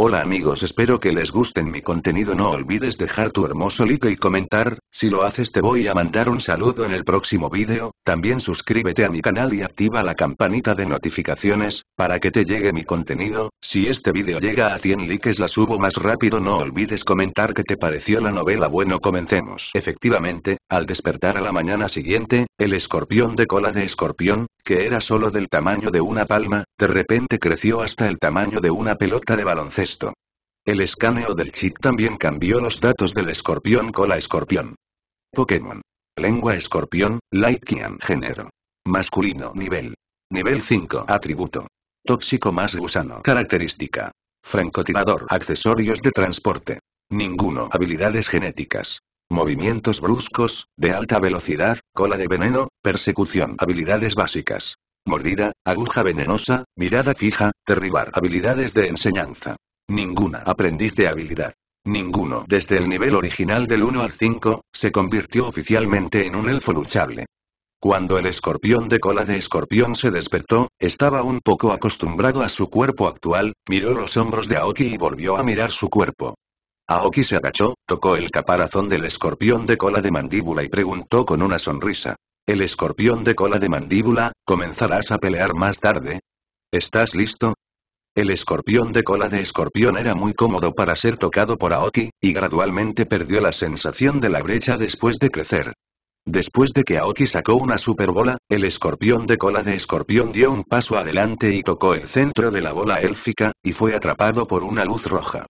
Hola amigos espero que les gusten mi contenido no olvides dejar tu hermoso like y comentar, si lo haces te voy a mandar un saludo en el próximo vídeo, también suscríbete a mi canal y activa la campanita de notificaciones, para que te llegue mi contenido, si este vídeo llega a 100 likes la subo más rápido no olvides comentar que te pareció la novela bueno comencemos. Efectivamente, al despertar a la mañana siguiente, el escorpión de cola de escorpión, que era solo del tamaño de una palma, de repente creció hasta el tamaño de una pelota de baloncesto. El escaneo del chip también cambió los datos del escorpión cola escorpión. Pokémon. Lengua escorpión, Lightkian género. Masculino nivel. Nivel 5 atributo. Tóxico más gusano característica. Francotirador accesorios de transporte. Ninguno habilidades genéticas. Movimientos bruscos, de alta velocidad, cola de veneno, persecución. Habilidades básicas. Mordida, aguja venenosa, mirada fija, derribar. Habilidades de enseñanza. Ninguna. Aprendiz de habilidad. Ninguno. Desde el nivel original del 1 al 5, se convirtió oficialmente en un elfo luchable. Cuando el escorpión de cola de escorpión se despertó, estaba un poco acostumbrado a su cuerpo actual, miró los hombros de Aoki y volvió a mirar su cuerpo. Aoki se agachó, tocó el caparazón del escorpión de cola de mandíbula y preguntó con una sonrisa. El escorpión de cola de mandíbula, comenzarás a pelear más tarde. ¿Estás listo? El escorpión de cola de escorpión era muy cómodo para ser tocado por Aoki, y gradualmente perdió la sensación de la brecha después de crecer. Después de que Aoki sacó una bola, el escorpión de cola de escorpión dio un paso adelante y tocó el centro de la bola élfica, y fue atrapado por una luz roja.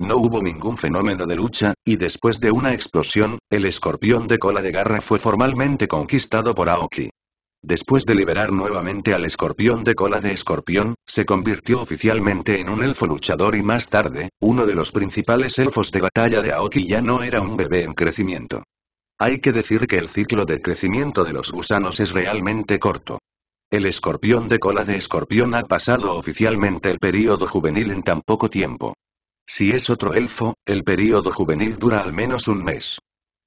No hubo ningún fenómeno de lucha, y después de una explosión, el escorpión de cola de garra fue formalmente conquistado por Aoki. Después de liberar nuevamente al escorpión de cola de escorpión, se convirtió oficialmente en un elfo luchador y más tarde, uno de los principales elfos de batalla de Aoki ya no era un bebé en crecimiento. Hay que decir que el ciclo de crecimiento de los gusanos es realmente corto. El escorpión de cola de escorpión ha pasado oficialmente el período juvenil en tan poco tiempo. Si es otro elfo, el período juvenil dura al menos un mes.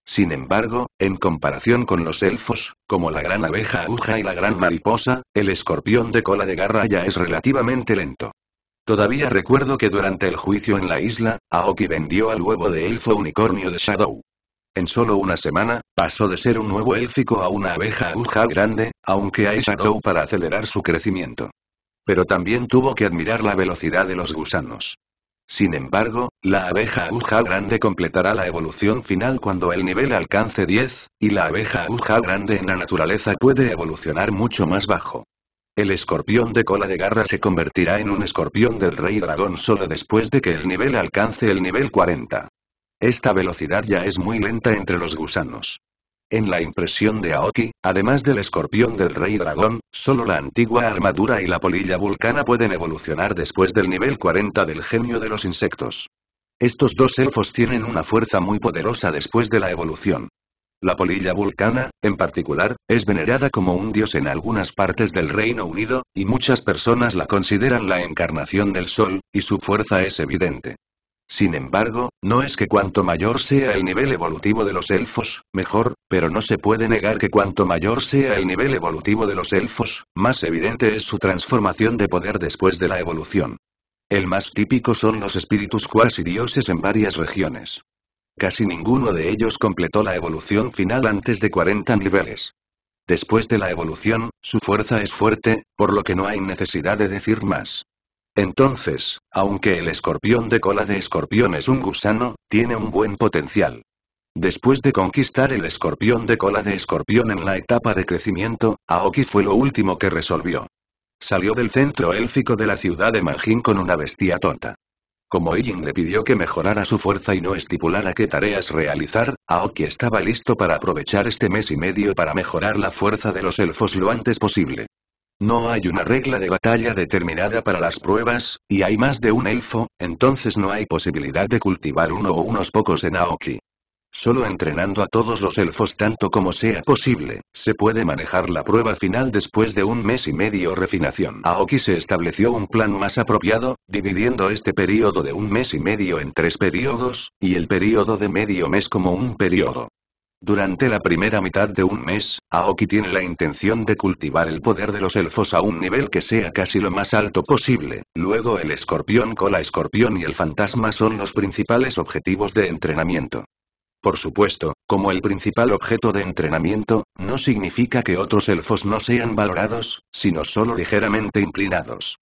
Sin embargo, en comparación con los elfos, como la gran abeja aguja y la gran mariposa, el escorpión de cola de garra ya es relativamente lento. Todavía recuerdo que durante el juicio en la isla, Aoki vendió al huevo de elfo unicornio de Shadow. En solo una semana, pasó de ser un nuevo élfico a una abeja aguja grande, aunque hay Shadow para acelerar su crecimiento. Pero también tuvo que admirar la velocidad de los gusanos. Sin embargo, la abeja aguja grande completará la evolución final cuando el nivel alcance 10, y la abeja aguja grande en la naturaleza puede evolucionar mucho más bajo. El escorpión de cola de garra se convertirá en un escorpión del rey dragón solo después de que el nivel alcance el nivel 40. Esta velocidad ya es muy lenta entre los gusanos. En la impresión de Aoki, además del escorpión del rey dragón, solo la antigua armadura y la polilla vulcana pueden evolucionar después del nivel 40 del genio de los insectos. Estos dos elfos tienen una fuerza muy poderosa después de la evolución. La polilla vulcana, en particular, es venerada como un dios en algunas partes del Reino Unido, y muchas personas la consideran la encarnación del sol, y su fuerza es evidente. Sin embargo, no es que cuanto mayor sea el nivel evolutivo de los elfos, mejor, pero no se puede negar que cuanto mayor sea el nivel evolutivo de los elfos, más evidente es su transformación de poder después de la evolución. El más típico son los espíritus cuasi dioses en varias regiones. Casi ninguno de ellos completó la evolución final antes de 40 niveles. Después de la evolución, su fuerza es fuerte, por lo que no hay necesidad de decir más. Entonces, aunque el escorpión de cola de escorpión es un gusano, tiene un buen potencial. Después de conquistar el escorpión de cola de escorpión en la etapa de crecimiento, Aoki fue lo último que resolvió. Salió del centro élfico de la ciudad de Manjin con una bestia tonta. Como Ijin le pidió que mejorara su fuerza y no estipulara qué tareas realizar, Aoki estaba listo para aprovechar este mes y medio para mejorar la fuerza de los elfos lo antes posible. No hay una regla de batalla determinada para las pruebas, y hay más de un elfo, entonces no hay posibilidad de cultivar uno o unos pocos en Aoki. Solo entrenando a todos los elfos tanto como sea posible, se puede manejar la prueba final después de un mes y medio refinación. Aoki se estableció un plan más apropiado, dividiendo este periodo de un mes y medio en tres periodos, y el periodo de medio mes como un periodo. Durante la primera mitad de un mes, Aoki tiene la intención de cultivar el poder de los elfos a un nivel que sea casi lo más alto posible. Luego el escorpión cola escorpión y el fantasma son los principales objetivos de entrenamiento. Por supuesto, como el principal objeto de entrenamiento, no significa que otros elfos no sean valorados, sino solo ligeramente inclinados.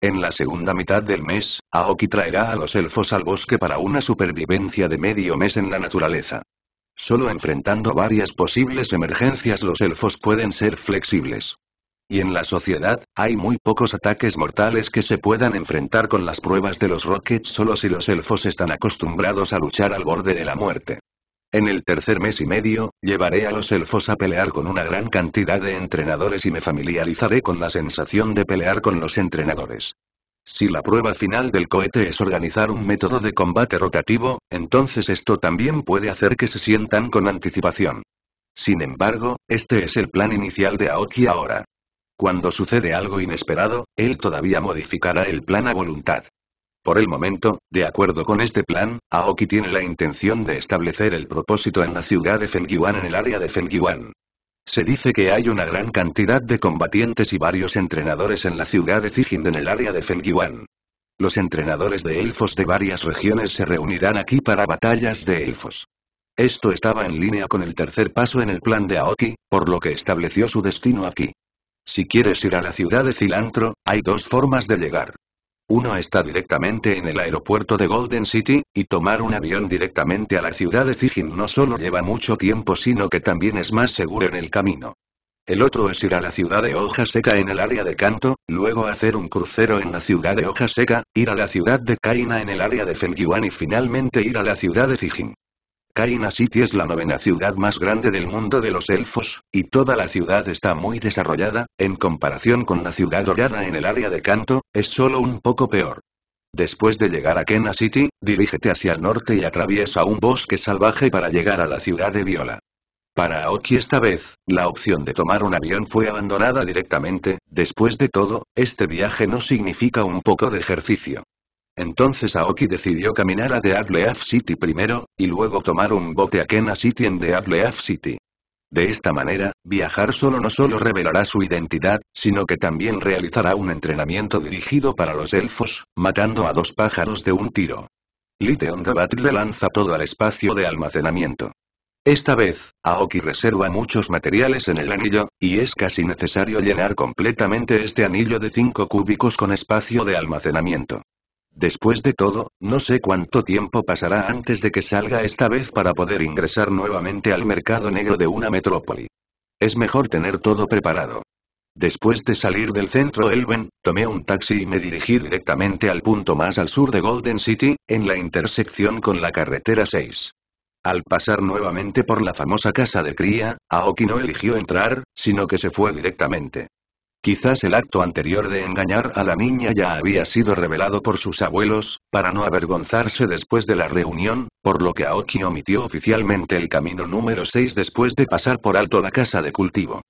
En la segunda mitad del mes, Aoki traerá a los elfos al bosque para una supervivencia de medio mes en la naturaleza. Solo enfrentando varias posibles emergencias los elfos pueden ser flexibles. Y en la sociedad, hay muy pocos ataques mortales que se puedan enfrentar con las pruebas de los Rockets solo si los elfos están acostumbrados a luchar al borde de la muerte. En el tercer mes y medio, llevaré a los elfos a pelear con una gran cantidad de entrenadores y me familiarizaré con la sensación de pelear con los entrenadores. Si la prueba final del cohete es organizar un método de combate rotativo, entonces esto también puede hacer que se sientan con anticipación. Sin embargo, este es el plan inicial de Aoki ahora. Cuando sucede algo inesperado, él todavía modificará el plan a voluntad. Por el momento, de acuerdo con este plan, Aoki tiene la intención de establecer el propósito en la ciudad de Fengyuan en el área de Fengyuan. Se dice que hay una gran cantidad de combatientes y varios entrenadores en la ciudad de Zijind en el área de Fengyuan. Los entrenadores de elfos de varias regiones se reunirán aquí para batallas de elfos. Esto estaba en línea con el tercer paso en el plan de Aoki, por lo que estableció su destino aquí. Si quieres ir a la ciudad de Cilantro, hay dos formas de llegar. Uno está directamente en el aeropuerto de Golden City, y tomar un avión directamente a la ciudad de Fijin no solo lleva mucho tiempo sino que también es más seguro en el camino. El otro es ir a la ciudad de Hoja Seca en el área de Kanto, luego hacer un crucero en la ciudad de Hoja Seca, ir a la ciudad de Kaina en el área de Fengyuan y finalmente ir a la ciudad de Fijin. Kaina City es la novena ciudad más grande del mundo de los elfos, y toda la ciudad está muy desarrollada, en comparación con la ciudad dorada en el área de Canto, es solo un poco peor. Después de llegar a Kena City, dirígete hacia el norte y atraviesa un bosque salvaje para llegar a la ciudad de Viola. Para Aoki esta vez, la opción de tomar un avión fue abandonada directamente, después de todo, este viaje no significa un poco de ejercicio. Entonces Aoki decidió caminar a The Adleaf City primero, y luego tomar un bote a Kena City en The Adleaf City. De esta manera, viajar solo no solo revelará su identidad, sino que también realizará un entrenamiento dirigido para los elfos, matando a dos pájaros de un tiro. Liteon de Battle lanza todo al espacio de almacenamiento. Esta vez, Aoki reserva muchos materiales en el anillo, y es casi necesario llenar completamente este anillo de 5 cúbicos con espacio de almacenamiento. Después de todo, no sé cuánto tiempo pasará antes de que salga esta vez para poder ingresar nuevamente al mercado negro de una metrópoli. Es mejor tener todo preparado. Después de salir del centro Elven, tomé un taxi y me dirigí directamente al punto más al sur de Golden City, en la intersección con la carretera 6. Al pasar nuevamente por la famosa casa de cría, Aoki no eligió entrar, sino que se fue directamente. Quizás el acto anterior de engañar a la niña ya había sido revelado por sus abuelos, para no avergonzarse después de la reunión, por lo que Aoki omitió oficialmente el camino número 6 después de pasar por alto la casa de cultivo.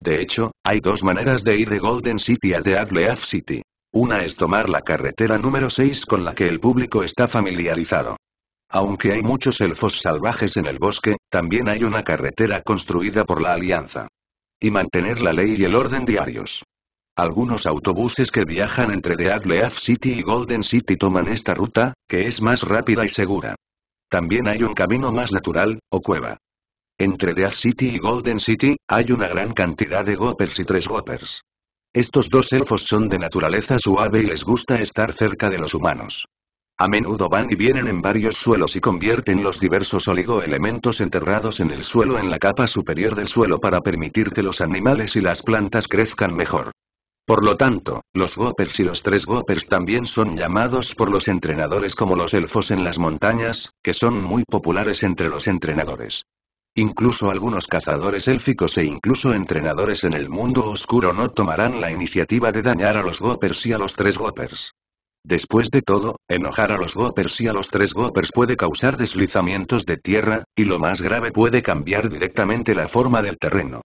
De hecho, hay dos maneras de ir de Golden City a The Adleaf City. Una es tomar la carretera número 6 con la que el público está familiarizado. Aunque hay muchos elfos salvajes en el bosque, también hay una carretera construida por la Alianza y mantener la ley y el orden diarios. Algunos autobuses que viajan entre The Leaf City y Golden City toman esta ruta, que es más rápida y segura. También hay un camino más natural, o cueva. Entre Death City y Golden City, hay una gran cantidad de gopers y tres gopers. Estos dos elfos son de naturaleza suave y les gusta estar cerca de los humanos. A menudo van y vienen en varios suelos y convierten los diversos oligoelementos enterrados en el suelo en la capa superior del suelo para permitir que los animales y las plantas crezcan mejor. Por lo tanto, los gopers y los tres gopers también son llamados por los entrenadores como los elfos en las montañas, que son muy populares entre los entrenadores. Incluso algunos cazadores élficos e incluso entrenadores en el mundo oscuro no tomarán la iniciativa de dañar a los gopers y a los tres gopers. Después de todo, enojar a los gopers y a los tres gopers puede causar deslizamientos de tierra, y lo más grave puede cambiar directamente la forma del terreno.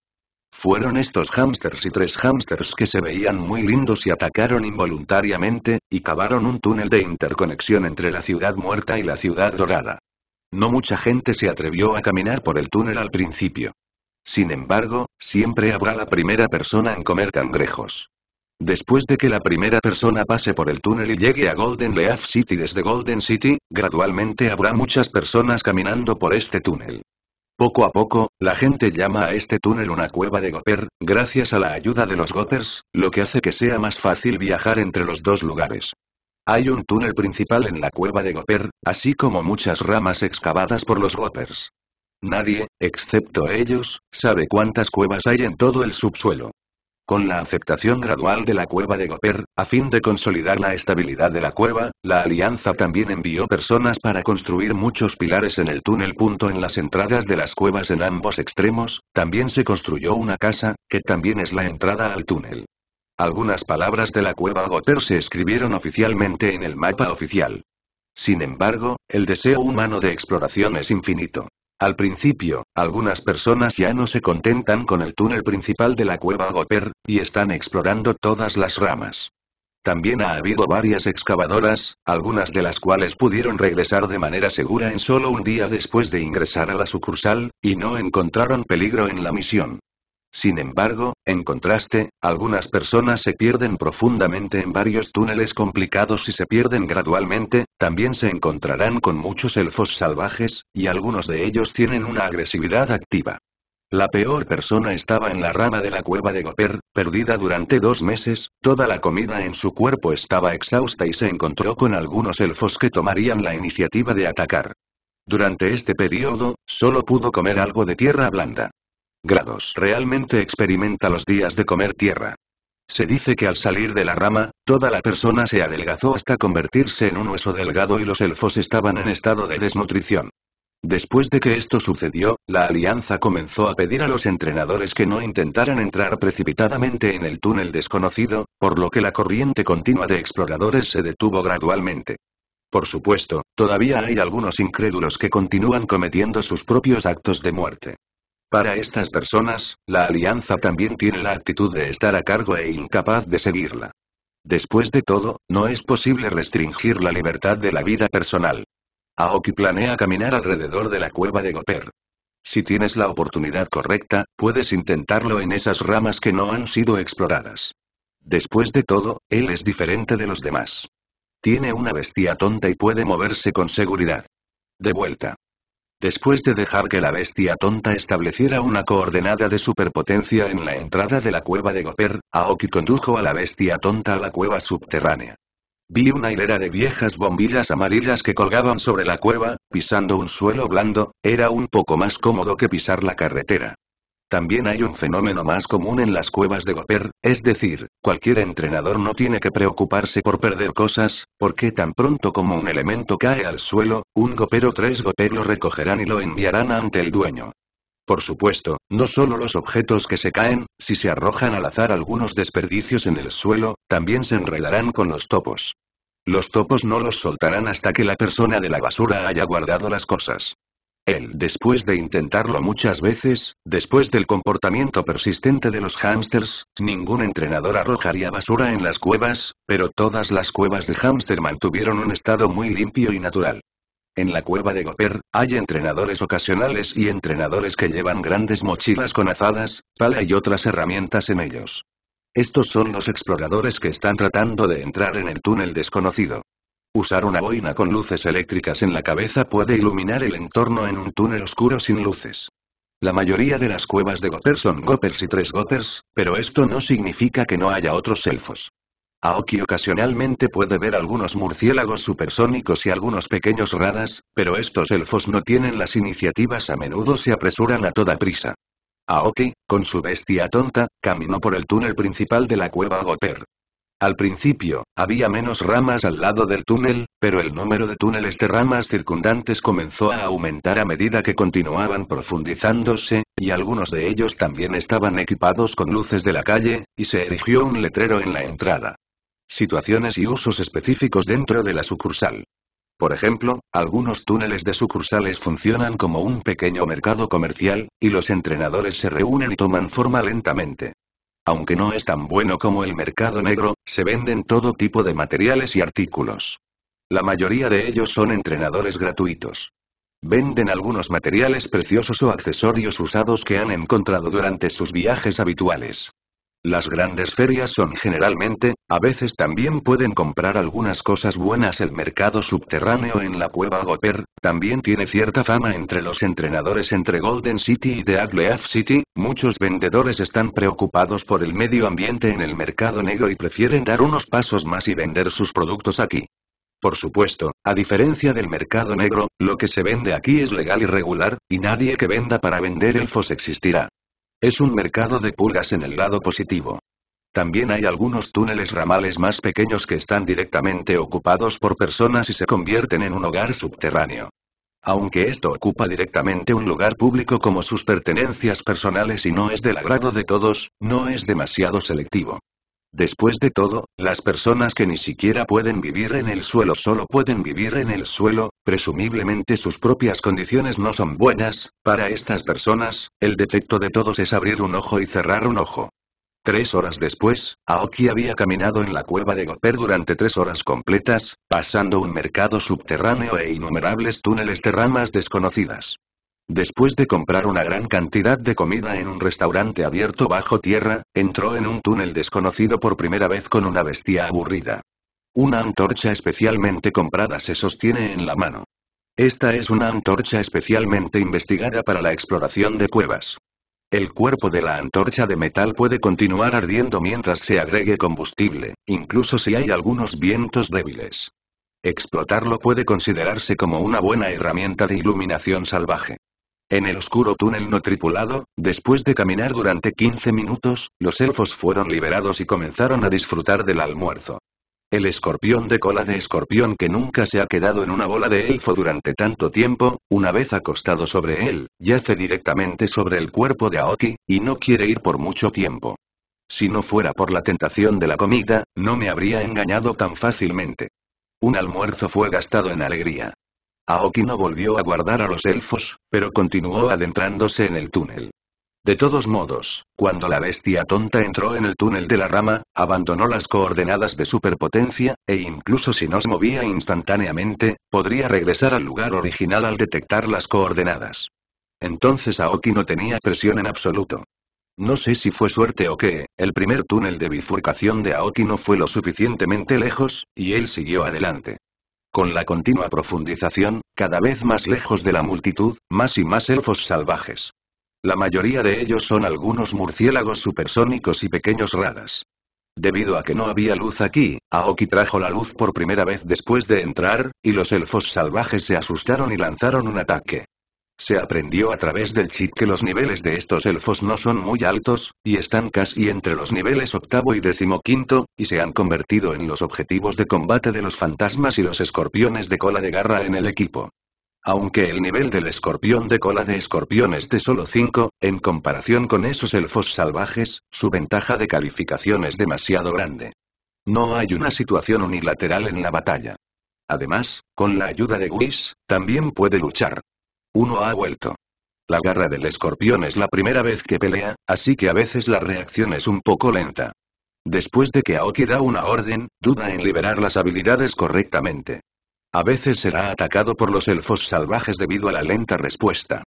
Fueron estos hamsters y tres hamsters que se veían muy lindos y atacaron involuntariamente, y cavaron un túnel de interconexión entre la ciudad muerta y la ciudad dorada. No mucha gente se atrevió a caminar por el túnel al principio. Sin embargo, siempre habrá la primera persona en comer cangrejos. Después de que la primera persona pase por el túnel y llegue a Golden Leaf City desde Golden City, gradualmente habrá muchas personas caminando por este túnel. Poco a poco, la gente llama a este túnel una cueva de Gopher, gracias a la ayuda de los Gopers, lo que hace que sea más fácil viajar entre los dos lugares. Hay un túnel principal en la cueva de Gopher, así como muchas ramas excavadas por los Gopers. Nadie, excepto ellos, sabe cuántas cuevas hay en todo el subsuelo. Con la aceptación gradual de la cueva de Goper, a fin de consolidar la estabilidad de la cueva, la alianza también envió personas para construir muchos pilares en el túnel. Punto en las entradas de las cuevas en ambos extremos, también se construyó una casa, que también es la entrada al túnel. Algunas palabras de la cueva Goper se escribieron oficialmente en el mapa oficial. Sin embargo, el deseo humano de exploración es infinito. Al principio, algunas personas ya no se contentan con el túnel principal de la cueva Goper, y están explorando todas las ramas. También ha habido varias excavadoras, algunas de las cuales pudieron regresar de manera segura en solo un día después de ingresar a la sucursal, y no encontraron peligro en la misión. Sin embargo, en contraste, algunas personas se pierden profundamente en varios túneles complicados y se pierden gradualmente, también se encontrarán con muchos elfos salvajes, y algunos de ellos tienen una agresividad activa. La peor persona estaba en la rama de la cueva de Goper, perdida durante dos meses, toda la comida en su cuerpo estaba exhausta y se encontró con algunos elfos que tomarían la iniciativa de atacar. Durante este periodo, solo pudo comer algo de tierra blanda grados realmente experimenta los días de comer tierra. Se dice que al salir de la rama, toda la persona se adelgazó hasta convertirse en un hueso delgado y los elfos estaban en estado de desnutrición. Después de que esto sucedió, la alianza comenzó a pedir a los entrenadores que no intentaran entrar precipitadamente en el túnel desconocido, por lo que la corriente continua de exploradores se detuvo gradualmente. Por supuesto, todavía hay algunos incrédulos que continúan cometiendo sus propios actos de muerte. Para estas personas, la alianza también tiene la actitud de estar a cargo e incapaz de seguirla. Después de todo, no es posible restringir la libertad de la vida personal. Aoki planea caminar alrededor de la cueva de Goper. Si tienes la oportunidad correcta, puedes intentarlo en esas ramas que no han sido exploradas. Después de todo, él es diferente de los demás. Tiene una bestia tonta y puede moverse con seguridad. De vuelta. Después de dejar que la bestia tonta estableciera una coordenada de superpotencia en la entrada de la cueva de Goper, Aoki condujo a la bestia tonta a la cueva subterránea. Vi una hilera de viejas bombillas amarillas que colgaban sobre la cueva, pisando un suelo blando, era un poco más cómodo que pisar la carretera. También hay un fenómeno más común en las cuevas de Goper, es decir, cualquier entrenador no tiene que preocuparse por perder cosas, porque tan pronto como un elemento cae al suelo, un Goper o tres Goper lo recogerán y lo enviarán ante el dueño. Por supuesto, no solo los objetos que se caen, si se arrojan al azar algunos desperdicios en el suelo, también se enredarán con los topos. Los topos no los soltarán hasta que la persona de la basura haya guardado las cosas. Él, después de intentarlo muchas veces, después del comportamiento persistente de los hámsters, ningún entrenador arrojaría basura en las cuevas, pero todas las cuevas de hámster mantuvieron un estado muy limpio y natural. En la cueva de Goper, hay entrenadores ocasionales y entrenadores que llevan grandes mochilas con azadas, pala y otras herramientas en ellos. Estos son los exploradores que están tratando de entrar en el túnel desconocido. Usar una boina con luces eléctricas en la cabeza puede iluminar el entorno en un túnel oscuro sin luces. La mayoría de las cuevas de Gopher son Gopers y tres Gopers, pero esto no significa que no haya otros elfos. Aoki ocasionalmente puede ver algunos murciélagos supersónicos y algunos pequeños radas, pero estos elfos no tienen las iniciativas a menudo se apresuran a toda prisa. Aoki, con su bestia tonta, caminó por el túnel principal de la cueva Gopher. Al principio, había menos ramas al lado del túnel, pero el número de túneles de ramas circundantes comenzó a aumentar a medida que continuaban profundizándose, y algunos de ellos también estaban equipados con luces de la calle, y se erigió un letrero en la entrada. Situaciones y usos específicos dentro de la sucursal. Por ejemplo, algunos túneles de sucursales funcionan como un pequeño mercado comercial, y los entrenadores se reúnen y toman forma lentamente. Aunque no es tan bueno como el mercado negro, se venden todo tipo de materiales y artículos. La mayoría de ellos son entrenadores gratuitos. Venden algunos materiales preciosos o accesorios usados que han encontrado durante sus viajes habituales. Las grandes ferias son generalmente, a veces también pueden comprar algunas cosas buenas. El mercado subterráneo en la cueva Goper, también tiene cierta fama entre los entrenadores entre Golden City y The Adleaf City, muchos vendedores están preocupados por el medio ambiente en el mercado negro y prefieren dar unos pasos más y vender sus productos aquí. Por supuesto, a diferencia del mercado negro, lo que se vende aquí es legal y regular, y nadie que venda para vender elfos existirá. Es un mercado de pulgas en el lado positivo. También hay algunos túneles ramales más pequeños que están directamente ocupados por personas y se convierten en un hogar subterráneo. Aunque esto ocupa directamente un lugar público como sus pertenencias personales y no es del agrado de todos, no es demasiado selectivo. Después de todo, las personas que ni siquiera pueden vivir en el suelo solo pueden vivir en el suelo, presumiblemente sus propias condiciones no son buenas, para estas personas, el defecto de todos es abrir un ojo y cerrar un ojo. Tres horas después, Aoki había caminado en la cueva de Goper durante tres horas completas, pasando un mercado subterráneo e innumerables túneles de ramas desconocidas. Después de comprar una gran cantidad de comida en un restaurante abierto bajo tierra, entró en un túnel desconocido por primera vez con una bestia aburrida. Una antorcha especialmente comprada se sostiene en la mano. Esta es una antorcha especialmente investigada para la exploración de cuevas. El cuerpo de la antorcha de metal puede continuar ardiendo mientras se agregue combustible, incluso si hay algunos vientos débiles. Explotarlo puede considerarse como una buena herramienta de iluminación salvaje. En el oscuro túnel no tripulado, después de caminar durante 15 minutos, los elfos fueron liberados y comenzaron a disfrutar del almuerzo. El escorpión de cola de escorpión que nunca se ha quedado en una bola de elfo durante tanto tiempo, una vez acostado sobre él, yace directamente sobre el cuerpo de Aoki, y no quiere ir por mucho tiempo. Si no fuera por la tentación de la comida, no me habría engañado tan fácilmente. Un almuerzo fue gastado en alegría. Aoki no volvió a guardar a los elfos, pero continuó adentrándose en el túnel. De todos modos, cuando la bestia tonta entró en el túnel de la rama, abandonó las coordenadas de superpotencia, e incluso si no se movía instantáneamente, podría regresar al lugar original al detectar las coordenadas. Entonces Aoki no tenía presión en absoluto. No sé si fue suerte o qué, el primer túnel de bifurcación de Aoki no fue lo suficientemente lejos, y él siguió adelante. Con la continua profundización, cada vez más lejos de la multitud, más y más elfos salvajes. La mayoría de ellos son algunos murciélagos supersónicos y pequeños radas. Debido a que no había luz aquí, Aoki trajo la luz por primera vez después de entrar, y los elfos salvajes se asustaron y lanzaron un ataque. Se aprendió a través del chip que los niveles de estos elfos no son muy altos, y están casi entre los niveles octavo y quinto, y se han convertido en los objetivos de combate de los fantasmas y los escorpiones de cola de garra en el equipo. Aunque el nivel del escorpión de cola de escorpión es de solo 5, en comparación con esos elfos salvajes, su ventaja de calificación es demasiado grande. No hay una situación unilateral en la batalla. Además, con la ayuda de Whis, también puede luchar, uno ha vuelto. La garra del escorpión es la primera vez que pelea, así que a veces la reacción es un poco lenta. Después de que Aoki da una orden, duda en liberar las habilidades correctamente. A veces será atacado por los elfos salvajes debido a la lenta respuesta.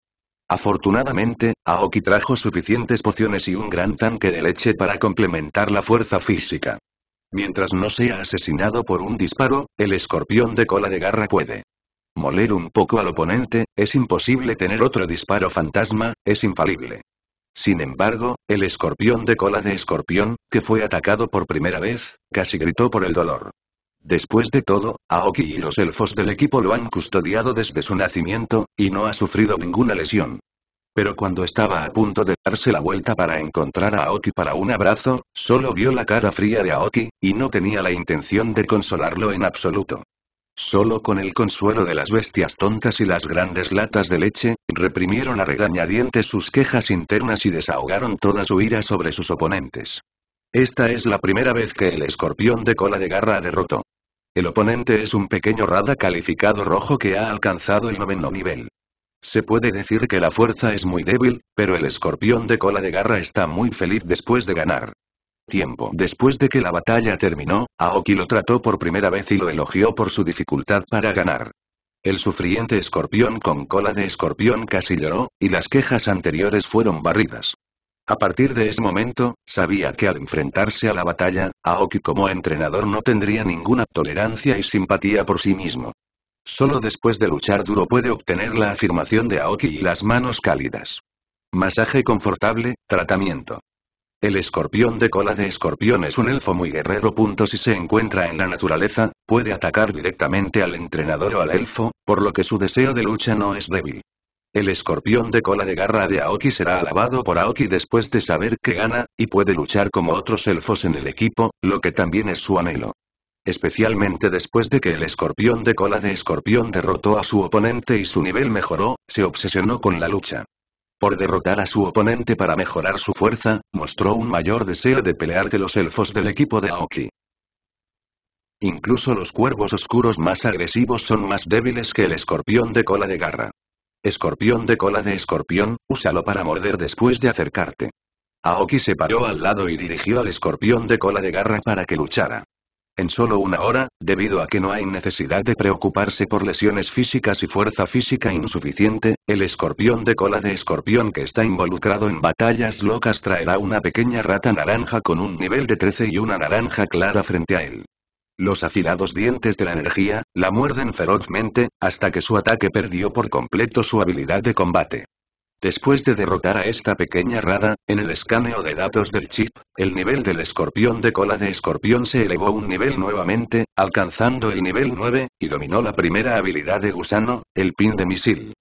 Afortunadamente, Aoki trajo suficientes pociones y un gran tanque de leche para complementar la fuerza física. Mientras no sea asesinado por un disparo, el escorpión de cola de garra puede Moler un poco al oponente, es imposible tener otro disparo fantasma, es infalible. Sin embargo, el escorpión de cola de escorpión, que fue atacado por primera vez, casi gritó por el dolor. Después de todo, Aoki y los elfos del equipo lo han custodiado desde su nacimiento, y no ha sufrido ninguna lesión. Pero cuando estaba a punto de darse la vuelta para encontrar a Aoki para un abrazo, solo vio la cara fría de Aoki, y no tenía la intención de consolarlo en absoluto. Solo con el consuelo de las bestias tontas y las grandes latas de leche, reprimieron a regañadientes sus quejas internas y desahogaron toda su ira sobre sus oponentes. Esta es la primera vez que el escorpión de cola de garra ha derroto. El oponente es un pequeño rada calificado rojo que ha alcanzado el noveno nivel. Se puede decir que la fuerza es muy débil, pero el escorpión de cola de garra está muy feliz después de ganar. Tiempo después de que la batalla terminó, Aoki lo trató por primera vez y lo elogió por su dificultad para ganar. El sufriente escorpión con cola de escorpión casi lloró, y las quejas anteriores fueron barridas. A partir de ese momento, sabía que al enfrentarse a la batalla, Aoki como entrenador no tendría ninguna tolerancia y simpatía por sí mismo. Solo después de luchar duro puede obtener la afirmación de Aoki y las manos cálidas. Masaje confortable, tratamiento. El escorpión de cola de escorpión es un elfo muy guerrero. Si se encuentra en la naturaleza, puede atacar directamente al entrenador o al elfo, por lo que su deseo de lucha no es débil. El escorpión de cola de garra de Aoki será alabado por Aoki después de saber que gana, y puede luchar como otros elfos en el equipo, lo que también es su anhelo. Especialmente después de que el escorpión de cola de escorpión derrotó a su oponente y su nivel mejoró, se obsesionó con la lucha. Por derrotar a su oponente para mejorar su fuerza, mostró un mayor deseo de pelear que los elfos del equipo de Aoki. Incluso los cuervos oscuros más agresivos son más débiles que el escorpión de cola de garra. Escorpión de cola de escorpión, úsalo para morder después de acercarte. Aoki se paró al lado y dirigió al escorpión de cola de garra para que luchara en solo una hora, debido a que no hay necesidad de preocuparse por lesiones físicas y fuerza física insuficiente, el escorpión de cola de escorpión que está involucrado en batallas locas traerá una pequeña rata naranja con un nivel de 13 y una naranja clara frente a él. Los afilados dientes de la energía, la muerden ferozmente, hasta que su ataque perdió por completo su habilidad de combate. Después de derrotar a esta pequeña rada, en el escaneo de datos del chip, el nivel del escorpión de cola de escorpión se elevó un nivel nuevamente, alcanzando el nivel 9, y dominó la primera habilidad de gusano, el pin de misil.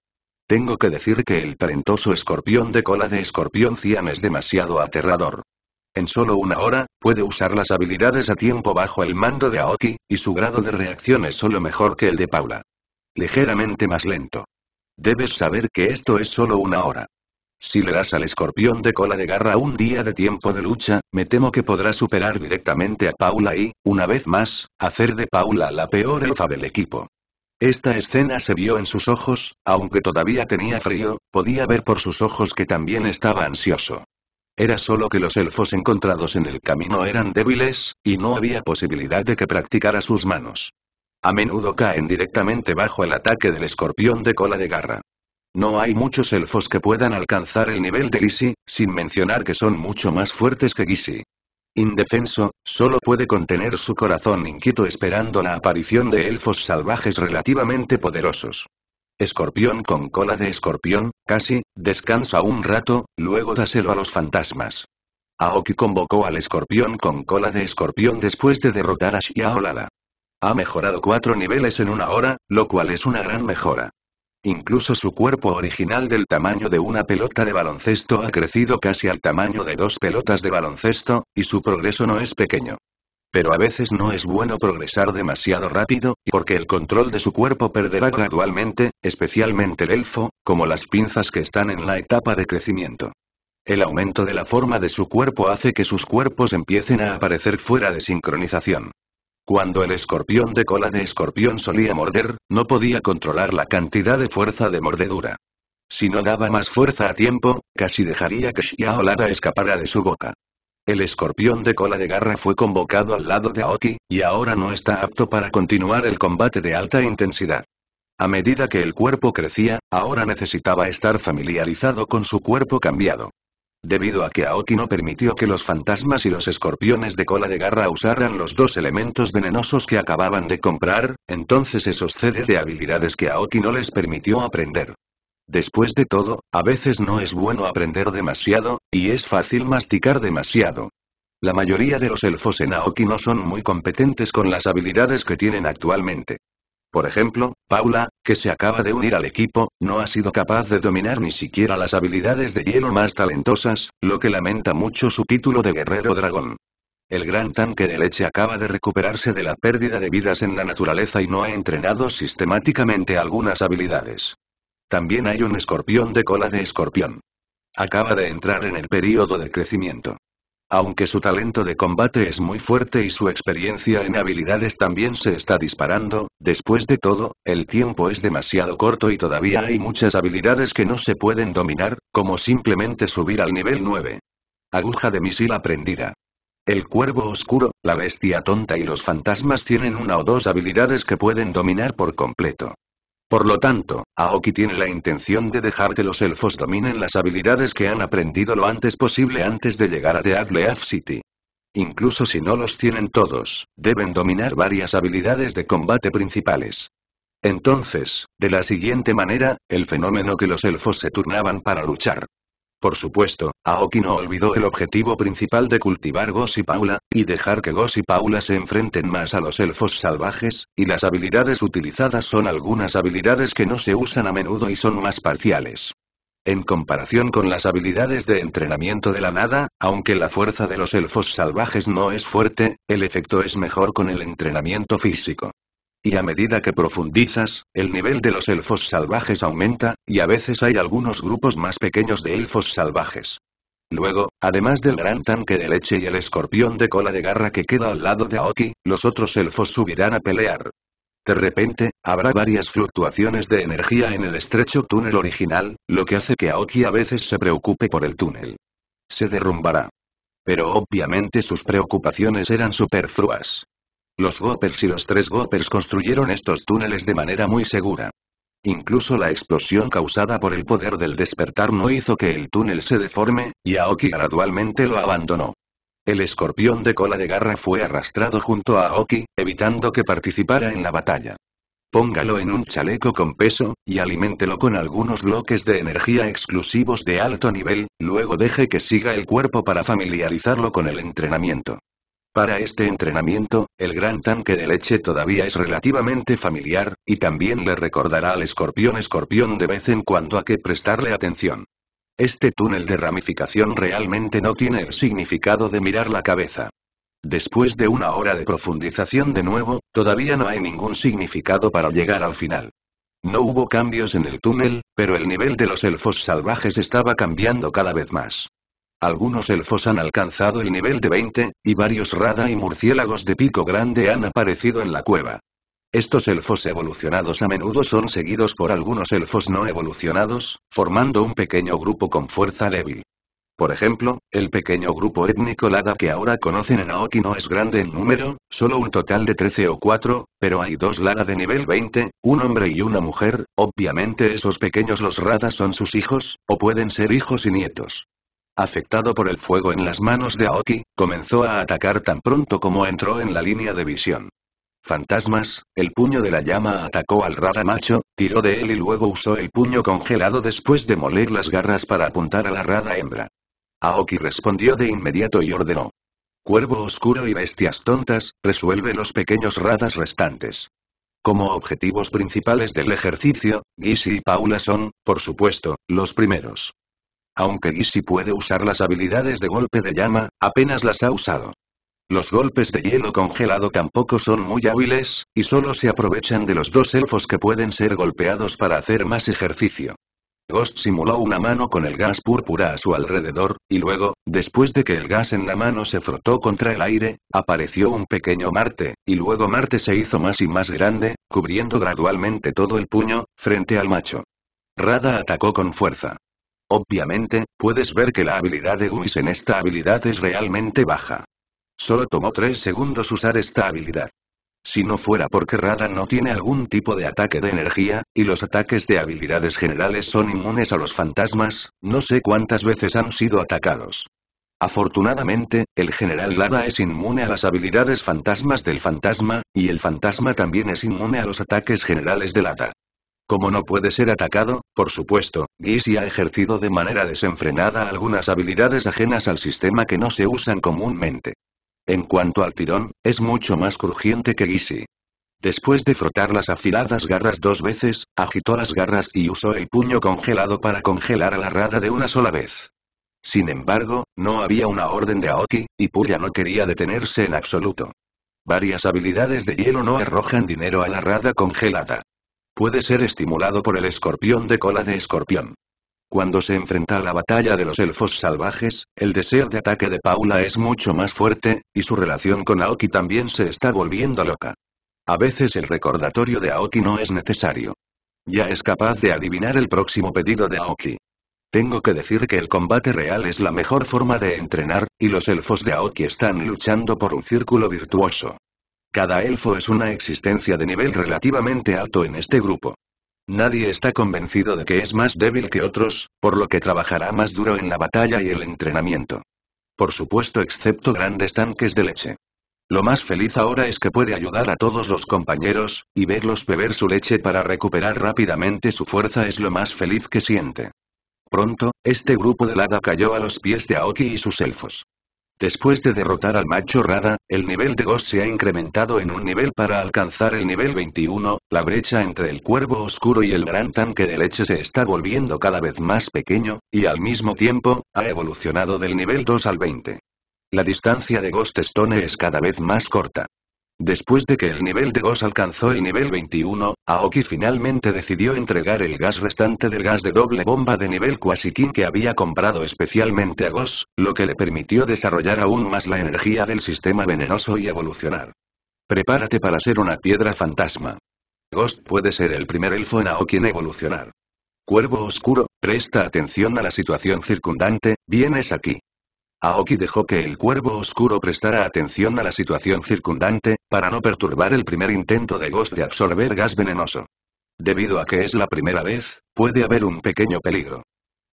Tengo que decir que el talentoso escorpión de cola de escorpión Cian es demasiado aterrador. En solo una hora, puede usar las habilidades a tiempo bajo el mando de Aoki, y su grado de reacción es solo mejor que el de Paula. Ligeramente más lento. Debes saber que esto es solo una hora. Si le das al escorpión de cola de garra un día de tiempo de lucha, me temo que podrá superar directamente a Paula y, una vez más, hacer de Paula la peor elfa del equipo. Esta escena se vio en sus ojos, aunque todavía tenía frío, podía ver por sus ojos que también estaba ansioso. Era solo que los elfos encontrados en el camino eran débiles, y no había posibilidad de que practicara sus manos. A menudo caen directamente bajo el ataque del escorpión de cola de garra. No hay muchos elfos que puedan alcanzar el nivel de Gisi, sin mencionar que son mucho más fuertes que Gisi. Indefenso, solo puede contener su corazón inquieto esperando la aparición de elfos salvajes relativamente poderosos. Escorpión con cola de escorpión, casi, descansa un rato, luego dáselo a los fantasmas. Aoki convocó al escorpión con cola de escorpión después de derrotar a Shiaolala. Ha mejorado cuatro niveles en una hora, lo cual es una gran mejora. Incluso su cuerpo original del tamaño de una pelota de baloncesto ha crecido casi al tamaño de dos pelotas de baloncesto, y su progreso no es pequeño. Pero a veces no es bueno progresar demasiado rápido, porque el control de su cuerpo perderá gradualmente, especialmente el elfo, como las pinzas que están en la etapa de crecimiento. El aumento de la forma de su cuerpo hace que sus cuerpos empiecen a aparecer fuera de sincronización. Cuando el escorpión de cola de escorpión solía morder, no podía controlar la cantidad de fuerza de mordedura. Si no daba más fuerza a tiempo, casi dejaría que Shia Olara escapara de su boca. El escorpión de cola de garra fue convocado al lado de Aoki, y ahora no está apto para continuar el combate de alta intensidad. A medida que el cuerpo crecía, ahora necesitaba estar familiarizado con su cuerpo cambiado. Debido a que Aoki no permitió que los fantasmas y los escorpiones de cola de garra usaran los dos elementos venenosos que acababan de comprar, entonces se sucede de habilidades que Aoki no les permitió aprender. Después de todo, a veces no es bueno aprender demasiado, y es fácil masticar demasiado. La mayoría de los elfos en Aoki no son muy competentes con las habilidades que tienen actualmente. Por ejemplo, Paula, que se acaba de unir al equipo, no ha sido capaz de dominar ni siquiera las habilidades de hielo más talentosas, lo que lamenta mucho su título de guerrero dragón. El gran tanque de leche acaba de recuperarse de la pérdida de vidas en la naturaleza y no ha entrenado sistemáticamente algunas habilidades. También hay un escorpión de cola de escorpión. Acaba de entrar en el período de crecimiento. Aunque su talento de combate es muy fuerte y su experiencia en habilidades también se está disparando, después de todo, el tiempo es demasiado corto y todavía hay muchas habilidades que no se pueden dominar, como simplemente subir al nivel 9. Aguja de misil aprendida. El cuervo oscuro, la bestia tonta y los fantasmas tienen una o dos habilidades que pueden dominar por completo. Por lo tanto, Aoki tiene la intención de dejar que los elfos dominen las habilidades que han aprendido lo antes posible antes de llegar a The Adleaf City. Incluso si no los tienen todos, deben dominar varias habilidades de combate principales. Entonces, de la siguiente manera, el fenómeno que los elfos se turnaban para luchar, por supuesto, Aoki no olvidó el objetivo principal de cultivar Ghost y Paula, y dejar que Ghost y Paula se enfrenten más a los elfos salvajes, y las habilidades utilizadas son algunas habilidades que no se usan a menudo y son más parciales. En comparación con las habilidades de entrenamiento de la nada, aunque la fuerza de los elfos salvajes no es fuerte, el efecto es mejor con el entrenamiento físico. Y a medida que profundizas, el nivel de los elfos salvajes aumenta, y a veces hay algunos grupos más pequeños de elfos salvajes. Luego, además del gran tanque de leche y el escorpión de cola de garra que queda al lado de Aoki, los otros elfos subirán a pelear. De repente, habrá varias fluctuaciones de energía en el estrecho túnel original, lo que hace que Aoki a veces se preocupe por el túnel. Se derrumbará. Pero obviamente sus preocupaciones eran superfluas. Los Goppers y los tres Goppers construyeron estos túneles de manera muy segura. Incluso la explosión causada por el poder del despertar no hizo que el túnel se deforme, y Aoki gradualmente lo abandonó. El escorpión de cola de garra fue arrastrado junto a Aoki, evitando que participara en la batalla. Póngalo en un chaleco con peso, y aliméntelo con algunos bloques de energía exclusivos de alto nivel, luego deje que siga el cuerpo para familiarizarlo con el entrenamiento. Para este entrenamiento, el gran tanque de leche todavía es relativamente familiar, y también le recordará al escorpión escorpión de vez en cuando a que prestarle atención. Este túnel de ramificación realmente no tiene el significado de mirar la cabeza. Después de una hora de profundización de nuevo, todavía no hay ningún significado para llegar al final. No hubo cambios en el túnel, pero el nivel de los elfos salvajes estaba cambiando cada vez más. Algunos elfos han alcanzado el nivel de 20, y varios rada y murciélagos de pico grande han aparecido en la cueva. Estos elfos evolucionados a menudo son seguidos por algunos elfos no evolucionados, formando un pequeño grupo con fuerza débil. Por ejemplo, el pequeño grupo étnico Lada que ahora conocen en Aoki no es grande en número, solo un total de 13 o 4, pero hay dos Lada de nivel 20, un hombre y una mujer, obviamente esos pequeños los rada son sus hijos, o pueden ser hijos y nietos afectado por el fuego en las manos de Aoki, comenzó a atacar tan pronto como entró en la línea de visión. Fantasmas, el puño de la llama atacó al rada macho, tiró de él y luego usó el puño congelado después de moler las garras para apuntar a la rada hembra. Aoki respondió de inmediato y ordenó. Cuervo oscuro y bestias tontas, resuelve los pequeños radas restantes. Como objetivos principales del ejercicio, Gizzy y Paula son, por supuesto, los primeros. Aunque Gishi puede usar las habilidades de golpe de llama, apenas las ha usado. Los golpes de hielo congelado tampoco son muy hábiles, y solo se aprovechan de los dos elfos que pueden ser golpeados para hacer más ejercicio. Ghost simuló una mano con el gas púrpura a su alrededor, y luego, después de que el gas en la mano se frotó contra el aire, apareció un pequeño Marte, y luego Marte se hizo más y más grande, cubriendo gradualmente todo el puño, frente al macho. Rada atacó con fuerza. Obviamente, puedes ver que la habilidad de Guis en esta habilidad es realmente baja. Solo tomó 3 segundos usar esta habilidad. Si no fuera porque Rada no tiene algún tipo de ataque de energía, y los ataques de habilidades generales son inmunes a los fantasmas, no sé cuántas veces han sido atacados. Afortunadamente, el general Lada es inmune a las habilidades fantasmas del fantasma, y el fantasma también es inmune a los ataques generales de Lada. Como no puede ser atacado, por supuesto, Gizzy ha ejercido de manera desenfrenada algunas habilidades ajenas al sistema que no se usan comúnmente. En cuanto al tirón, es mucho más crujiente que Gizzy. Después de frotar las afiladas garras dos veces, agitó las garras y usó el puño congelado para congelar a la rada de una sola vez. Sin embargo, no había una orden de Aoki, y Puya no quería detenerse en absoluto. Varias habilidades de hielo no arrojan dinero a la rada congelada. Puede ser estimulado por el escorpión de cola de escorpión. Cuando se enfrenta a la batalla de los elfos salvajes, el deseo de ataque de Paula es mucho más fuerte, y su relación con Aoki también se está volviendo loca. A veces el recordatorio de Aoki no es necesario. Ya es capaz de adivinar el próximo pedido de Aoki. Tengo que decir que el combate real es la mejor forma de entrenar, y los elfos de Aoki están luchando por un círculo virtuoso. Cada elfo es una existencia de nivel relativamente alto en este grupo. Nadie está convencido de que es más débil que otros, por lo que trabajará más duro en la batalla y el entrenamiento. Por supuesto excepto grandes tanques de leche. Lo más feliz ahora es que puede ayudar a todos los compañeros, y verlos beber su leche para recuperar rápidamente su fuerza es lo más feliz que siente. Pronto, este grupo de Lada cayó a los pies de Aoki y sus elfos. Después de derrotar al macho Rada, el nivel de Ghost se ha incrementado en un nivel para alcanzar el nivel 21, la brecha entre el cuervo oscuro y el gran tanque de leche se está volviendo cada vez más pequeño, y al mismo tiempo, ha evolucionado del nivel 2 al 20. La distancia de Ghost Stone es cada vez más corta. Después de que el nivel de Ghost alcanzó el nivel 21, Aoki finalmente decidió entregar el gas restante del gas de doble bomba de nivel Quasikin que había comprado especialmente a Goss, lo que le permitió desarrollar aún más la energía del sistema venenoso y evolucionar. Prepárate para ser una piedra fantasma. Ghost puede ser el primer elfo en Aoki en evolucionar. Cuervo oscuro, presta atención a la situación circundante, vienes aquí. Aoki dejó que el cuervo oscuro prestara atención a la situación circundante, para no perturbar el primer intento de Ghost de absorber gas venenoso. Debido a que es la primera vez, puede haber un pequeño peligro.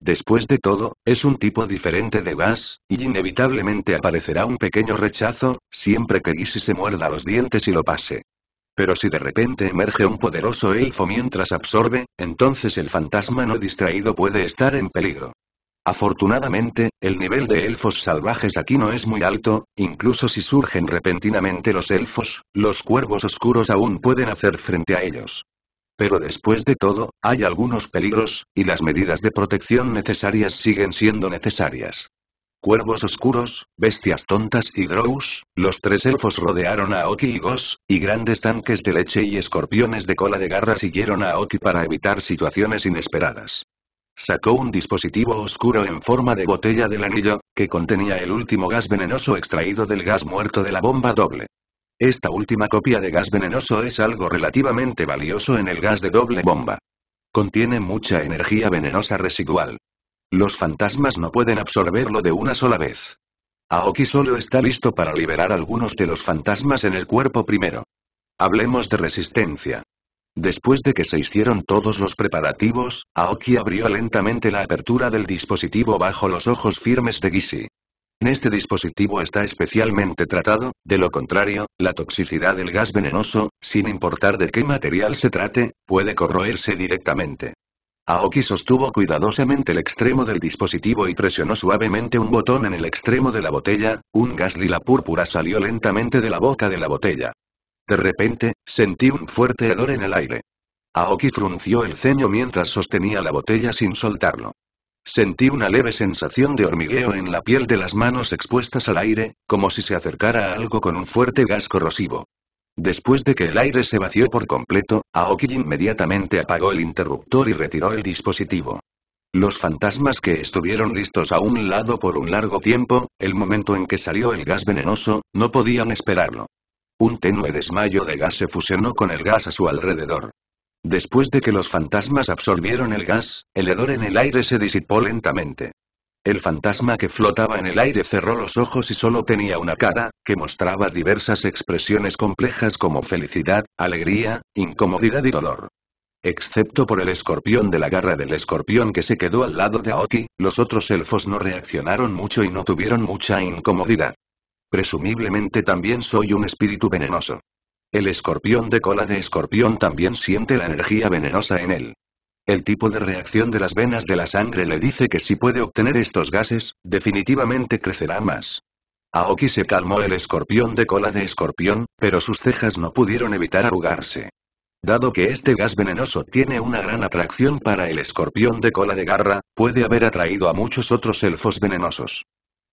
Después de todo, es un tipo diferente de gas, y inevitablemente aparecerá un pequeño rechazo, siempre que Gishi se muerda los dientes y lo pase. Pero si de repente emerge un poderoso elfo mientras absorbe, entonces el fantasma no distraído puede estar en peligro. Afortunadamente, el nivel de elfos salvajes aquí no es muy alto, incluso si surgen repentinamente los elfos, los cuervos oscuros aún pueden hacer frente a ellos. Pero después de todo, hay algunos peligros, y las medidas de protección necesarias siguen siendo necesarias. Cuervos oscuros, bestias tontas y drows, los tres elfos rodearon a Oki y Gos, y grandes tanques de leche y escorpiones de cola de garra siguieron a Oki para evitar situaciones inesperadas. Sacó un dispositivo oscuro en forma de botella del anillo, que contenía el último gas venenoso extraído del gas muerto de la bomba doble. Esta última copia de gas venenoso es algo relativamente valioso en el gas de doble bomba. Contiene mucha energía venenosa residual. Los fantasmas no pueden absorberlo de una sola vez. Aoki solo está listo para liberar algunos de los fantasmas en el cuerpo primero. Hablemos de resistencia. Después de que se hicieron todos los preparativos, Aoki abrió lentamente la apertura del dispositivo bajo los ojos firmes de Gishi. En este dispositivo está especialmente tratado, de lo contrario, la toxicidad del gas venenoso, sin importar de qué material se trate, puede corroerse directamente. Aoki sostuvo cuidadosamente el extremo del dispositivo y presionó suavemente un botón en el extremo de la botella, un gas lila púrpura salió lentamente de la boca de la botella. De repente, sentí un fuerte hedor en el aire. Aoki frunció el ceño mientras sostenía la botella sin soltarlo. Sentí una leve sensación de hormigueo en la piel de las manos expuestas al aire, como si se acercara a algo con un fuerte gas corrosivo. Después de que el aire se vació por completo, Aoki inmediatamente apagó el interruptor y retiró el dispositivo. Los fantasmas que estuvieron listos a un lado por un largo tiempo, el momento en que salió el gas venenoso, no podían esperarlo. Un tenue desmayo de gas se fusionó con el gas a su alrededor. Después de que los fantasmas absorbieron el gas, el hedor en el aire se disipó lentamente. El fantasma que flotaba en el aire cerró los ojos y solo tenía una cara, que mostraba diversas expresiones complejas como felicidad, alegría, incomodidad y dolor. Excepto por el escorpión de la garra del escorpión que se quedó al lado de Aoki, los otros elfos no reaccionaron mucho y no tuvieron mucha incomodidad. Presumiblemente también soy un espíritu venenoso. El escorpión de cola de escorpión también siente la energía venenosa en él. El tipo de reacción de las venas de la sangre le dice que si puede obtener estos gases, definitivamente crecerá más. Aoki se calmó el escorpión de cola de escorpión, pero sus cejas no pudieron evitar arrugarse. Dado que este gas venenoso tiene una gran atracción para el escorpión de cola de garra, puede haber atraído a muchos otros elfos venenosos.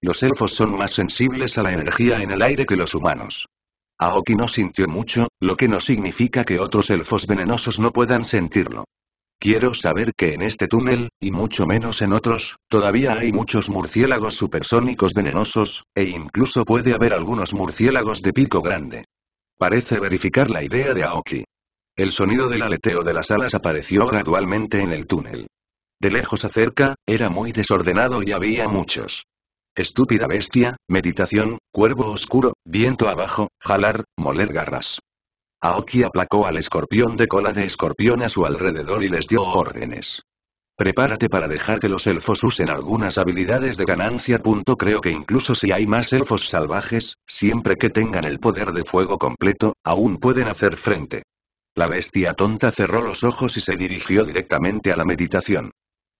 Los elfos son más sensibles a la energía en el aire que los humanos. Aoki no sintió mucho, lo que no significa que otros elfos venenosos no puedan sentirlo. Quiero saber que en este túnel, y mucho menos en otros, todavía hay muchos murciélagos supersónicos venenosos, e incluso puede haber algunos murciélagos de pico grande. Parece verificar la idea de Aoki. El sonido del aleteo de las alas apareció gradualmente en el túnel. De lejos a cerca, era muy desordenado y había muchos estúpida bestia, meditación, cuervo oscuro, viento abajo, jalar, moler garras. Aoki aplacó al escorpión de cola de escorpión a su alrededor y les dio órdenes. Prepárate para dejar que los elfos usen algunas habilidades de ganancia. Creo que incluso si hay más elfos salvajes, siempre que tengan el poder de fuego completo, aún pueden hacer frente. La bestia tonta cerró los ojos y se dirigió directamente a la meditación.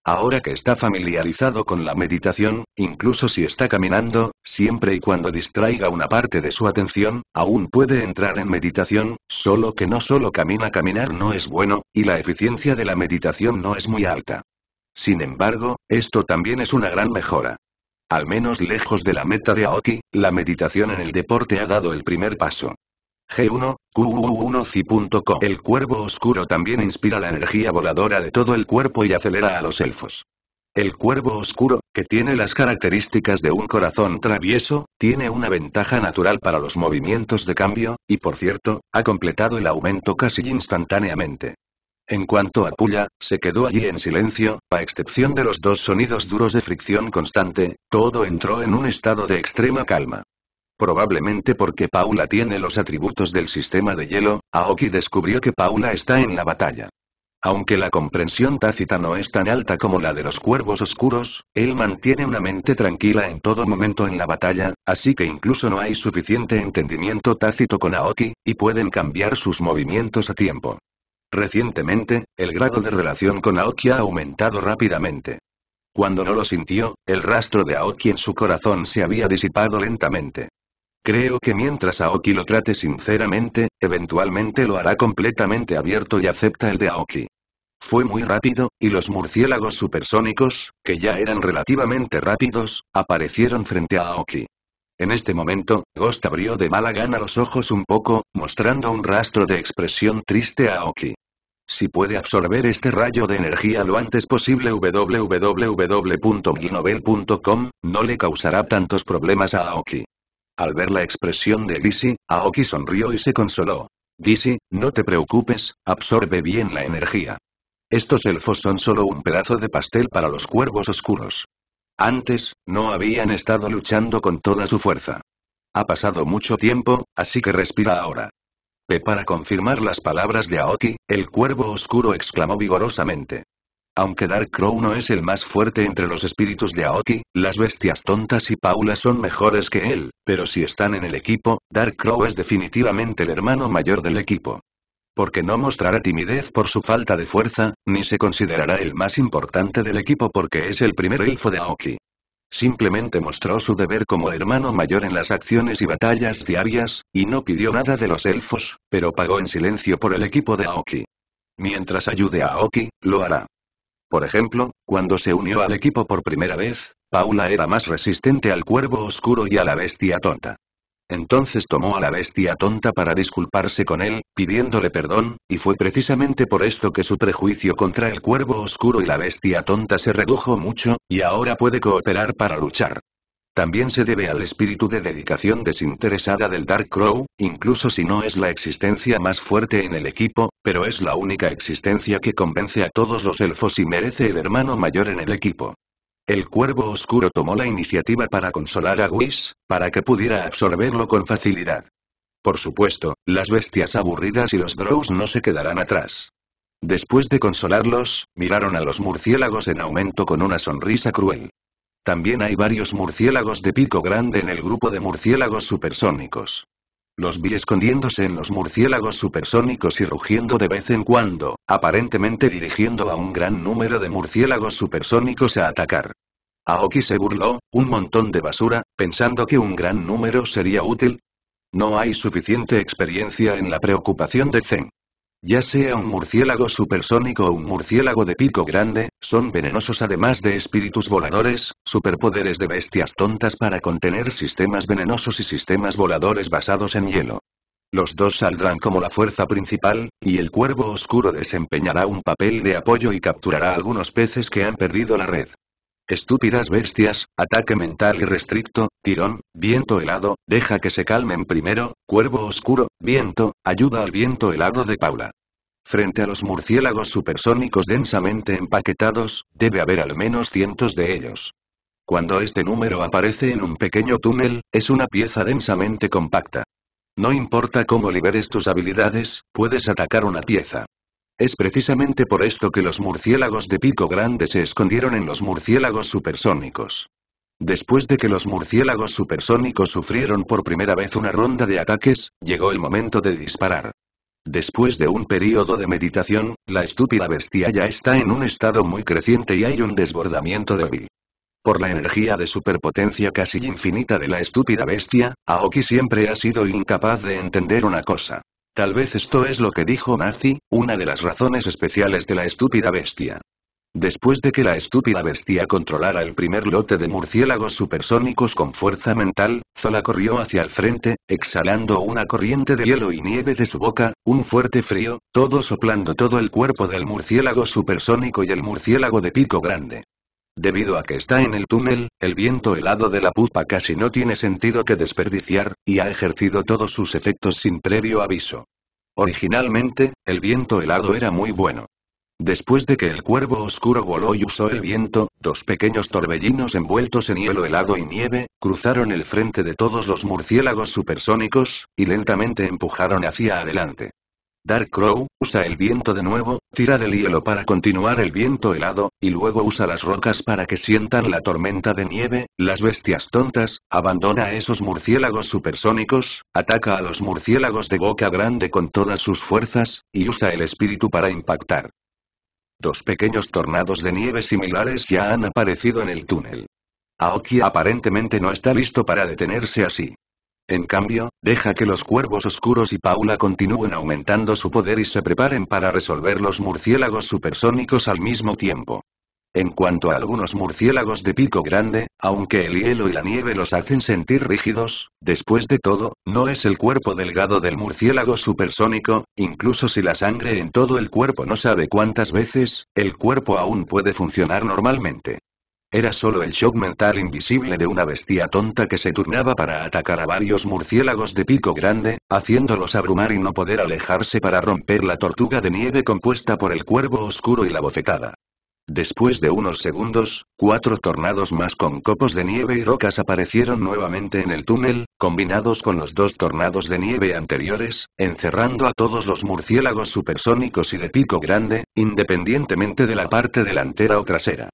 Ahora que está familiarizado con la meditación, incluso si está caminando, siempre y cuando distraiga una parte de su atención, aún puede entrar en meditación, solo que no solo camina caminar no es bueno, y la eficiencia de la meditación no es muy alta. Sin embargo, esto también es una gran mejora. Al menos lejos de la meta de Aoki, la meditación en el deporte ha dado el primer paso. G1, 1 ccom El cuervo oscuro también inspira la energía voladora de todo el cuerpo y acelera a los elfos. El cuervo oscuro, que tiene las características de un corazón travieso, tiene una ventaja natural para los movimientos de cambio, y por cierto, ha completado el aumento casi instantáneamente. En cuanto a Puya, se quedó allí en silencio, a excepción de los dos sonidos duros de fricción constante, todo entró en un estado de extrema calma. Probablemente porque Paula tiene los atributos del sistema de hielo, Aoki descubrió que Paula está en la batalla. Aunque la comprensión tácita no es tan alta como la de los cuervos oscuros, él mantiene una mente tranquila en todo momento en la batalla, así que incluso no hay suficiente entendimiento tácito con Aoki, y pueden cambiar sus movimientos a tiempo. Recientemente, el grado de relación con Aoki ha aumentado rápidamente. Cuando no lo sintió, el rastro de Aoki en su corazón se había disipado lentamente. Creo que mientras Aoki lo trate sinceramente, eventualmente lo hará completamente abierto y acepta el de Aoki. Fue muy rápido, y los murciélagos supersónicos, que ya eran relativamente rápidos, aparecieron frente a Aoki. En este momento, Ghost abrió de mala gana los ojos un poco, mostrando un rastro de expresión triste a Aoki. Si puede absorber este rayo de energía lo antes posible www.ginobel.com, no le causará tantos problemas a Aoki. Al ver la expresión de Dizzy, Aoki sonrió y se consoló. Dizzy, no te preocupes, absorbe bien la energía. Estos elfos son solo un pedazo de pastel para los cuervos oscuros. Antes, no habían estado luchando con toda su fuerza. Ha pasado mucho tiempo, así que respira ahora. Para confirmar las palabras de Aoki, el cuervo oscuro exclamó vigorosamente. Aunque Dark Crow no es el más fuerte entre los espíritus de Aoki, las bestias tontas y Paula son mejores que él, pero si están en el equipo, Dark Crow es definitivamente el hermano mayor del equipo. Porque no mostrará timidez por su falta de fuerza, ni se considerará el más importante del equipo porque es el primer elfo de Aoki. Simplemente mostró su deber como hermano mayor en las acciones y batallas diarias, y no pidió nada de los elfos, pero pagó en silencio por el equipo de Aoki. Mientras ayude a Aoki, lo hará. Por ejemplo, cuando se unió al equipo por primera vez, Paula era más resistente al cuervo oscuro y a la bestia tonta. Entonces tomó a la bestia tonta para disculparse con él, pidiéndole perdón, y fue precisamente por esto que su prejuicio contra el cuervo oscuro y la bestia tonta se redujo mucho, y ahora puede cooperar para luchar. También se debe al espíritu de dedicación desinteresada del Dark Crow, incluso si no es la existencia más fuerte en el equipo, pero es la única existencia que convence a todos los elfos y merece el hermano mayor en el equipo. El Cuervo Oscuro tomó la iniciativa para consolar a Whis, para que pudiera absorberlo con facilidad. Por supuesto, las bestias aburridas y los drows no se quedarán atrás. Después de consolarlos, miraron a los murciélagos en aumento con una sonrisa cruel. También hay varios murciélagos de pico grande en el grupo de murciélagos supersónicos. Los vi escondiéndose en los murciélagos supersónicos y rugiendo de vez en cuando, aparentemente dirigiendo a un gran número de murciélagos supersónicos a atacar. Aoki se burló, un montón de basura, pensando que un gran número sería útil. No hay suficiente experiencia en la preocupación de Zen. Ya sea un murciélago supersónico o un murciélago de pico grande, son venenosos además de espíritus voladores, superpoderes de bestias tontas para contener sistemas venenosos y sistemas voladores basados en hielo. Los dos saldrán como la fuerza principal, y el cuervo oscuro desempeñará un papel de apoyo y capturará algunos peces que han perdido la red. Estúpidas bestias, ataque mental y tirón, viento helado, deja que se calmen primero, cuervo oscuro, viento, ayuda al viento helado de Paula. Frente a los murciélagos supersónicos densamente empaquetados, debe haber al menos cientos de ellos. Cuando este número aparece en un pequeño túnel, es una pieza densamente compacta. No importa cómo liberes tus habilidades, puedes atacar una pieza. Es precisamente por esto que los murciélagos de pico grande se escondieron en los murciélagos supersónicos. Después de que los murciélagos supersónicos sufrieron por primera vez una ronda de ataques, llegó el momento de disparar. Después de un periodo de meditación, la estúpida bestia ya está en un estado muy creciente y hay un desbordamiento débil. Por la energía de superpotencia casi infinita de la estúpida bestia, Aoki siempre ha sido incapaz de entender una cosa. Tal vez esto es lo que dijo Nazi, una de las razones especiales de la estúpida bestia. Después de que la estúpida bestia controlara el primer lote de murciélagos supersónicos con fuerza mental, Zola corrió hacia el frente, exhalando una corriente de hielo y nieve de su boca, un fuerte frío, todo soplando todo el cuerpo del murciélago supersónico y el murciélago de pico grande. Debido a que está en el túnel, el viento helado de la pupa casi no tiene sentido que desperdiciar, y ha ejercido todos sus efectos sin previo aviso. Originalmente, el viento helado era muy bueno. Después de que el cuervo oscuro voló y usó el viento, dos pequeños torbellinos envueltos en hielo helado y nieve, cruzaron el frente de todos los murciélagos supersónicos, y lentamente empujaron hacia adelante. Dark Crow, usa el viento de nuevo, tira del hielo para continuar el viento helado, y luego usa las rocas para que sientan la tormenta de nieve, las bestias tontas, abandona a esos murciélagos supersónicos, ataca a los murciélagos de boca grande con todas sus fuerzas, y usa el espíritu para impactar. Dos pequeños tornados de nieve similares ya han aparecido en el túnel. Aoki aparentemente no está listo para detenerse así. En cambio, deja que los cuervos oscuros y Paula continúen aumentando su poder y se preparen para resolver los murciélagos supersónicos al mismo tiempo. En cuanto a algunos murciélagos de pico grande, aunque el hielo y la nieve los hacen sentir rígidos, después de todo, no es el cuerpo delgado del murciélago supersónico, incluso si la sangre en todo el cuerpo no sabe cuántas veces, el cuerpo aún puede funcionar normalmente. Era solo el shock mental invisible de una bestia tonta que se turnaba para atacar a varios murciélagos de pico grande, haciéndolos abrumar y no poder alejarse para romper la tortuga de nieve compuesta por el cuervo oscuro y la bofetada. Después de unos segundos, cuatro tornados más con copos de nieve y rocas aparecieron nuevamente en el túnel, combinados con los dos tornados de nieve anteriores, encerrando a todos los murciélagos supersónicos y de pico grande, independientemente de la parte delantera o trasera.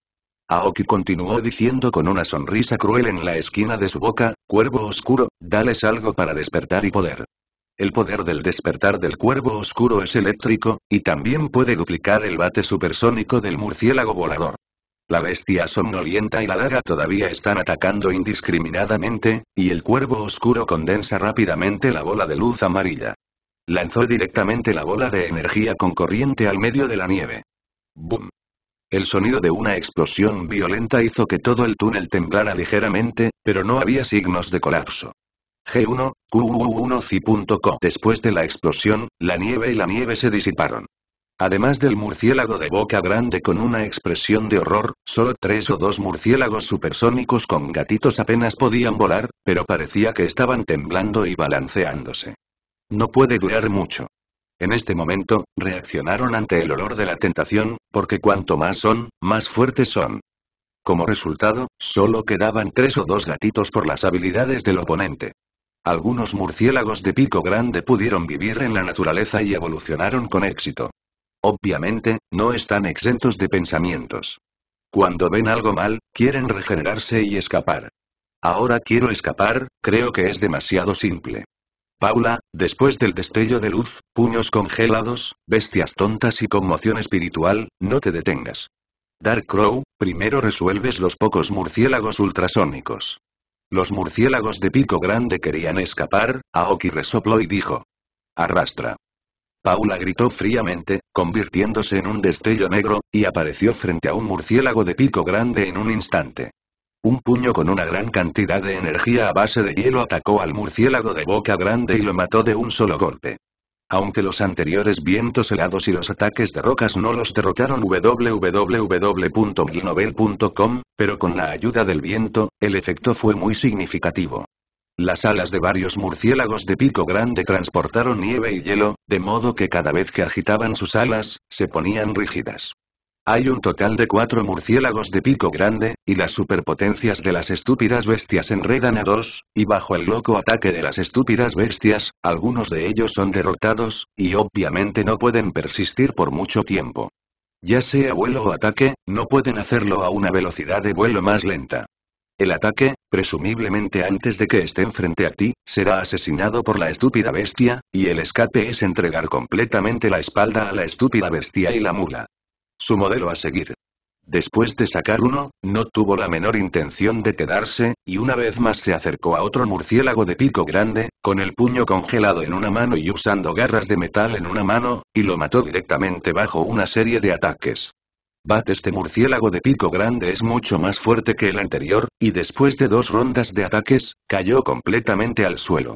Aoki continuó diciendo con una sonrisa cruel en la esquina de su boca, Cuervo Oscuro, dales algo para despertar y poder. El poder del despertar del Cuervo Oscuro es eléctrico, y también puede duplicar el bate supersónico del murciélago volador. La bestia somnolienta y la daga todavía están atacando indiscriminadamente, y el Cuervo Oscuro condensa rápidamente la bola de luz amarilla. Lanzó directamente la bola de energía con corriente al medio de la nieve. ¡Bum! El sonido de una explosión violenta hizo que todo el túnel temblara ligeramente, pero no había signos de colapso. G1, Q1C.co Después de la explosión, la nieve y la nieve se disiparon. Además del murciélago de boca grande con una expresión de horror, solo tres o dos murciélagos supersónicos con gatitos apenas podían volar, pero parecía que estaban temblando y balanceándose. No puede durar mucho. En este momento, reaccionaron ante el olor de la tentación, porque cuanto más son, más fuertes son. Como resultado, solo quedaban tres o dos gatitos por las habilidades del oponente. Algunos murciélagos de pico grande pudieron vivir en la naturaleza y evolucionaron con éxito. Obviamente, no están exentos de pensamientos. Cuando ven algo mal, quieren regenerarse y escapar. Ahora quiero escapar, creo que es demasiado simple. Paula, después del destello de luz, puños congelados, bestias tontas y conmoción espiritual, no te detengas. Dark Crow, primero resuelves los pocos murciélagos ultrasónicos. Los murciélagos de pico grande querían escapar, Aoki resopló y dijo. Arrastra. Paula gritó fríamente, convirtiéndose en un destello negro, y apareció frente a un murciélago de pico grande en un instante. Un puño con una gran cantidad de energía a base de hielo atacó al murciélago de boca grande y lo mató de un solo golpe. Aunque los anteriores vientos helados y los ataques de rocas no los derrotaron www.milnovel.com, pero con la ayuda del viento, el efecto fue muy significativo. Las alas de varios murciélagos de pico grande transportaron nieve y hielo, de modo que cada vez que agitaban sus alas, se ponían rígidas. Hay un total de cuatro murciélagos de pico grande, y las superpotencias de las estúpidas bestias enredan a dos, y bajo el loco ataque de las estúpidas bestias, algunos de ellos son derrotados, y obviamente no pueden persistir por mucho tiempo. Ya sea vuelo o ataque, no pueden hacerlo a una velocidad de vuelo más lenta. El ataque, presumiblemente antes de que estén frente a ti, será asesinado por la estúpida bestia, y el escape es entregar completamente la espalda a la estúpida bestia y la mula. Su modelo a seguir. Después de sacar uno, no tuvo la menor intención de quedarse, y una vez más se acercó a otro murciélago de pico grande, con el puño congelado en una mano y usando garras de metal en una mano, y lo mató directamente bajo una serie de ataques. Bat este murciélago de pico grande es mucho más fuerte que el anterior, y después de dos rondas de ataques, cayó completamente al suelo.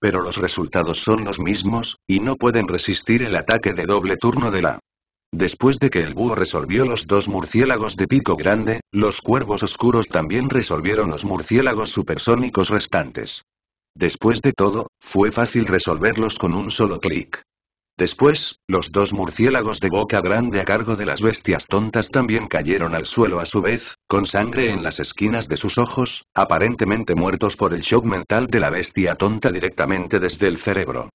Pero los resultados son los mismos, y no pueden resistir el ataque de doble turno de la Después de que el búho resolvió los dos murciélagos de pico grande, los cuervos oscuros también resolvieron los murciélagos supersónicos restantes. Después de todo, fue fácil resolverlos con un solo clic. Después, los dos murciélagos de boca grande a cargo de las bestias tontas también cayeron al suelo a su vez, con sangre en las esquinas de sus ojos, aparentemente muertos por el shock mental de la bestia tonta directamente desde el cerebro.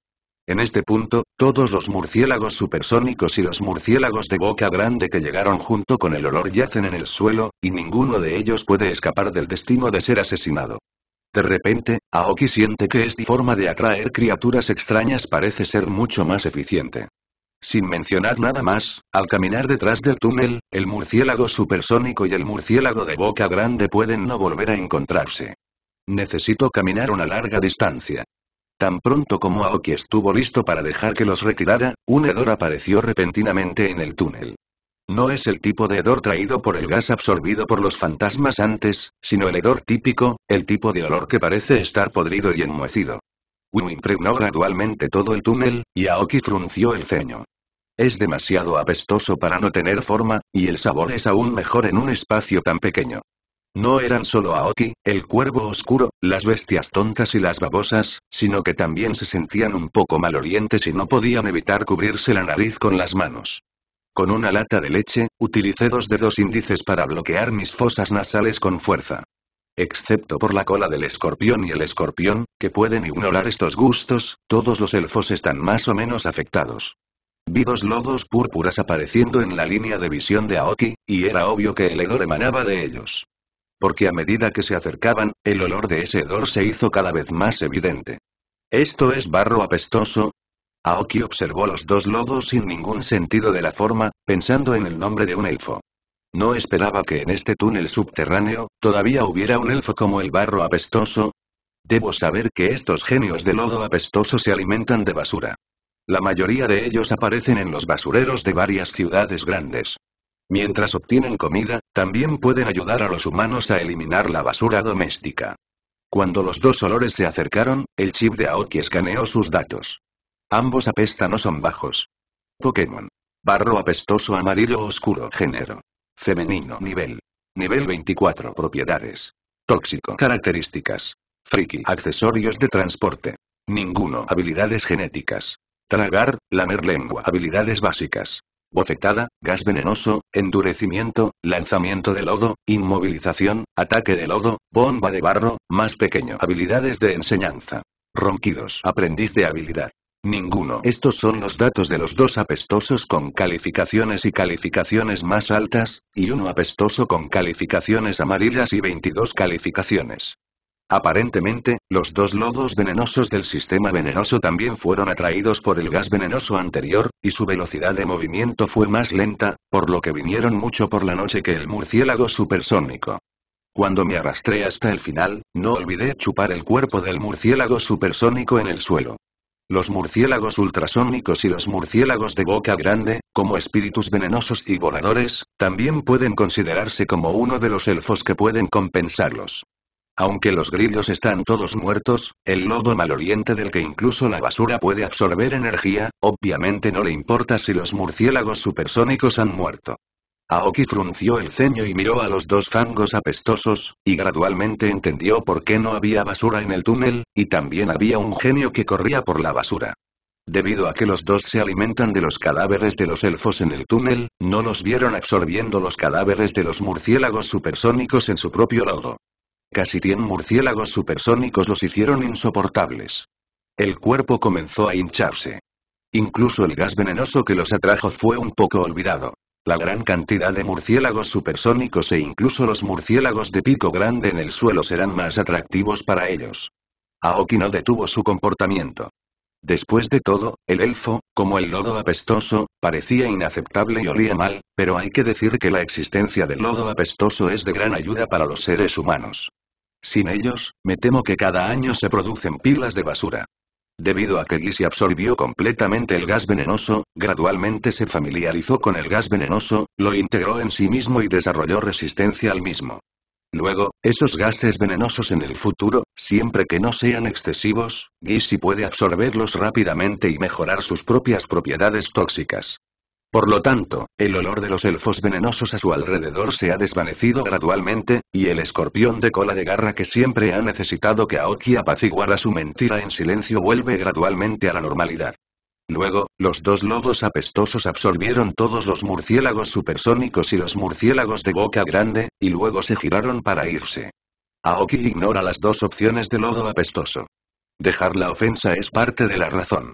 En este punto, todos los murciélagos supersónicos y los murciélagos de boca grande que llegaron junto con el olor yacen en el suelo, y ninguno de ellos puede escapar del destino de ser asesinado. De repente, Aoki siente que esta forma de atraer criaturas extrañas parece ser mucho más eficiente. Sin mencionar nada más, al caminar detrás del túnel, el murciélago supersónico y el murciélago de boca grande pueden no volver a encontrarse. Necesito caminar una larga distancia. Tan pronto como Aoki estuvo listo para dejar que los retirara, un hedor apareció repentinamente en el túnel. No es el tipo de hedor traído por el gas absorbido por los fantasmas antes, sino el hedor típico, el tipo de olor que parece estar podrido y enmohecido. Wu impregnó gradualmente todo el túnel, y Aoki frunció el ceño. Es demasiado apestoso para no tener forma, y el sabor es aún mejor en un espacio tan pequeño. No eran solo Aoki, el cuervo oscuro, las bestias tontas y las babosas, sino que también se sentían un poco malolientes y no podían evitar cubrirse la nariz con las manos. Con una lata de leche, utilicé dos dedos índices para bloquear mis fosas nasales con fuerza. Excepto por la cola del escorpión y el escorpión, que pueden ignorar estos gustos, todos los elfos están más o menos afectados. Vi dos lodos púrpuras apareciendo en la línea de visión de Aoki, y era obvio que el hedor emanaba de ellos porque a medida que se acercaban, el olor de ese hedor se hizo cada vez más evidente. ¿Esto es barro apestoso? Aoki observó los dos lodos sin ningún sentido de la forma, pensando en el nombre de un elfo. No esperaba que en este túnel subterráneo, todavía hubiera un elfo como el barro apestoso. Debo saber que estos genios de lodo apestoso se alimentan de basura. La mayoría de ellos aparecen en los basureros de varias ciudades grandes. Mientras obtienen comida, también pueden ayudar a los humanos a eliminar la basura doméstica. Cuando los dos olores se acercaron, el chip de Aoki escaneó sus datos. Ambos apesta no son bajos. Pokémon. Barro apestoso amarillo oscuro. Género. Femenino. Nivel. Nivel 24. Propiedades. Tóxico. Características. Friki. Accesorios de transporte. Ninguno. Habilidades genéticas. Tragar, lamer lengua. Habilidades básicas. Bofetada, gas venenoso, endurecimiento, lanzamiento de lodo, inmovilización, ataque de lodo, bomba de barro, más pequeño. Habilidades de enseñanza. Ronquidos. Aprendiz de habilidad. Ninguno. Estos son los datos de los dos apestosos con calificaciones y calificaciones más altas, y uno apestoso con calificaciones amarillas y 22 calificaciones. Aparentemente, los dos lodos venenosos del sistema venenoso también fueron atraídos por el gas venenoso anterior, y su velocidad de movimiento fue más lenta, por lo que vinieron mucho por la noche que el murciélago supersónico. Cuando me arrastré hasta el final, no olvidé chupar el cuerpo del murciélago supersónico en el suelo. Los murciélagos ultrasónicos y los murciélagos de boca grande, como espíritus venenosos y voladores, también pueden considerarse como uno de los elfos que pueden compensarlos. Aunque los grillos están todos muertos, el lodo maloliente del que incluso la basura puede absorber energía, obviamente no le importa si los murciélagos supersónicos han muerto. Aoki frunció el ceño y miró a los dos fangos apestosos, y gradualmente entendió por qué no había basura en el túnel, y también había un genio que corría por la basura. Debido a que los dos se alimentan de los cadáveres de los elfos en el túnel, no los vieron absorbiendo los cadáveres de los murciélagos supersónicos en su propio lodo. Casi 100 murciélagos supersónicos los hicieron insoportables. El cuerpo comenzó a hincharse. Incluso el gas venenoso que los atrajo fue un poco olvidado. La gran cantidad de murciélagos supersónicos e incluso los murciélagos de pico grande en el suelo serán más atractivos para ellos. Aoki no detuvo su comportamiento. Después de todo, el elfo, como el lodo apestoso, parecía inaceptable y olía mal, pero hay que decir que la existencia del lodo apestoso es de gran ayuda para los seres humanos. Sin ellos, me temo que cada año se producen pilas de basura. Debido a que se absorbió completamente el gas venenoso, gradualmente se familiarizó con el gas venenoso, lo integró en sí mismo y desarrolló resistencia al mismo. Luego, esos gases venenosos en el futuro, siempre que no sean excesivos, Gishi puede absorberlos rápidamente y mejorar sus propias propiedades tóxicas. Por lo tanto, el olor de los elfos venenosos a su alrededor se ha desvanecido gradualmente, y el escorpión de cola de garra que siempre ha necesitado que Aoki apaciguara su mentira en silencio vuelve gradualmente a la normalidad. Luego, los dos lobos apestosos absorbieron todos los murciélagos supersónicos y los murciélagos de boca grande, y luego se giraron para irse. Aoki ignora las dos opciones de lodo apestoso. Dejar la ofensa es parte de la razón.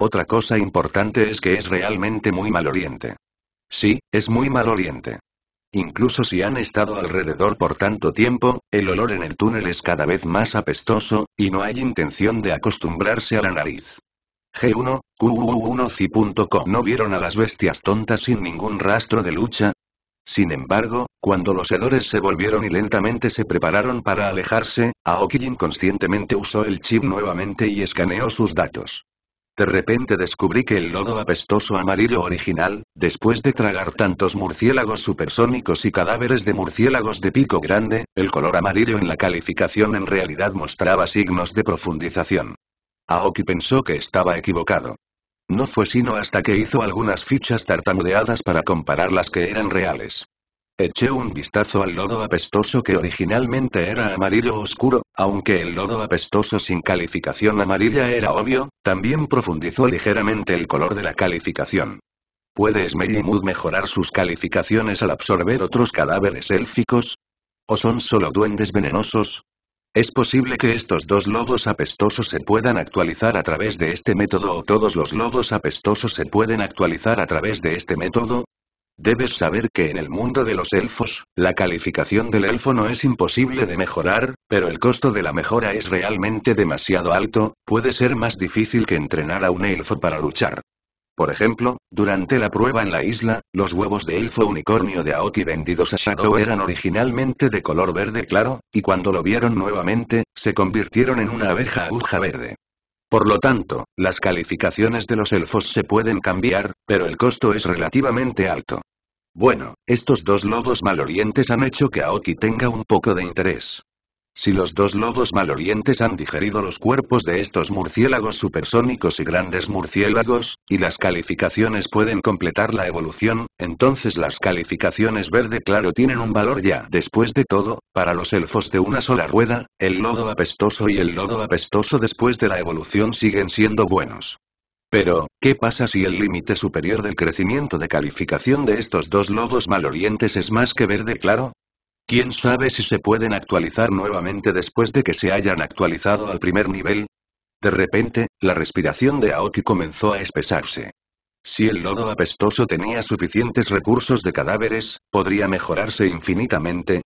Otra cosa importante es que es realmente muy maloliente. Sí, es muy maloliente. Incluso si han estado alrededor por tanto tiempo, el olor en el túnel es cada vez más apestoso, y no hay intención de acostumbrarse a la nariz. G1, Q1C.com no vieron a las bestias tontas sin ningún rastro de lucha. Sin embargo, cuando los hedores se volvieron y lentamente se prepararon para alejarse, Aoki inconscientemente usó el chip nuevamente y escaneó sus datos. De repente descubrí que el lodo apestoso amarillo original, después de tragar tantos murciélagos supersónicos y cadáveres de murciélagos de pico grande, el color amarillo en la calificación en realidad mostraba signos de profundización. Aoki pensó que estaba equivocado. No fue sino hasta que hizo algunas fichas tartamudeadas para comparar las que eran reales. Eché un vistazo al lodo apestoso que originalmente era amarillo oscuro, aunque el lodo apestoso sin calificación amarilla era obvio, también profundizó ligeramente el color de la calificación. ¿Puede Mood mejorar sus calificaciones al absorber otros cadáveres élficos? ¿O son solo duendes venenosos? Es posible que estos dos lodos apestosos se puedan actualizar a través de este método o todos los lodos apestosos se pueden actualizar a través de este método. Debes saber que en el mundo de los elfos, la calificación del elfo no es imposible de mejorar, pero el costo de la mejora es realmente demasiado alto, puede ser más difícil que entrenar a un elfo para luchar. Por ejemplo, durante la prueba en la isla, los huevos de elfo unicornio de Aoki vendidos a Shadow eran originalmente de color verde claro, y cuando lo vieron nuevamente, se convirtieron en una abeja aguja verde. Por lo tanto, las calificaciones de los elfos se pueden cambiar, pero el costo es relativamente alto. Bueno, estos dos lobos malorientes han hecho que Aoki tenga un poco de interés. Si los dos lobos malorientes han digerido los cuerpos de estos murciélagos supersónicos y grandes murciélagos, y las calificaciones pueden completar la evolución, entonces las calificaciones verde claro tienen un valor ya. Después de todo, para los elfos de una sola rueda, el lodo apestoso y el lodo apestoso después de la evolución siguen siendo buenos. Pero, ¿qué pasa si el límite superior del crecimiento de calificación de estos dos lobos malorientes es más que verde claro? ¿Quién sabe si se pueden actualizar nuevamente después de que se hayan actualizado al primer nivel? De repente, la respiración de Aoki comenzó a espesarse. Si el lodo apestoso tenía suficientes recursos de cadáveres, podría mejorarse infinitamente.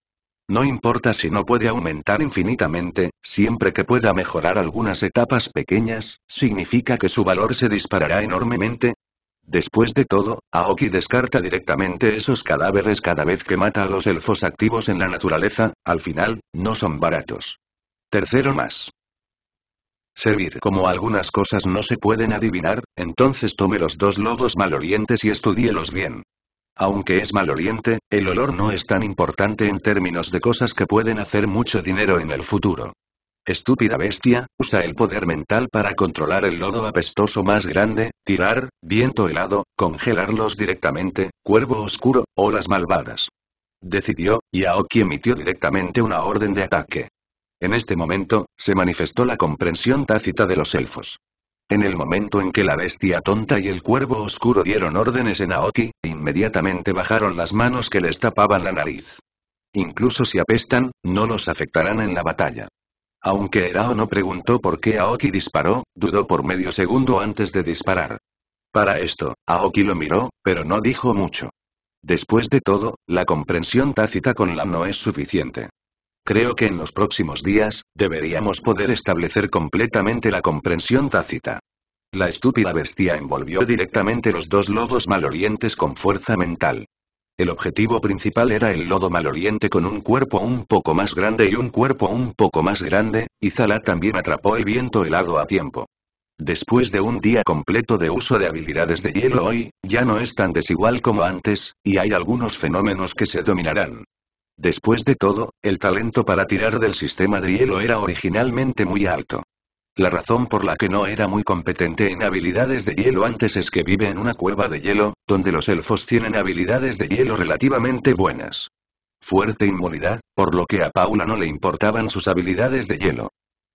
No importa si no puede aumentar infinitamente, siempre que pueda mejorar algunas etapas pequeñas, significa que su valor se disparará enormemente, Después de todo, Aoki descarta directamente esos cadáveres cada vez que mata a los elfos activos en la naturaleza, al final, no son baratos. Tercero más. Servir como algunas cosas no se pueden adivinar, entonces tome los dos lobos malolientes y estudielos bien. Aunque es maloliente, el olor no es tan importante en términos de cosas que pueden hacer mucho dinero en el futuro. Estúpida bestia, usa el poder mental para controlar el lodo apestoso más grande, tirar, viento helado, congelarlos directamente, cuervo oscuro, las malvadas. Decidió, y Aoki emitió directamente una orden de ataque. En este momento, se manifestó la comprensión tácita de los elfos. En el momento en que la bestia tonta y el cuervo oscuro dieron órdenes en Aoki, inmediatamente bajaron las manos que les tapaban la nariz. Incluso si apestan, no los afectarán en la batalla. Aunque Erao no preguntó por qué Aoki disparó, dudó por medio segundo antes de disparar. Para esto, Aoki lo miró, pero no dijo mucho. Después de todo, la comprensión tácita con Lam no es suficiente. Creo que en los próximos días, deberíamos poder establecer completamente la comprensión tácita. La estúpida bestia envolvió directamente los dos lobos malorientes con fuerza mental. El objetivo principal era el lodo maloliente con un cuerpo un poco más grande y un cuerpo un poco más grande, y Zala también atrapó el viento helado a tiempo. Después de un día completo de uso de habilidades de hielo hoy, ya no es tan desigual como antes, y hay algunos fenómenos que se dominarán. Después de todo, el talento para tirar del sistema de hielo era originalmente muy alto. La razón por la que no era muy competente en habilidades de hielo antes es que vive en una cueva de hielo, donde los elfos tienen habilidades de hielo relativamente buenas. Fuerte inmunidad, por lo que a Paula no le importaban sus habilidades de hielo.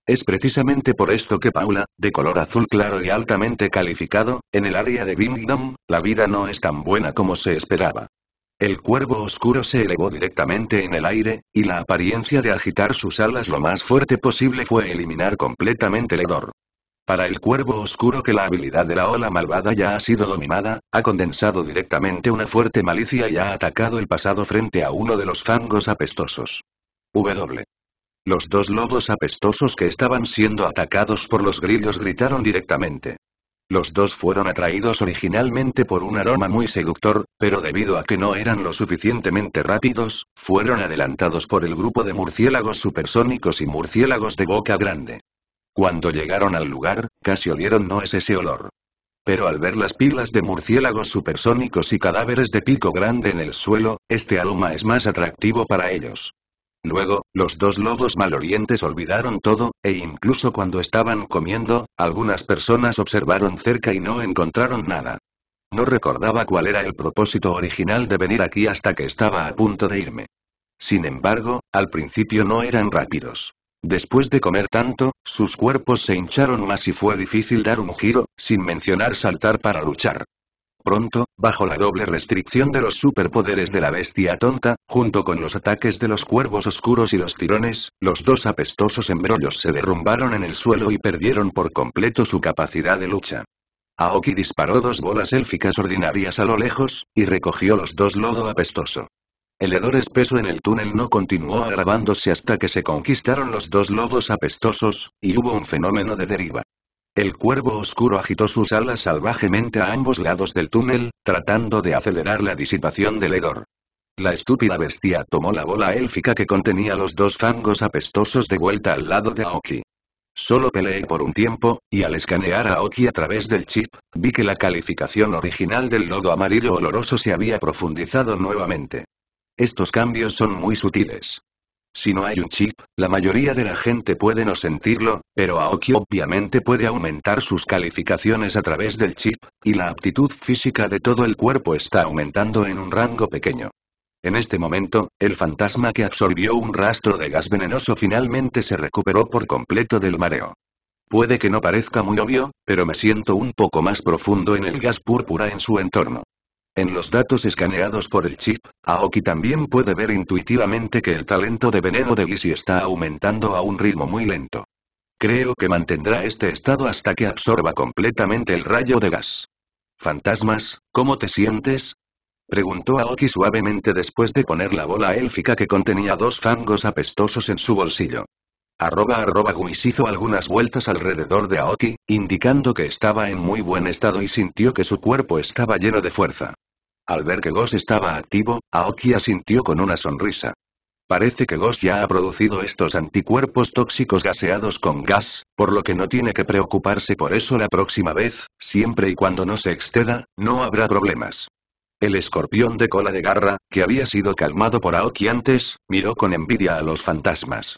Es precisamente por esto que Paula, de color azul claro y altamente calificado, en el área de Bingdom, la vida no es tan buena como se esperaba. El cuervo oscuro se elevó directamente en el aire, y la apariencia de agitar sus alas lo más fuerte posible fue eliminar completamente el hedor. Para el cuervo oscuro que la habilidad de la ola malvada ya ha sido dominada, ha condensado directamente una fuerte malicia y ha atacado el pasado frente a uno de los fangos apestosos. W. Los dos lobos apestosos que estaban siendo atacados por los grillos gritaron directamente. Los dos fueron atraídos originalmente por un aroma muy seductor, pero debido a que no eran lo suficientemente rápidos, fueron adelantados por el grupo de murciélagos supersónicos y murciélagos de boca grande. Cuando llegaron al lugar, casi olieron no es ese olor. Pero al ver las pilas de murciélagos supersónicos y cadáveres de pico grande en el suelo, este aroma es más atractivo para ellos. Luego, los dos lobos malorientes olvidaron todo, e incluso cuando estaban comiendo, algunas personas observaron cerca y no encontraron nada. No recordaba cuál era el propósito original de venir aquí hasta que estaba a punto de irme. Sin embargo, al principio no eran rápidos. Después de comer tanto, sus cuerpos se hincharon más y fue difícil dar un giro, sin mencionar saltar para luchar. Pronto, bajo la doble restricción de los superpoderes de la bestia tonta, junto con los ataques de los cuervos oscuros y los tirones, los dos apestosos embrollos se derrumbaron en el suelo y perdieron por completo su capacidad de lucha. Aoki disparó dos bolas élficas ordinarias a lo lejos, y recogió los dos lodo apestoso. El hedor espeso en el túnel no continuó agravándose hasta que se conquistaron los dos lobos apestosos, y hubo un fenómeno de deriva. El cuervo oscuro agitó sus alas salvajemente a ambos lados del túnel, tratando de acelerar la disipación del hedor. La estúpida bestia tomó la bola élfica que contenía los dos fangos apestosos de vuelta al lado de Aoki. Solo peleé por un tiempo, y al escanear a Aoki a través del chip, vi que la calificación original del lodo amarillo oloroso se había profundizado nuevamente. Estos cambios son muy sutiles. Si no hay un chip, la mayoría de la gente puede no sentirlo, pero Aoki obviamente puede aumentar sus calificaciones a través del chip, y la aptitud física de todo el cuerpo está aumentando en un rango pequeño. En este momento, el fantasma que absorbió un rastro de gas venenoso finalmente se recuperó por completo del mareo. Puede que no parezca muy obvio, pero me siento un poco más profundo en el gas púrpura en su entorno. En los datos escaneados por el chip, Aoki también puede ver intuitivamente que el talento de veneno de Lizzie está aumentando a un ritmo muy lento. Creo que mantendrá este estado hasta que absorba completamente el rayo de gas. ¿Fantasmas, cómo te sientes? Preguntó Aoki suavemente después de poner la bola élfica que contenía dos fangos apestosos en su bolsillo. Arroba arroba gumis hizo algunas vueltas alrededor de Aoki, indicando que estaba en muy buen estado y sintió que su cuerpo estaba lleno de fuerza. Al ver que Gos estaba activo, Aoki asintió con una sonrisa. Parece que Gos ya ha producido estos anticuerpos tóxicos gaseados con gas, por lo que no tiene que preocuparse por eso la próxima vez, siempre y cuando no se exceda, no habrá problemas. El escorpión de cola de garra, que había sido calmado por Aoki antes, miró con envidia a los fantasmas.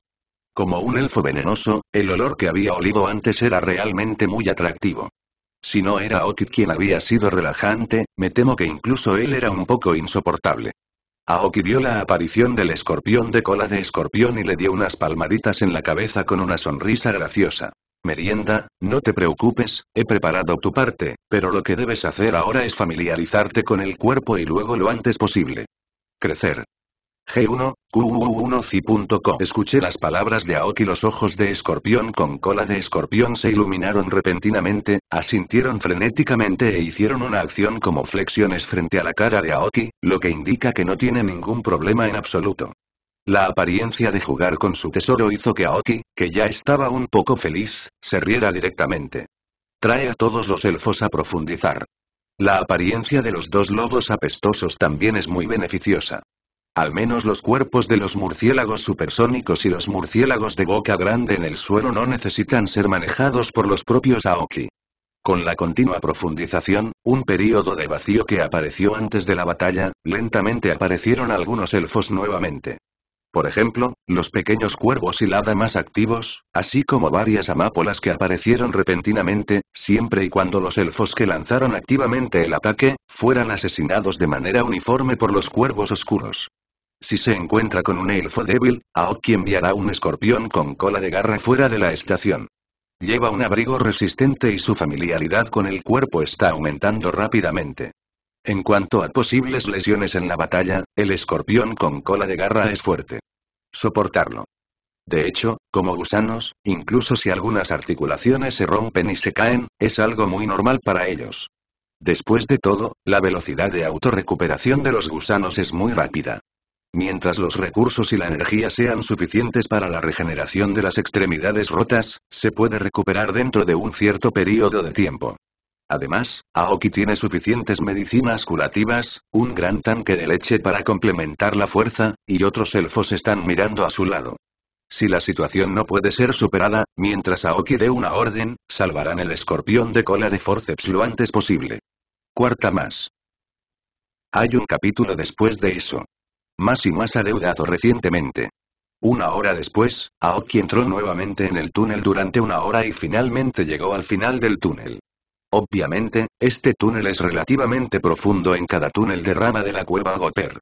Como un elfo venenoso, el olor que había olido antes era realmente muy atractivo. Si no era Oki quien había sido relajante, me temo que incluso él era un poco insoportable. Aoki vio la aparición del escorpión de cola de escorpión y le dio unas palmaditas en la cabeza con una sonrisa graciosa. Merienda, no te preocupes, he preparado tu parte, pero lo que debes hacer ahora es familiarizarte con el cuerpo y luego lo antes posible. Crecer. G1, 1 ccom Escuché las palabras de Aoki. Los ojos de escorpión con cola de escorpión se iluminaron repentinamente, asintieron frenéticamente e hicieron una acción como flexiones frente a la cara de Aoki, lo que indica que no tiene ningún problema en absoluto. La apariencia de jugar con su tesoro hizo que Aoki, que ya estaba un poco feliz, se riera directamente. Trae a todos los elfos a profundizar. La apariencia de los dos lobos apestosos también es muy beneficiosa. Al menos los cuerpos de los murciélagos supersónicos y los murciélagos de boca grande en el suelo no necesitan ser manejados por los propios Aoki. Con la continua profundización, un período de vacío que apareció antes de la batalla, lentamente aparecieron algunos elfos nuevamente. Por ejemplo, los pequeños cuervos y ladas más activos, así como varias amápolas que aparecieron repentinamente, siempre y cuando los elfos que lanzaron activamente el ataque, fueran asesinados de manera uniforme por los cuervos oscuros. Si se encuentra con un elfo débil, Aoki enviará un escorpión con cola de garra fuera de la estación. Lleva un abrigo resistente y su familiaridad con el cuerpo está aumentando rápidamente. En cuanto a posibles lesiones en la batalla, el escorpión con cola de garra es fuerte. Soportarlo. De hecho, como gusanos, incluso si algunas articulaciones se rompen y se caen, es algo muy normal para ellos. Después de todo, la velocidad de autorrecuperación de los gusanos es muy rápida. Mientras los recursos y la energía sean suficientes para la regeneración de las extremidades rotas, se puede recuperar dentro de un cierto periodo de tiempo. Además, Aoki tiene suficientes medicinas curativas, un gran tanque de leche para complementar la fuerza, y otros elfos están mirando a su lado. Si la situación no puede ser superada, mientras Aoki dé una orden, salvarán el escorpión de cola de Forceps lo antes posible. Cuarta más. Hay un capítulo después de eso más y más adeudado recientemente. Una hora después, Aoki entró nuevamente en el túnel durante una hora y finalmente llegó al final del túnel. Obviamente, este túnel es relativamente profundo en cada túnel de rama de la cueva Goper.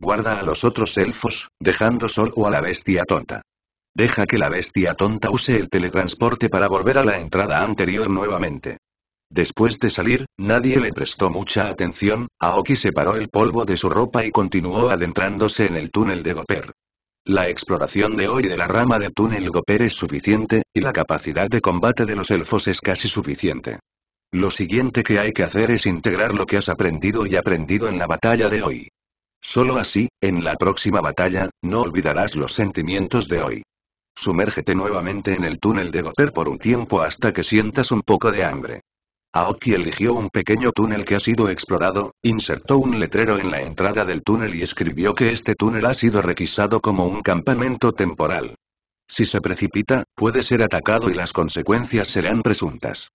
Guarda a los otros elfos, dejando solo a la bestia tonta. Deja que la bestia tonta use el teletransporte para volver a la entrada anterior nuevamente. Después de salir, nadie le prestó mucha atención, Aoki separó el polvo de su ropa y continuó adentrándose en el túnel de Goper. La exploración de hoy de la rama de túnel Goper es suficiente, y la capacidad de combate de los elfos es casi suficiente. Lo siguiente que hay que hacer es integrar lo que has aprendido y aprendido en la batalla de hoy. Solo así, en la próxima batalla, no olvidarás los sentimientos de hoy. Sumérgete nuevamente en el túnel de Goper por un tiempo hasta que sientas un poco de hambre. Aoki eligió un pequeño túnel que ha sido explorado, insertó un letrero en la entrada del túnel y escribió que este túnel ha sido requisado como un campamento temporal. Si se precipita, puede ser atacado y las consecuencias serán presuntas.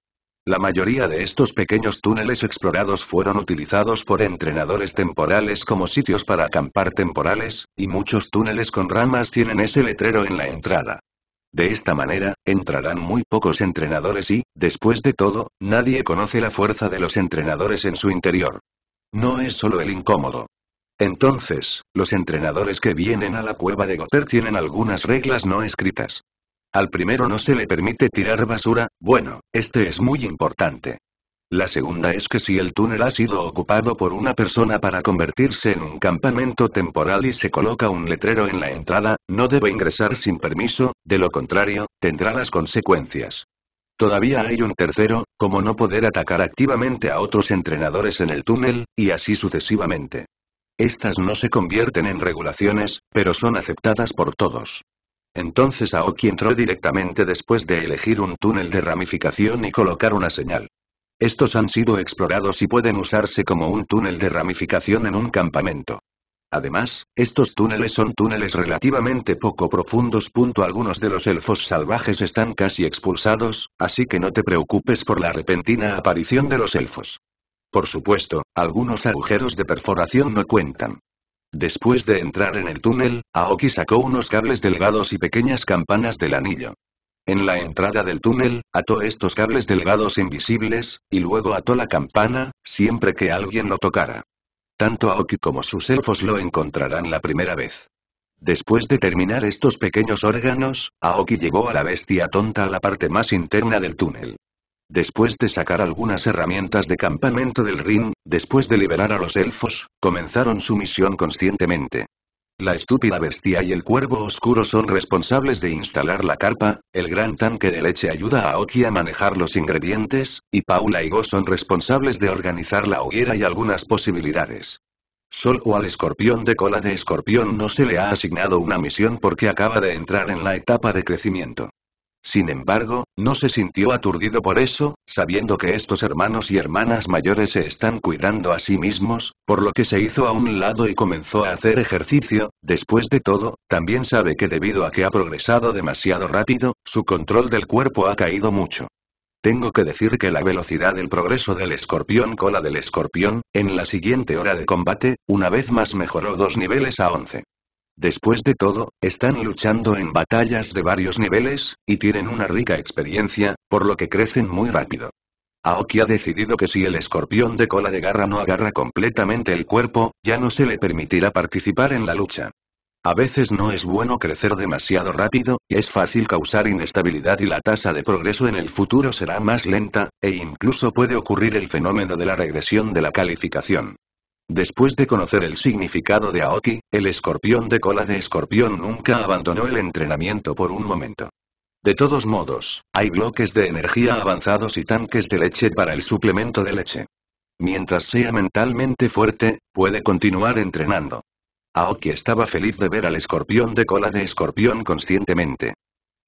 La mayoría de estos pequeños túneles explorados fueron utilizados por entrenadores temporales como sitios para acampar temporales, y muchos túneles con ramas tienen ese letrero en la entrada. De esta manera, entrarán muy pocos entrenadores y, después de todo, nadie conoce la fuerza de los entrenadores en su interior. No es solo el incómodo. Entonces, los entrenadores que vienen a la cueva de Goter tienen algunas reglas no escritas. Al primero no se le permite tirar basura, bueno, este es muy importante. La segunda es que si el túnel ha sido ocupado por una persona para convertirse en un campamento temporal y se coloca un letrero en la entrada, no debe ingresar sin permiso, de lo contrario, tendrá las consecuencias. Todavía hay un tercero, como no poder atacar activamente a otros entrenadores en el túnel, y así sucesivamente. Estas no se convierten en regulaciones, pero son aceptadas por todos. Entonces Aoki entró directamente después de elegir un túnel de ramificación y colocar una señal. Estos han sido explorados y pueden usarse como un túnel de ramificación en un campamento. Además, estos túneles son túneles relativamente poco profundos. Algunos de los elfos salvajes están casi expulsados, así que no te preocupes por la repentina aparición de los elfos. Por supuesto, algunos agujeros de perforación no cuentan. Después de entrar en el túnel, Aoki sacó unos cables delgados y pequeñas campanas del anillo. En la entrada del túnel, ató estos cables delgados invisibles, y luego ató la campana, siempre que alguien lo tocara. Tanto Aoki como sus elfos lo encontrarán la primera vez. Después de terminar estos pequeños órganos, Aoki llegó a la bestia tonta a la parte más interna del túnel. Después de sacar algunas herramientas de campamento del ring, después de liberar a los elfos, comenzaron su misión conscientemente. La estúpida bestia y el cuervo oscuro son responsables de instalar la carpa, el gran tanque de leche ayuda a Oki a manejar los ingredientes, y Paula y Go son responsables de organizar la hoguera y algunas posibilidades. Sol o al escorpión de cola de escorpión no se le ha asignado una misión porque acaba de entrar en la etapa de crecimiento. Sin embargo, no se sintió aturdido por eso, sabiendo que estos hermanos y hermanas mayores se están cuidando a sí mismos, por lo que se hizo a un lado y comenzó a hacer ejercicio, después de todo, también sabe que debido a que ha progresado demasiado rápido, su control del cuerpo ha caído mucho. Tengo que decir que la velocidad del progreso del escorpión cola del escorpión, en la siguiente hora de combate, una vez más mejoró dos niveles a 11. Después de todo, están luchando en batallas de varios niveles, y tienen una rica experiencia, por lo que crecen muy rápido. Aoki ha decidido que si el escorpión de cola de garra no agarra completamente el cuerpo, ya no se le permitirá participar en la lucha. A veces no es bueno crecer demasiado rápido, es fácil causar inestabilidad y la tasa de progreso en el futuro será más lenta, e incluso puede ocurrir el fenómeno de la regresión de la calificación. Después de conocer el significado de Aoki, el escorpión de cola de escorpión nunca abandonó el entrenamiento por un momento. De todos modos, hay bloques de energía avanzados y tanques de leche para el suplemento de leche. Mientras sea mentalmente fuerte, puede continuar entrenando. Aoki estaba feliz de ver al escorpión de cola de escorpión conscientemente.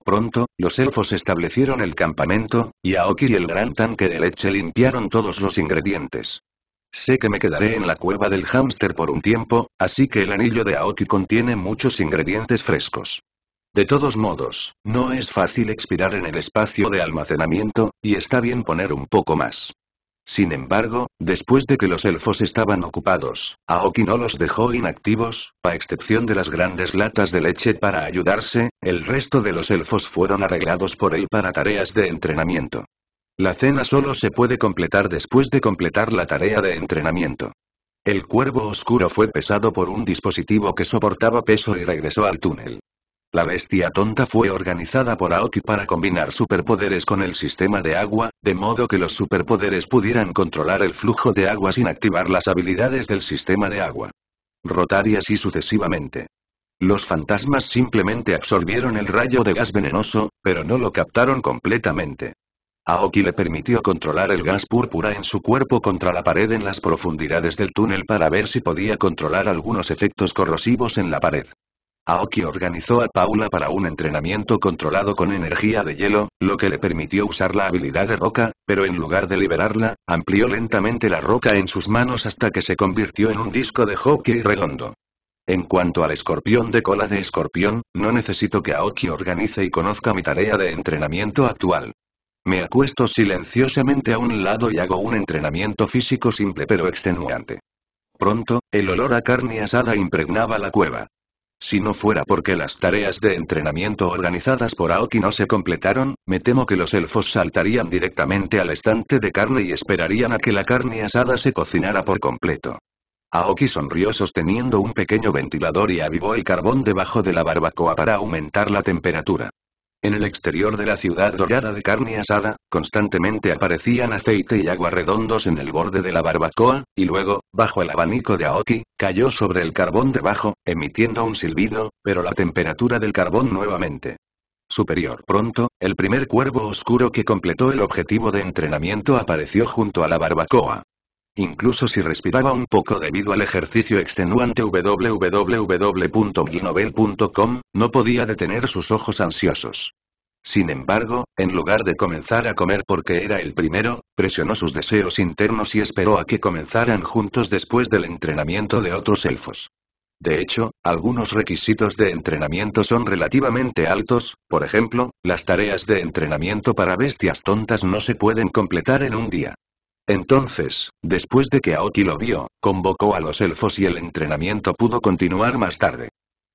Pronto, los elfos establecieron el campamento, y Aoki y el gran tanque de leche limpiaron todos los ingredientes. Sé que me quedaré en la cueva del hámster por un tiempo, así que el anillo de Aoki contiene muchos ingredientes frescos. De todos modos, no es fácil expirar en el espacio de almacenamiento, y está bien poner un poco más. Sin embargo, después de que los elfos estaban ocupados, Aoki no los dejó inactivos, a excepción de las grandes latas de leche para ayudarse, el resto de los elfos fueron arreglados por él para tareas de entrenamiento. La cena solo se puede completar después de completar la tarea de entrenamiento. El cuervo oscuro fue pesado por un dispositivo que soportaba peso y regresó al túnel. La bestia tonta fue organizada por Aoki para combinar superpoderes con el sistema de agua, de modo que los superpoderes pudieran controlar el flujo de agua sin activar las habilidades del sistema de agua. Rotar y así sucesivamente. Los fantasmas simplemente absorbieron el rayo de gas venenoso, pero no lo captaron completamente. Aoki le permitió controlar el gas púrpura en su cuerpo contra la pared en las profundidades del túnel para ver si podía controlar algunos efectos corrosivos en la pared. Aoki organizó a Paula para un entrenamiento controlado con energía de hielo, lo que le permitió usar la habilidad de roca, pero en lugar de liberarla, amplió lentamente la roca en sus manos hasta que se convirtió en un disco de hockey redondo. En cuanto al escorpión de cola de escorpión, no necesito que Aoki organice y conozca mi tarea de entrenamiento actual. Me acuesto silenciosamente a un lado y hago un entrenamiento físico simple pero extenuante. Pronto, el olor a carne asada impregnaba la cueva. Si no fuera porque las tareas de entrenamiento organizadas por Aoki no se completaron, me temo que los elfos saltarían directamente al estante de carne y esperarían a que la carne asada se cocinara por completo. Aoki sonrió sosteniendo un pequeño ventilador y avivó el carbón debajo de la barbacoa para aumentar la temperatura. En el exterior de la ciudad dorada de carne asada, constantemente aparecían aceite y agua redondos en el borde de la barbacoa, y luego, bajo el abanico de Aoki, cayó sobre el carbón debajo, emitiendo un silbido, pero la temperatura del carbón nuevamente. Superior pronto, el primer cuervo oscuro que completó el objetivo de entrenamiento apareció junto a la barbacoa. Incluso si respiraba un poco debido al ejercicio extenuante www.ginovel.com, no podía detener sus ojos ansiosos. Sin embargo, en lugar de comenzar a comer porque era el primero, presionó sus deseos internos y esperó a que comenzaran juntos después del entrenamiento de otros elfos. De hecho, algunos requisitos de entrenamiento son relativamente altos, por ejemplo, las tareas de entrenamiento para bestias tontas no se pueden completar en un día. Entonces, después de que Aoki lo vio, convocó a los elfos y el entrenamiento pudo continuar más tarde.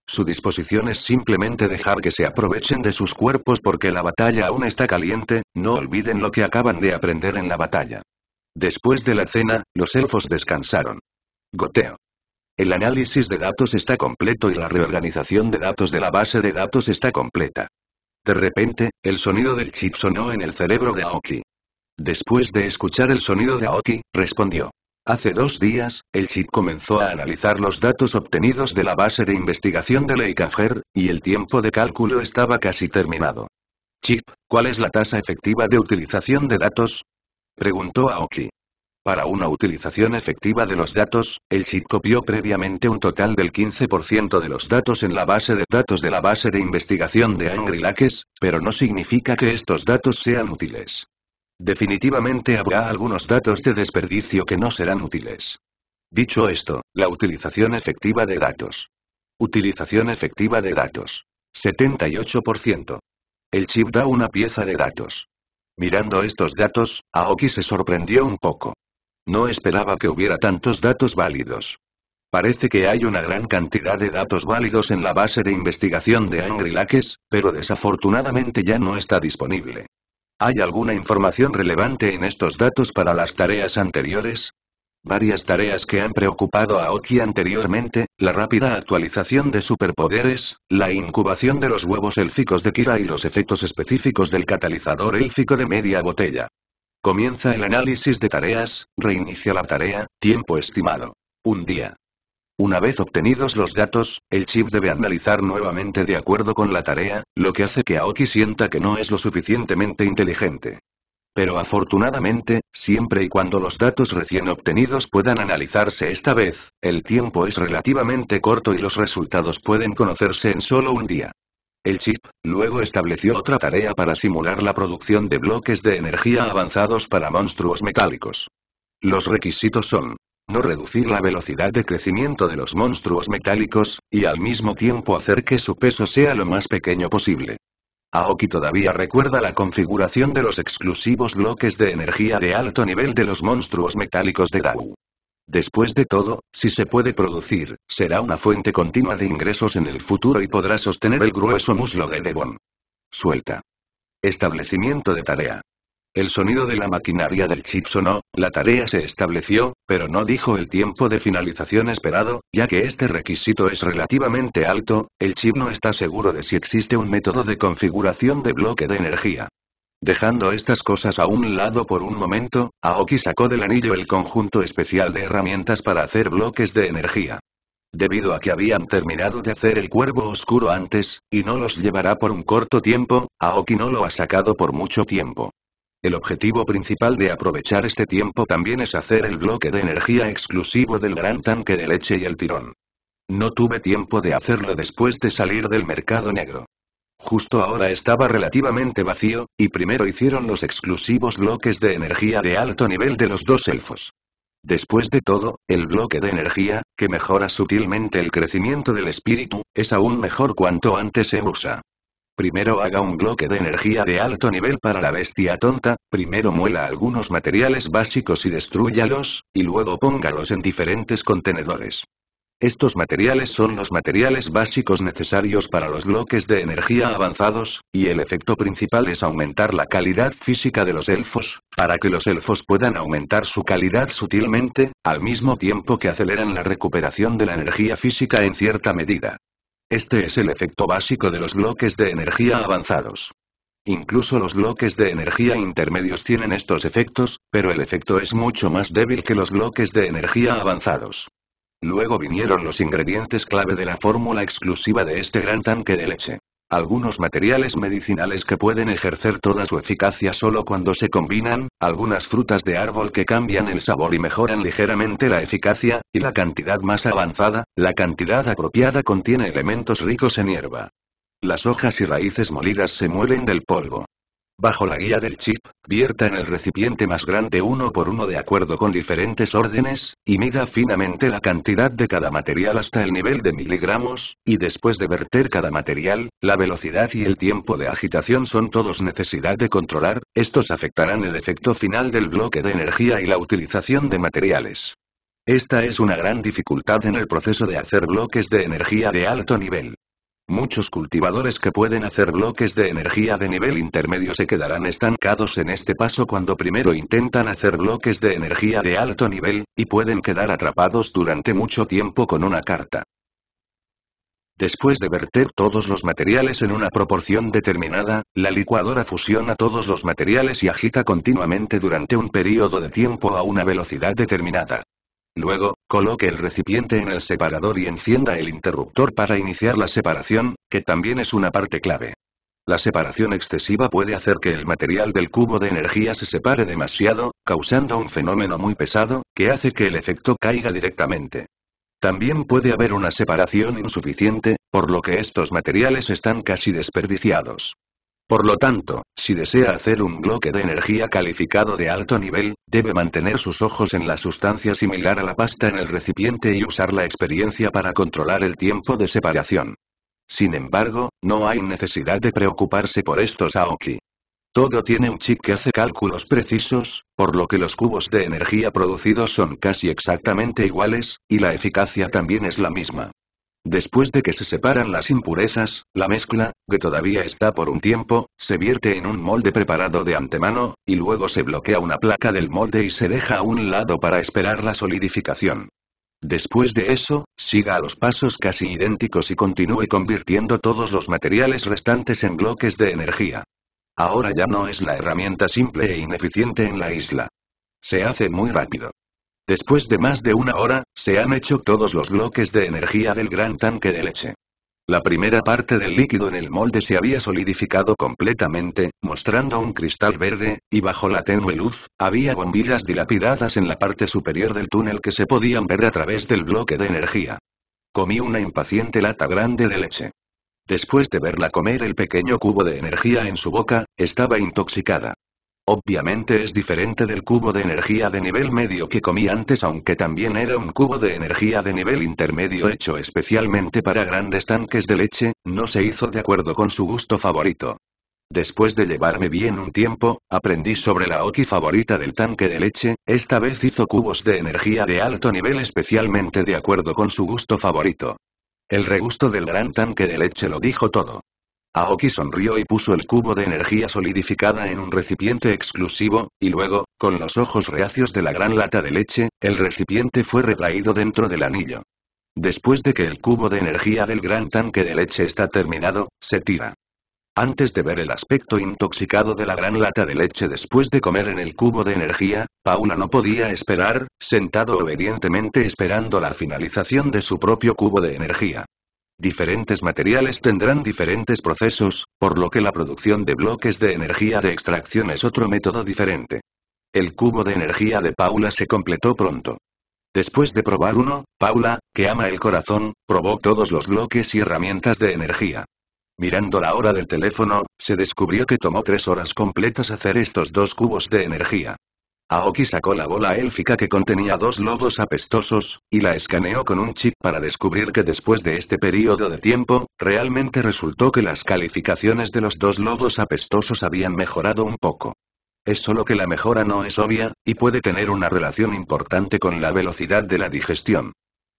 Su disposición es simplemente dejar que se aprovechen de sus cuerpos porque la batalla aún está caliente, no olviden lo que acaban de aprender en la batalla. Después de la cena, los elfos descansaron. Goteo. El análisis de datos está completo y la reorganización de datos de la base de datos está completa. De repente, el sonido del chip sonó en el cerebro de Aoki. Después de escuchar el sonido de Aoki, respondió. Hace dos días, el chip comenzó a analizar los datos obtenidos de la base de investigación de Leikanger, y el tiempo de cálculo estaba casi terminado. Chip, ¿cuál es la tasa efectiva de utilización de datos? Preguntó Aoki. Para una utilización efectiva de los datos, el chip copió previamente un total del 15% de los datos en la base de datos de la base de investigación de Angry pero no significa que estos datos sean útiles. Definitivamente habrá algunos datos de desperdicio que no serán útiles. Dicho esto, la utilización efectiva de datos. Utilización efectiva de datos. 78%. El chip da una pieza de datos. Mirando estos datos, Aoki se sorprendió un poco. No esperaba que hubiera tantos datos válidos. Parece que hay una gran cantidad de datos válidos en la base de investigación de Angry pero desafortunadamente ya no está disponible. ¿Hay alguna información relevante en estos datos para las tareas anteriores? Varias tareas que han preocupado a Oki anteriormente, la rápida actualización de superpoderes, la incubación de los huevos élficos de Kira y los efectos específicos del catalizador élfico de media botella. Comienza el análisis de tareas, reinicia la tarea, tiempo estimado. Un día. Una vez obtenidos los datos, el chip debe analizar nuevamente de acuerdo con la tarea, lo que hace que Aoki sienta que no es lo suficientemente inteligente. Pero afortunadamente, siempre y cuando los datos recién obtenidos puedan analizarse esta vez, el tiempo es relativamente corto y los resultados pueden conocerse en solo un día. El chip, luego estableció otra tarea para simular la producción de bloques de energía avanzados para monstruos metálicos. Los requisitos son, no reducir la velocidad de crecimiento de los monstruos metálicos, y al mismo tiempo hacer que su peso sea lo más pequeño posible. Aoki todavía recuerda la configuración de los exclusivos bloques de energía de alto nivel de los monstruos metálicos de Dao. Después de todo, si se puede producir, será una fuente continua de ingresos en el futuro y podrá sostener el grueso muslo de Devon. Suelta. Establecimiento de tarea. El sonido de la maquinaria del chip sonó, la tarea se estableció, pero no dijo el tiempo de finalización esperado, ya que este requisito es relativamente alto, el chip no está seguro de si existe un método de configuración de bloque de energía. Dejando estas cosas a un lado por un momento, Aoki sacó del anillo el conjunto especial de herramientas para hacer bloques de energía. Debido a que habían terminado de hacer el cuervo oscuro antes, y no los llevará por un corto tiempo, Aoki no lo ha sacado por mucho tiempo. El objetivo principal de aprovechar este tiempo también es hacer el bloque de energía exclusivo del gran tanque de leche y el tirón. No tuve tiempo de hacerlo después de salir del mercado negro. Justo ahora estaba relativamente vacío, y primero hicieron los exclusivos bloques de energía de alto nivel de los dos elfos. Después de todo, el bloque de energía, que mejora sutilmente el crecimiento del espíritu, es aún mejor cuanto antes se usa. Primero haga un bloque de energía de alto nivel para la bestia tonta, primero muela algunos materiales básicos y destruyalos, y luego póngalos en diferentes contenedores. Estos materiales son los materiales básicos necesarios para los bloques de energía avanzados, y el efecto principal es aumentar la calidad física de los elfos, para que los elfos puedan aumentar su calidad sutilmente, al mismo tiempo que aceleran la recuperación de la energía física en cierta medida. Este es el efecto básico de los bloques de energía avanzados. Incluso los bloques de energía intermedios tienen estos efectos, pero el efecto es mucho más débil que los bloques de energía avanzados. Luego vinieron los ingredientes clave de la fórmula exclusiva de este gran tanque de leche. Algunos materiales medicinales que pueden ejercer toda su eficacia solo cuando se combinan, algunas frutas de árbol que cambian el sabor y mejoran ligeramente la eficacia, y la cantidad más avanzada, la cantidad apropiada contiene elementos ricos en hierba. Las hojas y raíces molidas se muelen del polvo. Bajo la guía del chip, vierta en el recipiente más grande uno por uno de acuerdo con diferentes órdenes, y mida finamente la cantidad de cada material hasta el nivel de miligramos, y después de verter cada material, la velocidad y el tiempo de agitación son todos necesidad de controlar, estos afectarán el efecto final del bloque de energía y la utilización de materiales. Esta es una gran dificultad en el proceso de hacer bloques de energía de alto nivel. Muchos cultivadores que pueden hacer bloques de energía de nivel intermedio se quedarán estancados en este paso cuando primero intentan hacer bloques de energía de alto nivel, y pueden quedar atrapados durante mucho tiempo con una carta. Después de verter todos los materiales en una proporción determinada, la licuadora fusiona todos los materiales y agita continuamente durante un período de tiempo a una velocidad determinada. Luego, coloque el recipiente en el separador y encienda el interruptor para iniciar la separación, que también es una parte clave. La separación excesiva puede hacer que el material del cubo de energía se separe demasiado, causando un fenómeno muy pesado, que hace que el efecto caiga directamente. También puede haber una separación insuficiente, por lo que estos materiales están casi desperdiciados. Por lo tanto, si desea hacer un bloque de energía calificado de alto nivel, debe mantener sus ojos en la sustancia similar a la pasta en el recipiente y usar la experiencia para controlar el tiempo de separación. Sin embargo, no hay necesidad de preocuparse por estos Aoki. Todo tiene un chip que hace cálculos precisos, por lo que los cubos de energía producidos son casi exactamente iguales, y la eficacia también es la misma. Después de que se separan las impurezas, la mezcla, que todavía está por un tiempo, se vierte en un molde preparado de antemano, y luego se bloquea una placa del molde y se deja a un lado para esperar la solidificación. Después de eso, siga a los pasos casi idénticos y continúe convirtiendo todos los materiales restantes en bloques de energía. Ahora ya no es la herramienta simple e ineficiente en la isla. Se hace muy rápido. Después de más de una hora, se han hecho todos los bloques de energía del gran tanque de leche. La primera parte del líquido en el molde se había solidificado completamente, mostrando un cristal verde, y bajo la tenue luz, había bombillas dilapidadas en la parte superior del túnel que se podían ver a través del bloque de energía. Comí una impaciente lata grande de leche. Después de verla comer el pequeño cubo de energía en su boca, estaba intoxicada. Obviamente es diferente del cubo de energía de nivel medio que comí antes aunque también era un cubo de energía de nivel intermedio hecho especialmente para grandes tanques de leche, no se hizo de acuerdo con su gusto favorito. Después de llevarme bien un tiempo, aprendí sobre la Oki favorita del tanque de leche, esta vez hizo cubos de energía de alto nivel especialmente de acuerdo con su gusto favorito. El regusto del gran tanque de leche lo dijo todo. Aoki sonrió y puso el cubo de energía solidificada en un recipiente exclusivo, y luego, con los ojos reacios de la gran lata de leche, el recipiente fue retraído dentro del anillo. Después de que el cubo de energía del gran tanque de leche está terminado, se tira. Antes de ver el aspecto intoxicado de la gran lata de leche después de comer en el cubo de energía, Paula no podía esperar, sentado obedientemente esperando la finalización de su propio cubo de energía. Diferentes materiales tendrán diferentes procesos, por lo que la producción de bloques de energía de extracción es otro método diferente. El cubo de energía de Paula se completó pronto. Después de probar uno, Paula, que ama el corazón, probó todos los bloques y herramientas de energía. Mirando la hora del teléfono, se descubrió que tomó tres horas completas hacer estos dos cubos de energía. Aoki sacó la bola élfica que contenía dos lobos apestosos, y la escaneó con un chip para descubrir que después de este periodo de tiempo, realmente resultó que las calificaciones de los dos lobos apestosos habían mejorado un poco. Es solo que la mejora no es obvia, y puede tener una relación importante con la velocidad de la digestión.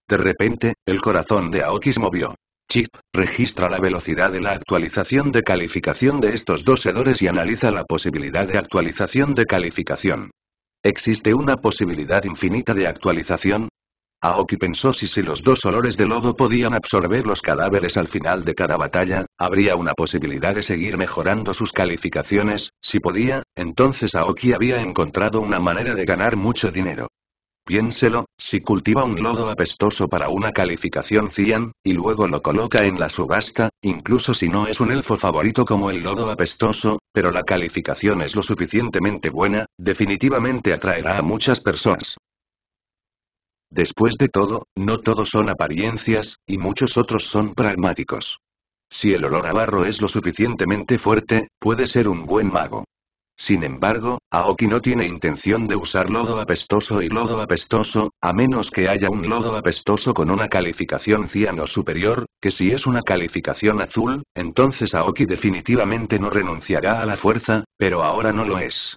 De repente, el corazón de Aoki se movió. Chip, registra la velocidad de la actualización de calificación de estos dos sedores y analiza la posibilidad de actualización de calificación. ¿Existe una posibilidad infinita de actualización? Aoki pensó si si los dos olores de lodo podían absorber los cadáveres al final de cada batalla, habría una posibilidad de seguir mejorando sus calificaciones, si podía, entonces Aoki había encontrado una manera de ganar mucho dinero. Piénselo, si cultiva un lodo apestoso para una calificación cian, y luego lo coloca en la subasta, incluso si no es un elfo favorito como el lodo apestoso, pero la calificación es lo suficientemente buena, definitivamente atraerá a muchas personas. Después de todo, no todos son apariencias, y muchos otros son pragmáticos. Si el olor a barro es lo suficientemente fuerte, puede ser un buen mago. Sin embargo, Aoki no tiene intención de usar lodo apestoso y lodo apestoso, a menos que haya un lodo apestoso con una calificación ciano superior, que si es una calificación azul, entonces Aoki definitivamente no renunciará a la fuerza, pero ahora no lo es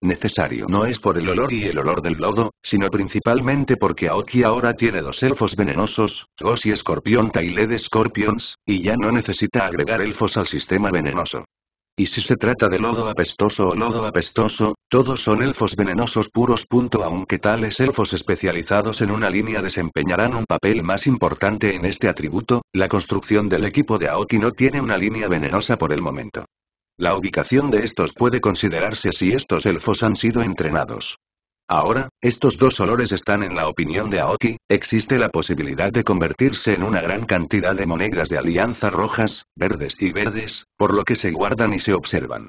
necesario no es por el olor y el olor del lodo, sino principalmente porque Aoki ahora tiene dos elfos venenosos, Goss y Scorpion Tailed Scorpions, y ya no necesita agregar elfos al sistema venenoso. Y si se trata de lodo apestoso o lodo apestoso, todos son elfos venenosos puros. Aunque tales elfos especializados en una línea desempeñarán un papel más importante en este atributo, la construcción del equipo de Aoki no tiene una línea venenosa por el momento. La ubicación de estos puede considerarse si estos elfos han sido entrenados. Ahora, estos dos olores están en la opinión de Aoki, existe la posibilidad de convertirse en una gran cantidad de monedas de alianza rojas, verdes y verdes, por lo que se guardan y se observan.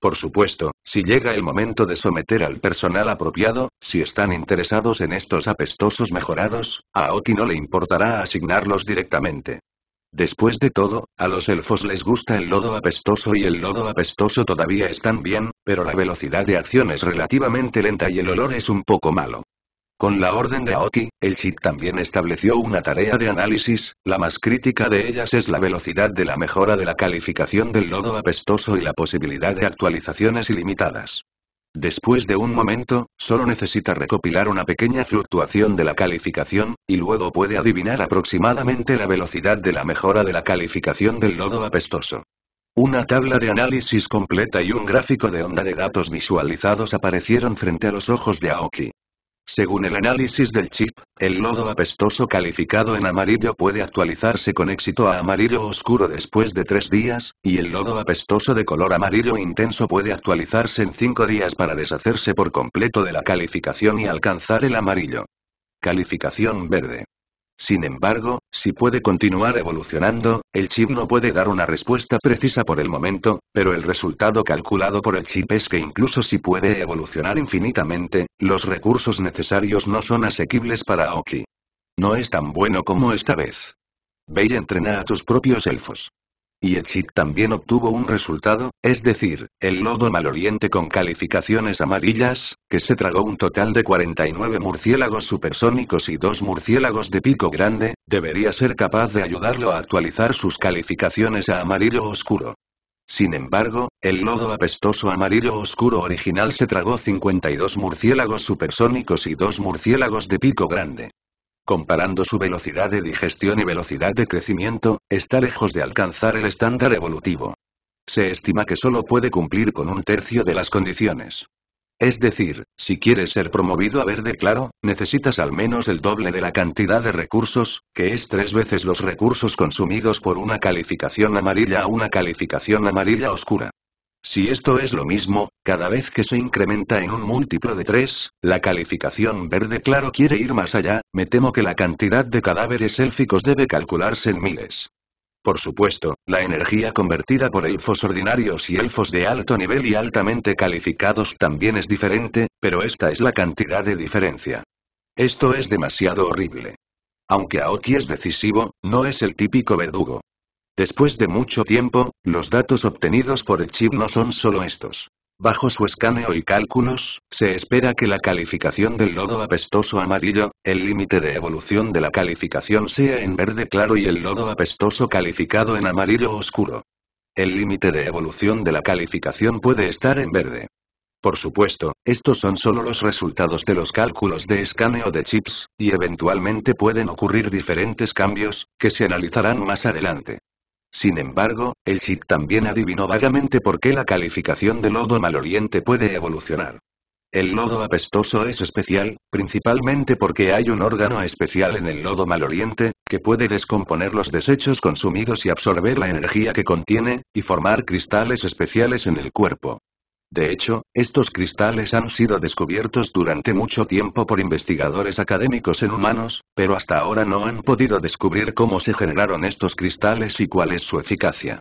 Por supuesto, si llega el momento de someter al personal apropiado, si están interesados en estos apestosos mejorados, a Aoki no le importará asignarlos directamente. Después de todo, a los elfos les gusta el lodo apestoso y el lodo apestoso todavía están bien, pero la velocidad de acción es relativamente lenta y el olor es un poco malo. Con la orden de Aoki, el Chit también estableció una tarea de análisis, la más crítica de ellas es la velocidad de la mejora de la calificación del lodo apestoso y la posibilidad de actualizaciones ilimitadas. Después de un momento, solo necesita recopilar una pequeña fluctuación de la calificación, y luego puede adivinar aproximadamente la velocidad de la mejora de la calificación del lodo apestoso. Una tabla de análisis completa y un gráfico de onda de datos visualizados aparecieron frente a los ojos de Aoki. Según el análisis del chip, el lodo apestoso calificado en amarillo puede actualizarse con éxito a amarillo oscuro después de tres días, y el lodo apestoso de color amarillo intenso puede actualizarse en cinco días para deshacerse por completo de la calificación y alcanzar el amarillo. Calificación verde. Sin embargo, si puede continuar evolucionando, el chip no puede dar una respuesta precisa por el momento, pero el resultado calculado por el chip es que incluso si puede evolucionar infinitamente, los recursos necesarios no son asequibles para Aoki. No es tan bueno como esta vez. Ve entrena a tus propios elfos. Y el también obtuvo un resultado, es decir, el lodo maloliente con calificaciones amarillas, que se tragó un total de 49 murciélagos supersónicos y dos murciélagos de pico grande, debería ser capaz de ayudarlo a actualizar sus calificaciones a amarillo oscuro. Sin embargo, el lodo apestoso amarillo oscuro original se tragó 52 murciélagos supersónicos y dos murciélagos de pico grande. Comparando su velocidad de digestión y velocidad de crecimiento, está lejos de alcanzar el estándar evolutivo. Se estima que solo puede cumplir con un tercio de las condiciones. Es decir, si quieres ser promovido a verde claro, necesitas al menos el doble de la cantidad de recursos, que es tres veces los recursos consumidos por una calificación amarilla a una calificación amarilla oscura. Si esto es lo mismo, cada vez que se incrementa en un múltiplo de 3, la calificación verde claro quiere ir más allá, me temo que la cantidad de cadáveres élficos debe calcularse en miles. Por supuesto, la energía convertida por elfos ordinarios y elfos de alto nivel y altamente calificados también es diferente, pero esta es la cantidad de diferencia. Esto es demasiado horrible. Aunque Aoki es decisivo, no es el típico verdugo. Después de mucho tiempo, los datos obtenidos por el chip no son solo estos. Bajo su escaneo y cálculos, se espera que la calificación del lodo apestoso amarillo, el límite de evolución de la calificación sea en verde claro y el lodo apestoso calificado en amarillo oscuro. El límite de evolución de la calificación puede estar en verde. Por supuesto, estos son solo los resultados de los cálculos de escaneo de chips, y eventualmente pueden ocurrir diferentes cambios, que se analizarán más adelante. Sin embargo, el Chit también adivinó vagamente por qué la calificación de lodo maloliente puede evolucionar. El lodo apestoso es especial, principalmente porque hay un órgano especial en el lodo maloliente, que puede descomponer los desechos consumidos y absorber la energía que contiene, y formar cristales especiales en el cuerpo. De hecho, estos cristales han sido descubiertos durante mucho tiempo por investigadores académicos en humanos, pero hasta ahora no han podido descubrir cómo se generaron estos cristales y cuál es su eficacia.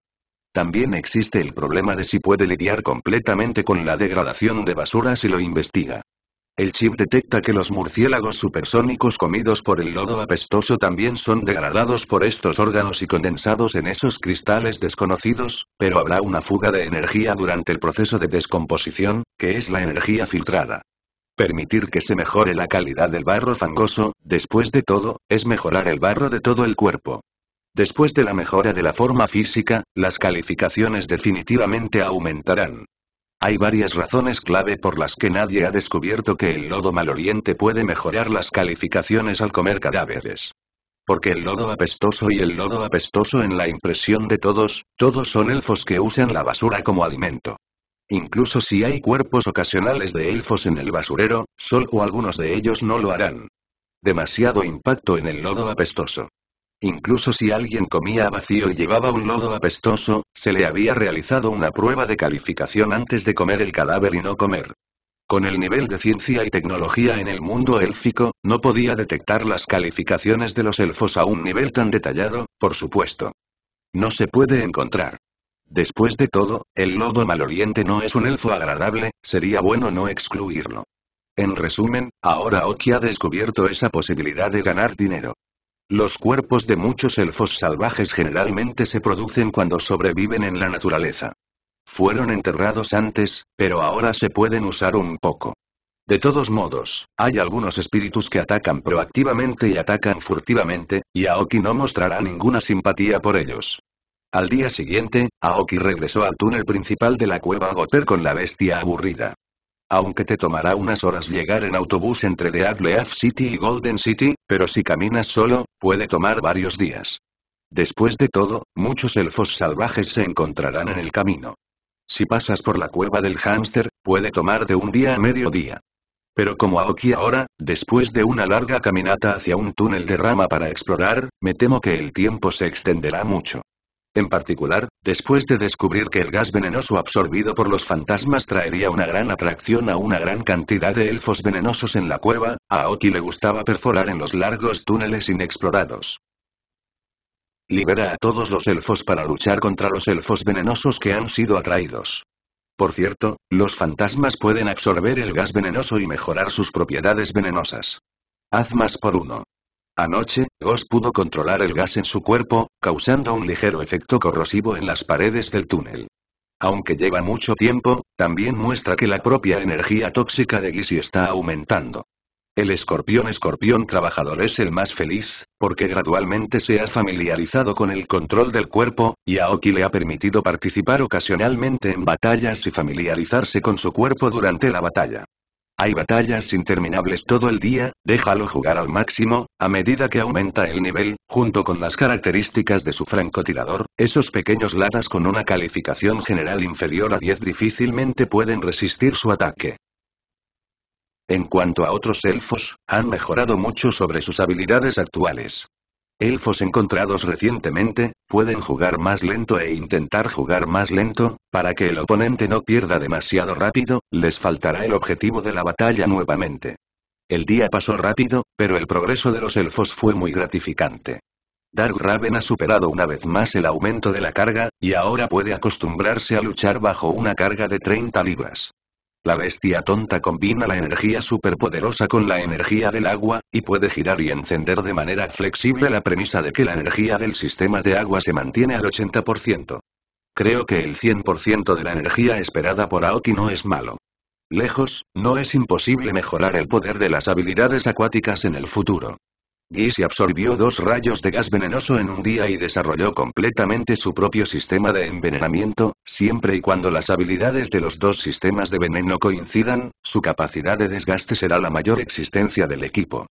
También existe el problema de si puede lidiar completamente con la degradación de basura si lo investiga. El chip detecta que los murciélagos supersónicos comidos por el lodo apestoso también son degradados por estos órganos y condensados en esos cristales desconocidos, pero habrá una fuga de energía durante el proceso de descomposición, que es la energía filtrada. Permitir que se mejore la calidad del barro fangoso, después de todo, es mejorar el barro de todo el cuerpo. Después de la mejora de la forma física, las calificaciones definitivamente aumentarán. Hay varias razones clave por las que nadie ha descubierto que el lodo maloliente puede mejorar las calificaciones al comer cadáveres. Porque el lodo apestoso y el lodo apestoso en la impresión de todos, todos son elfos que usan la basura como alimento. Incluso si hay cuerpos ocasionales de elfos en el basurero, Sol o algunos de ellos no lo harán. Demasiado impacto en el lodo apestoso. Incluso si alguien comía a vacío y llevaba un lodo apestoso, se le había realizado una prueba de calificación antes de comer el cadáver y no comer. Con el nivel de ciencia y tecnología en el mundo élfico, no podía detectar las calificaciones de los elfos a un nivel tan detallado, por supuesto. No se puede encontrar. Después de todo, el lodo maloliente no es un elfo agradable, sería bueno no excluirlo. En resumen, ahora Oki ha descubierto esa posibilidad de ganar dinero. Los cuerpos de muchos elfos salvajes generalmente se producen cuando sobreviven en la naturaleza. Fueron enterrados antes, pero ahora se pueden usar un poco. De todos modos, hay algunos espíritus que atacan proactivamente y atacan furtivamente, y Aoki no mostrará ninguna simpatía por ellos. Al día siguiente, Aoki regresó al túnel principal de la cueva Goter con la bestia aburrida. Aunque te tomará unas horas llegar en autobús entre The Adleaf City y Golden City, pero si caminas solo, puede tomar varios días. Después de todo, muchos elfos salvajes se encontrarán en el camino. Si pasas por la cueva del hámster, puede tomar de un día a medio día. Pero como Aoki ahora, después de una larga caminata hacia un túnel de rama para explorar, me temo que el tiempo se extenderá mucho. En particular, después de descubrir que el gas venenoso absorbido por los fantasmas traería una gran atracción a una gran cantidad de elfos venenosos en la cueva, a Oki le gustaba perforar en los largos túneles inexplorados. Libera a todos los elfos para luchar contra los elfos venenosos que han sido atraídos. Por cierto, los fantasmas pueden absorber el gas venenoso y mejorar sus propiedades venenosas. Haz más por uno. Anoche, Ghost pudo controlar el gas en su cuerpo, causando un ligero efecto corrosivo en las paredes del túnel. Aunque lleva mucho tiempo, también muestra que la propia energía tóxica de Gizzy está aumentando. El escorpión escorpión trabajador es el más feliz, porque gradualmente se ha familiarizado con el control del cuerpo, y Aoki le ha permitido participar ocasionalmente en batallas y familiarizarse con su cuerpo durante la batalla. Hay batallas interminables todo el día, déjalo jugar al máximo, a medida que aumenta el nivel, junto con las características de su francotirador, esos pequeños ladas con una calificación general inferior a 10 difícilmente pueden resistir su ataque. En cuanto a otros elfos, han mejorado mucho sobre sus habilidades actuales. Elfos encontrados recientemente, pueden jugar más lento e intentar jugar más lento, para que el oponente no pierda demasiado rápido, les faltará el objetivo de la batalla nuevamente. El día pasó rápido, pero el progreso de los elfos fue muy gratificante. Dark Raven ha superado una vez más el aumento de la carga, y ahora puede acostumbrarse a luchar bajo una carga de 30 libras. La bestia tonta combina la energía superpoderosa con la energía del agua, y puede girar y encender de manera flexible la premisa de que la energía del sistema de agua se mantiene al 80%. Creo que el 100% de la energía esperada por Aoki no es malo. Lejos, no es imposible mejorar el poder de las habilidades acuáticas en el futuro. Gis absorbió dos rayos de gas venenoso en un día y desarrolló completamente su propio sistema de envenenamiento, siempre y cuando las habilidades de los dos sistemas de veneno coincidan, su capacidad de desgaste será la mayor existencia del equipo.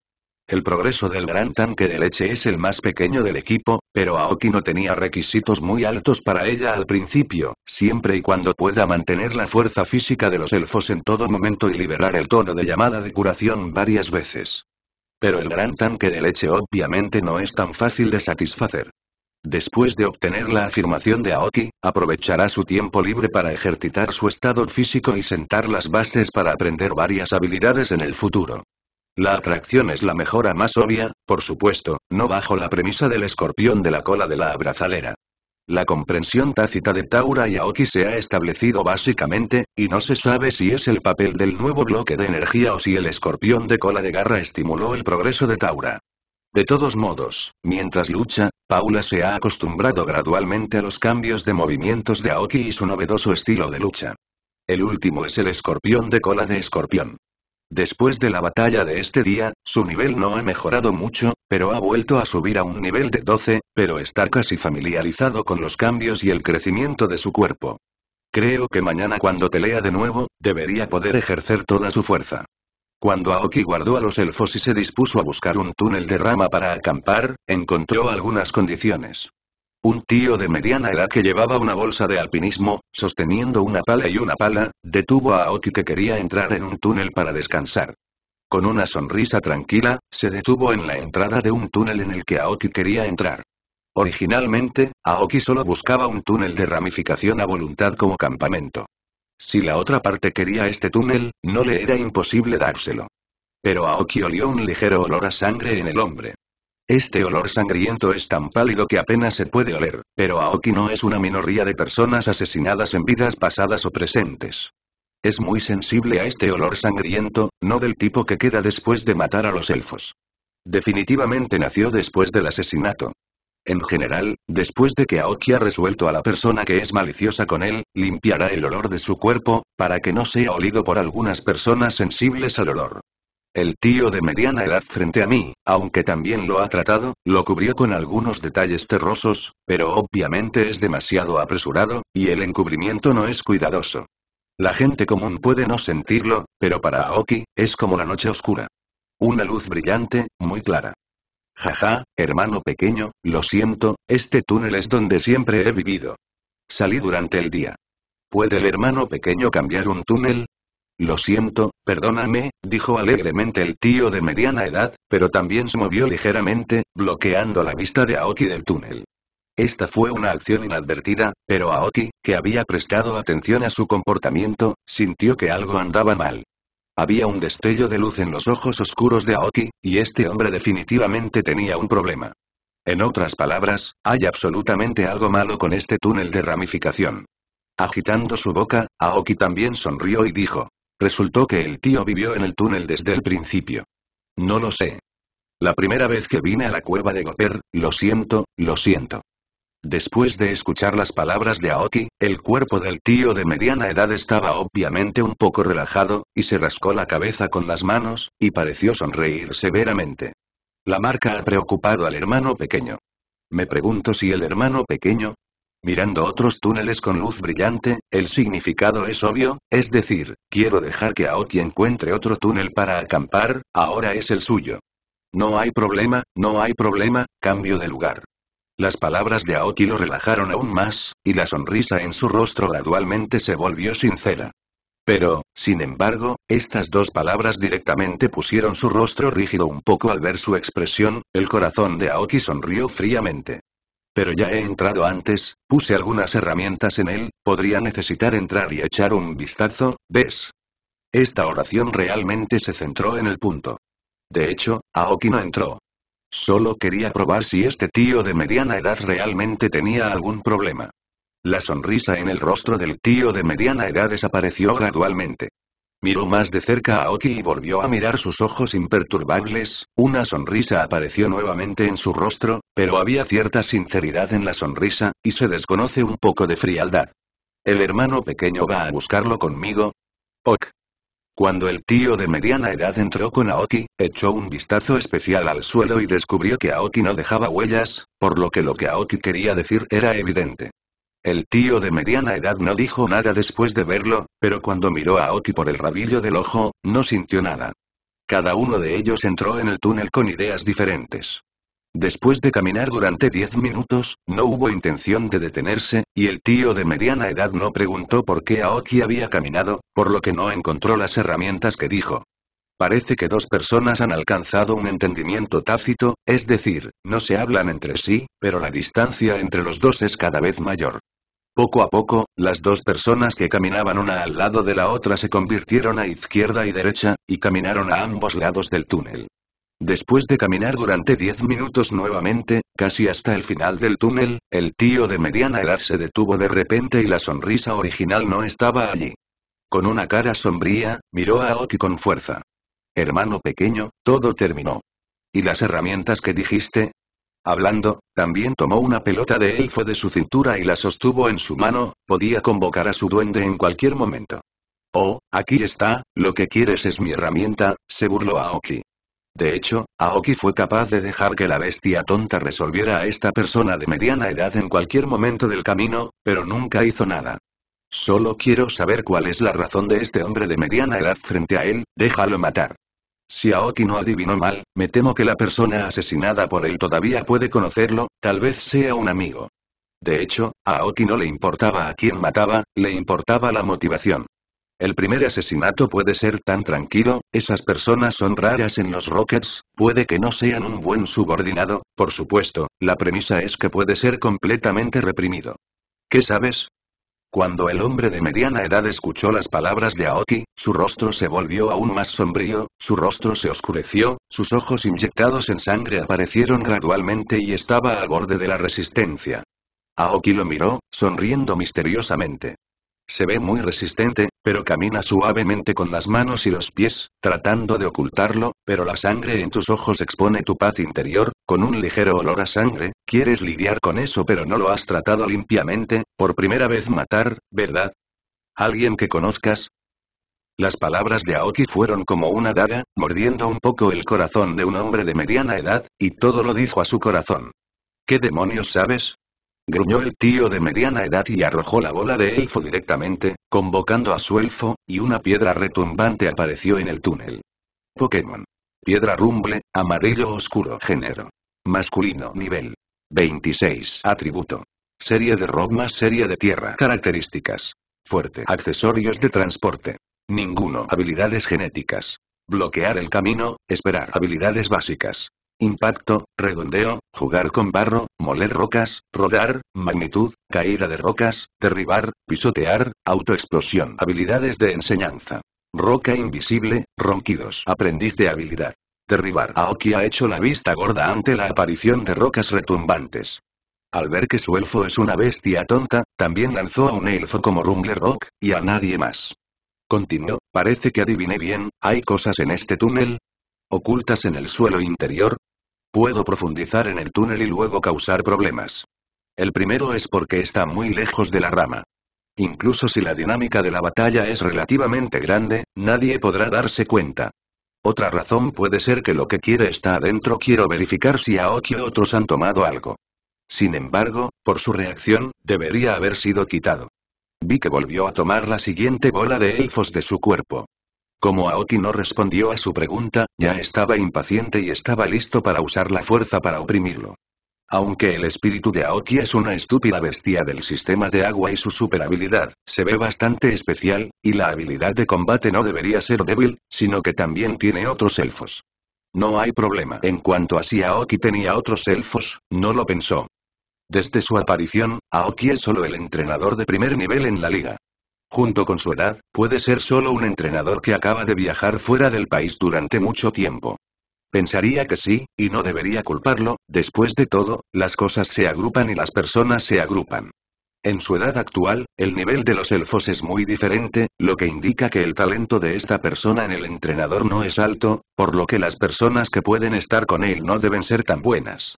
El progreso del gran tanque de leche es el más pequeño del equipo, pero Aoki no tenía requisitos muy altos para ella al principio, siempre y cuando pueda mantener la fuerza física de los elfos en todo momento y liberar el tono de llamada de curación varias veces. Pero el gran tanque de leche obviamente no es tan fácil de satisfacer. Después de obtener la afirmación de Aoki, aprovechará su tiempo libre para ejercitar su estado físico y sentar las bases para aprender varias habilidades en el futuro. La atracción es la mejora más obvia, por supuesto, no bajo la premisa del escorpión de la cola de la abrazalera. La comprensión tácita de Taura y Aoki se ha establecido básicamente, y no se sabe si es el papel del nuevo bloque de energía o si el escorpión de cola de garra estimuló el progreso de Taura. De todos modos, mientras lucha, Paula se ha acostumbrado gradualmente a los cambios de movimientos de Aoki y su novedoso estilo de lucha. El último es el escorpión de cola de escorpión. Después de la batalla de este día, su nivel no ha mejorado mucho, pero ha vuelto a subir a un nivel de 12, pero está casi familiarizado con los cambios y el crecimiento de su cuerpo. Creo que mañana cuando lea de nuevo, debería poder ejercer toda su fuerza. Cuando Aoki guardó a los elfos y se dispuso a buscar un túnel de rama para acampar, encontró algunas condiciones. Un tío de mediana edad que llevaba una bolsa de alpinismo, sosteniendo una pala y una pala, detuvo a Aoki que quería entrar en un túnel para descansar. Con una sonrisa tranquila, se detuvo en la entrada de un túnel en el que Aoki quería entrar. Originalmente, Aoki solo buscaba un túnel de ramificación a voluntad como campamento. Si la otra parte quería este túnel, no le era imposible dárselo. Pero Aoki olió un ligero olor a sangre en el hombre. Este olor sangriento es tan pálido que apenas se puede oler, pero Aoki no es una minoría de personas asesinadas en vidas pasadas o presentes. Es muy sensible a este olor sangriento, no del tipo que queda después de matar a los elfos. Definitivamente nació después del asesinato. En general, después de que Aoki ha resuelto a la persona que es maliciosa con él, limpiará el olor de su cuerpo, para que no sea olido por algunas personas sensibles al olor. El tío de mediana edad frente a mí, aunque también lo ha tratado, lo cubrió con algunos detalles terrosos, pero obviamente es demasiado apresurado, y el encubrimiento no es cuidadoso. La gente común puede no sentirlo, pero para Aoki, es como la noche oscura. Una luz brillante, muy clara. Jaja, hermano pequeño, lo siento, este túnel es donde siempre he vivido. Salí durante el día. ¿Puede el hermano pequeño cambiar un túnel? Lo siento, perdóname, dijo alegremente el tío de mediana edad, pero también se movió ligeramente, bloqueando la vista de Aoki del túnel. Esta fue una acción inadvertida, pero Aoki, que había prestado atención a su comportamiento, sintió que algo andaba mal. Había un destello de luz en los ojos oscuros de Aoki, y este hombre definitivamente tenía un problema. En otras palabras, hay absolutamente algo malo con este túnel de ramificación. Agitando su boca, Aoki también sonrió y dijo, Resultó que el tío vivió en el túnel desde el principio. No lo sé. La primera vez que vine a la cueva de Goper, lo siento, lo siento. Después de escuchar las palabras de Aoki, el cuerpo del tío de mediana edad estaba obviamente un poco relajado, y se rascó la cabeza con las manos, y pareció sonreír severamente. La marca ha preocupado al hermano pequeño. Me pregunto si el hermano pequeño, Mirando otros túneles con luz brillante, el significado es obvio, es decir, quiero dejar que Aoki encuentre otro túnel para acampar, ahora es el suyo. No hay problema, no hay problema, cambio de lugar. Las palabras de Aoki lo relajaron aún más, y la sonrisa en su rostro gradualmente se volvió sincera. Pero, sin embargo, estas dos palabras directamente pusieron su rostro rígido un poco al ver su expresión, el corazón de Aoki sonrió fríamente. Pero ya he entrado antes, puse algunas herramientas en él, podría necesitar entrar y echar un vistazo, ¿ves? Esta oración realmente se centró en el punto. De hecho, Aoki no entró. Solo quería probar si este tío de mediana edad realmente tenía algún problema. La sonrisa en el rostro del tío de mediana edad desapareció gradualmente. Miró más de cerca a Aoki y volvió a mirar sus ojos imperturbables, una sonrisa apareció nuevamente en su rostro, pero había cierta sinceridad en la sonrisa, y se desconoce un poco de frialdad. ¿El hermano pequeño va a buscarlo conmigo? Ok. Cuando el tío de mediana edad entró con Aoki, echó un vistazo especial al suelo y descubrió que Aoki no dejaba huellas, por lo que lo que Aoki quería decir era evidente. El tío de mediana edad no dijo nada después de verlo, pero cuando miró a Aoki por el rabillo del ojo, no sintió nada. Cada uno de ellos entró en el túnel con ideas diferentes. Después de caminar durante diez minutos, no hubo intención de detenerse, y el tío de mediana edad no preguntó por qué Aoki había caminado, por lo que no encontró las herramientas que dijo. Parece que dos personas han alcanzado un entendimiento tácito, es decir, no se hablan entre sí, pero la distancia entre los dos es cada vez mayor. Poco a poco, las dos personas que caminaban una al lado de la otra se convirtieron a izquierda y derecha, y caminaron a ambos lados del túnel. Después de caminar durante diez minutos nuevamente, casi hasta el final del túnel, el tío de mediana edad se detuvo de repente y la sonrisa original no estaba allí. Con una cara sombría, miró a Oki con fuerza. Hermano pequeño, todo terminó. ¿Y las herramientas que dijiste? Hablando, también tomó una pelota de elfo de su cintura y la sostuvo en su mano, podía convocar a su duende en cualquier momento. Oh, aquí está, lo que quieres es mi herramienta, se burló Aoki. De hecho, Aoki fue capaz de dejar que la bestia tonta resolviera a esta persona de mediana edad en cualquier momento del camino, pero nunca hizo nada. Solo quiero saber cuál es la razón de este hombre de mediana edad frente a él, déjalo matar. Si Aoki no adivinó mal, me temo que la persona asesinada por él todavía puede conocerlo, tal vez sea un amigo. De hecho, a Aoki no le importaba a quién mataba, le importaba la motivación. El primer asesinato puede ser tan tranquilo, esas personas son raras en los Rockets, puede que no sean un buen subordinado, por supuesto, la premisa es que puede ser completamente reprimido. ¿Qué sabes? Cuando el hombre de mediana edad escuchó las palabras de Aoki, su rostro se volvió aún más sombrío, su rostro se oscureció, sus ojos inyectados en sangre aparecieron gradualmente y estaba al borde de la resistencia. Aoki lo miró, sonriendo misteriosamente. Se ve muy resistente, pero camina suavemente con las manos y los pies, tratando de ocultarlo, pero la sangre en tus ojos expone tu paz interior, con un ligero olor a sangre, quieres lidiar con eso pero no lo has tratado limpiamente, por primera vez matar, ¿verdad? ¿Alguien que conozcas? Las palabras de Aoki fueron como una daga, mordiendo un poco el corazón de un hombre de mediana edad, y todo lo dijo a su corazón. ¿Qué demonios sabes? gruñó el tío de mediana edad y arrojó la bola de elfo directamente, convocando a su elfo, y una piedra retumbante apareció en el túnel. Pokémon. Piedra rumble, amarillo oscuro género. Masculino nivel. 26. Atributo. Serie de rock más serie de tierra. Características. Fuerte. Accesorios de transporte. Ninguno. Habilidades genéticas. Bloquear el camino, esperar. Habilidades básicas impacto, redondeo, jugar con barro, moler rocas, rodar, magnitud, caída de rocas, derribar, pisotear, autoexplosión. Habilidades de enseñanza. Roca invisible, ronquidos. Aprendiz de habilidad. Derribar. Aoki ha hecho la vista gorda ante la aparición de rocas retumbantes. Al ver que su elfo es una bestia tonta, también lanzó a un elfo como Rumble Rock, y a nadie más. Continuó, parece que adiviné bien, hay cosas en este túnel, ocultas en el suelo interior, Puedo profundizar en el túnel y luego causar problemas. El primero es porque está muy lejos de la rama. Incluso si la dinámica de la batalla es relativamente grande, nadie podrá darse cuenta. Otra razón puede ser que lo que quiere está adentro quiero verificar si a o otros han tomado algo. Sin embargo, por su reacción, debería haber sido quitado. Vi que volvió a tomar la siguiente bola de elfos de su cuerpo. Como Aoki no respondió a su pregunta, ya estaba impaciente y estaba listo para usar la fuerza para oprimirlo. Aunque el espíritu de Aoki es una estúpida bestia del sistema de agua y su superhabilidad, se ve bastante especial, y la habilidad de combate no debería ser débil, sino que también tiene otros elfos. No hay problema. En cuanto a si Aoki tenía otros elfos, no lo pensó. Desde su aparición, Aoki es solo el entrenador de primer nivel en la liga junto con su edad, puede ser solo un entrenador que acaba de viajar fuera del país durante mucho tiempo. Pensaría que sí, y no debería culparlo, después de todo, las cosas se agrupan y las personas se agrupan. En su edad actual, el nivel de los elfos es muy diferente, lo que indica que el talento de esta persona en el entrenador no es alto, por lo que las personas que pueden estar con él no deben ser tan buenas.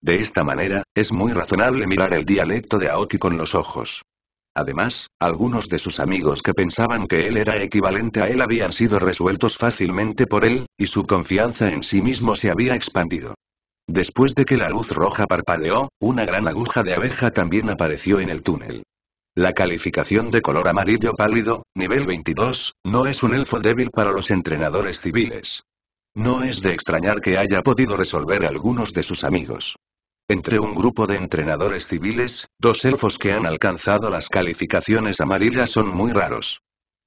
De esta manera, es muy razonable mirar el dialecto de Aoki con los ojos. Además, algunos de sus amigos que pensaban que él era equivalente a él habían sido resueltos fácilmente por él, y su confianza en sí mismo se había expandido. Después de que la luz roja parpadeó, una gran aguja de abeja también apareció en el túnel. La calificación de color amarillo pálido, nivel 22, no es un elfo débil para los entrenadores civiles. No es de extrañar que haya podido resolver algunos de sus amigos. Entre un grupo de entrenadores civiles, dos elfos que han alcanzado las calificaciones amarillas son muy raros.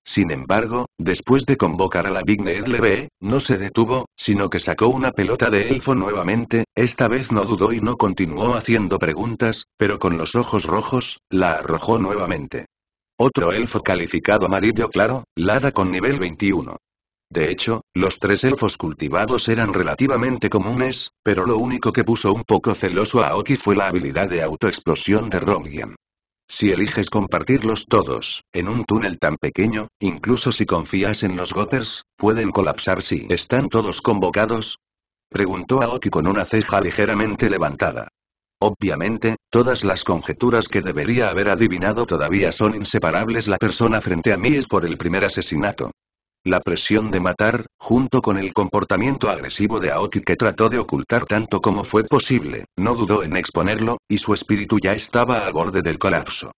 Sin embargo, después de convocar a la Ned LB, no se detuvo, sino que sacó una pelota de elfo nuevamente, esta vez no dudó y no continuó haciendo preguntas, pero con los ojos rojos, la arrojó nuevamente. Otro elfo calificado amarillo claro, Lada con nivel 21. De hecho, los tres elfos cultivados eran relativamente comunes, pero lo único que puso un poco celoso a Oki fue la habilidad de autoexplosión de Rogian. Si eliges compartirlos todos, en un túnel tan pequeño, incluso si confías en los Gothers, pueden colapsar si están todos convocados? Preguntó a Oki con una ceja ligeramente levantada. Obviamente, todas las conjeturas que debería haber adivinado todavía son inseparables. La persona frente a mí es por el primer asesinato. La presión de matar, junto con el comportamiento agresivo de Aoki que trató de ocultar tanto como fue posible, no dudó en exponerlo, y su espíritu ya estaba al borde del colapso.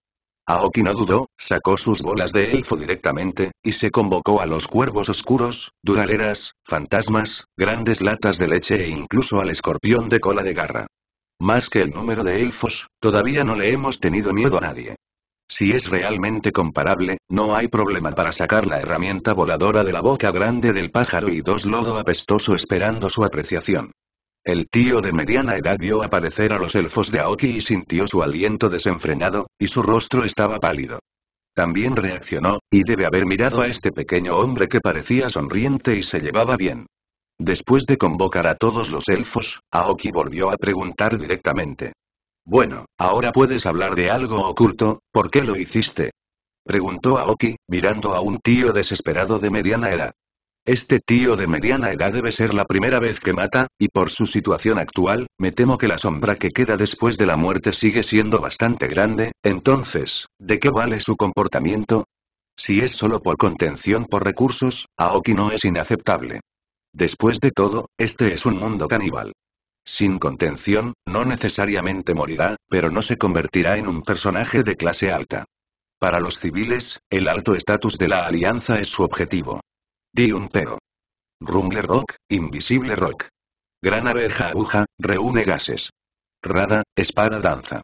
Aoki no dudó, sacó sus bolas de elfo directamente, y se convocó a los cuervos oscuros, duraleras, fantasmas, grandes latas de leche e incluso al escorpión de cola de garra. Más que el número de elfos, todavía no le hemos tenido miedo a nadie. Si es realmente comparable, no hay problema para sacar la herramienta voladora de la boca grande del pájaro y dos lodo apestoso esperando su apreciación. El tío de mediana edad vio aparecer a los elfos de Aoki y sintió su aliento desenfrenado, y su rostro estaba pálido. También reaccionó, y debe haber mirado a este pequeño hombre que parecía sonriente y se llevaba bien. Después de convocar a todos los elfos, Aoki volvió a preguntar directamente. Bueno, ahora puedes hablar de algo oculto, ¿por qué lo hiciste? Preguntó Aoki, mirando a un tío desesperado de mediana edad. Este tío de mediana edad debe ser la primera vez que mata, y por su situación actual, me temo que la sombra que queda después de la muerte sigue siendo bastante grande, entonces, ¿de qué vale su comportamiento? Si es solo por contención por recursos, Aoki no es inaceptable. Después de todo, este es un mundo caníbal. Sin contención, no necesariamente morirá, pero no se convertirá en un personaje de clase alta. Para los civiles, el alto estatus de la alianza es su objetivo. Di un pero. Rumble Rock, Invisible Rock. Gran abeja aguja, reúne gases. Rada, espada danza.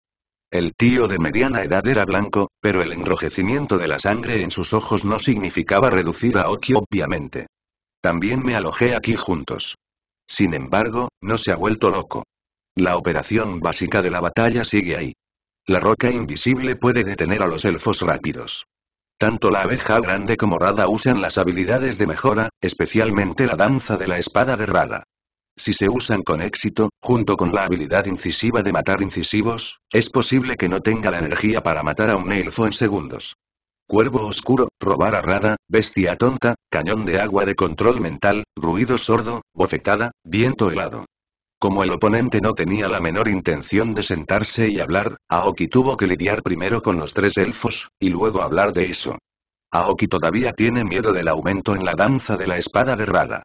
El tío de mediana edad era blanco, pero el enrojecimiento de la sangre en sus ojos no significaba reducir a Oki obviamente. También me alojé aquí juntos. Sin embargo, no se ha vuelto loco. La operación básica de la batalla sigue ahí. La roca invisible puede detener a los elfos rápidos. Tanto la abeja grande como Rada usan las habilidades de mejora, especialmente la danza de la espada de Rada. Si se usan con éxito, junto con la habilidad incisiva de matar incisivos, es posible que no tenga la energía para matar a un elfo en segundos. Cuervo oscuro, robar a Rada, bestia tonta, cañón de agua de control mental, ruido sordo, bofetada, viento helado. Como el oponente no tenía la menor intención de sentarse y hablar, Aoki tuvo que lidiar primero con los tres elfos, y luego hablar de eso. Aoki todavía tiene miedo del aumento en la danza de la espada de Rada.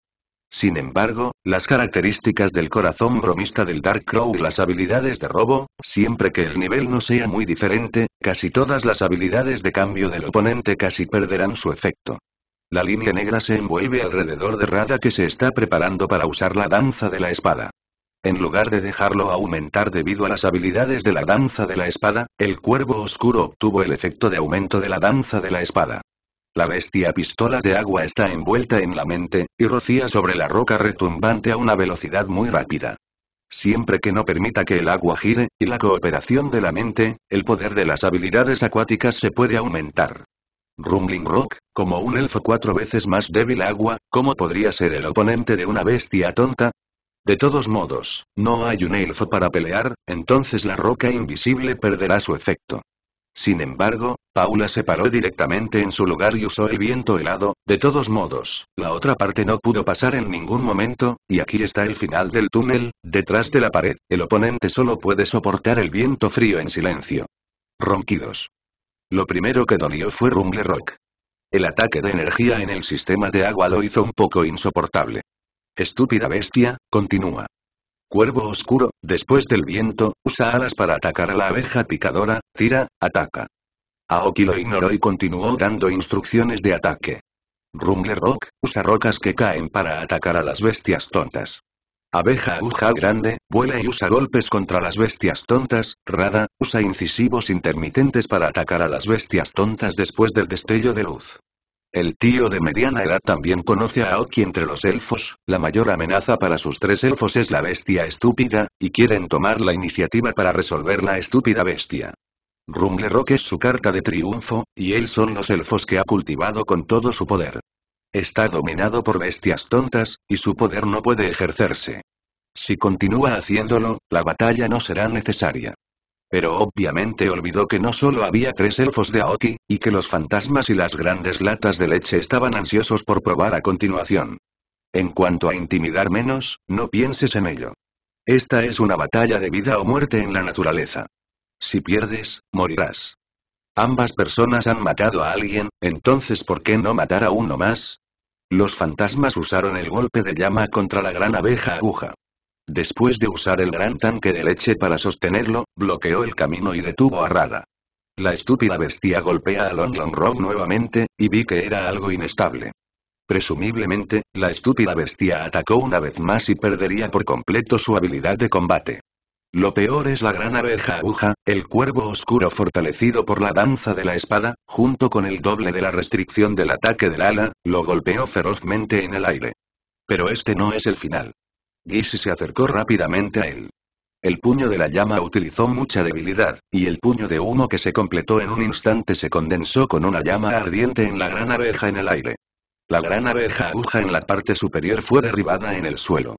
Sin embargo, las características del corazón bromista del Dark Crow y las habilidades de robo, siempre que el nivel no sea muy diferente, casi todas las habilidades de cambio del oponente casi perderán su efecto. La línea negra se envuelve alrededor de Rada que se está preparando para usar la danza de la espada. En lugar de dejarlo aumentar debido a las habilidades de la danza de la espada, el cuervo oscuro obtuvo el efecto de aumento de la danza de la espada. La bestia pistola de agua está envuelta en la mente, y rocía sobre la roca retumbante a una velocidad muy rápida. Siempre que no permita que el agua gire, y la cooperación de la mente, el poder de las habilidades acuáticas se puede aumentar. Rumbling Rock, como un elfo cuatro veces más débil agua, ¿cómo podría ser el oponente de una bestia tonta? De todos modos, no hay un elfo para pelear, entonces la roca invisible perderá su efecto. Sin embargo, Paula se paró directamente en su lugar y usó el viento helado, de todos modos, la otra parte no pudo pasar en ningún momento, y aquí está el final del túnel, detrás de la pared, el oponente solo puede soportar el viento frío en silencio. Ronquidos. Lo primero que dolió fue Rumble Rock. El ataque de energía en el sistema de agua lo hizo un poco insoportable. Estúpida bestia, continúa. Cuervo oscuro, después del viento, usa alas para atacar a la abeja picadora, tira, ataca. Aoki lo ignoró y continuó dando instrucciones de ataque. Rumble Rock, usa rocas que caen para atacar a las bestias tontas. Abeja aguja grande, vuela y usa golpes contra las bestias tontas, Rada, usa incisivos intermitentes para atacar a las bestias tontas después del destello de luz. El tío de mediana edad también conoce a Oki entre los elfos, la mayor amenaza para sus tres elfos es la bestia estúpida, y quieren tomar la iniciativa para resolver la estúpida bestia. Rumble Rock es su carta de triunfo, y él son los elfos que ha cultivado con todo su poder. Está dominado por bestias tontas, y su poder no puede ejercerse. Si continúa haciéndolo, la batalla no será necesaria pero obviamente olvidó que no solo había tres elfos de Aoki, y que los fantasmas y las grandes latas de leche estaban ansiosos por probar a continuación. En cuanto a intimidar menos, no pienses en ello. Esta es una batalla de vida o muerte en la naturaleza. Si pierdes, morirás. Ambas personas han matado a alguien, entonces ¿por qué no matar a uno más? Los fantasmas usaron el golpe de llama contra la gran abeja aguja. Después de usar el gran tanque de leche para sostenerlo, bloqueó el camino y detuvo a Rada. La estúpida bestia golpea a Long Long Rock nuevamente, y vi que era algo inestable. Presumiblemente, la estúpida bestia atacó una vez más y perdería por completo su habilidad de combate. Lo peor es la gran abeja aguja, el cuervo oscuro fortalecido por la danza de la espada, junto con el doble de la restricción del ataque del ala, lo golpeó ferozmente en el aire. Pero este no es el final. Gishi se acercó rápidamente a él. El puño de la llama utilizó mucha debilidad, y el puño de humo que se completó en un instante se condensó con una llama ardiente en la gran abeja en el aire. La gran abeja aguja en la parte superior fue derribada en el suelo.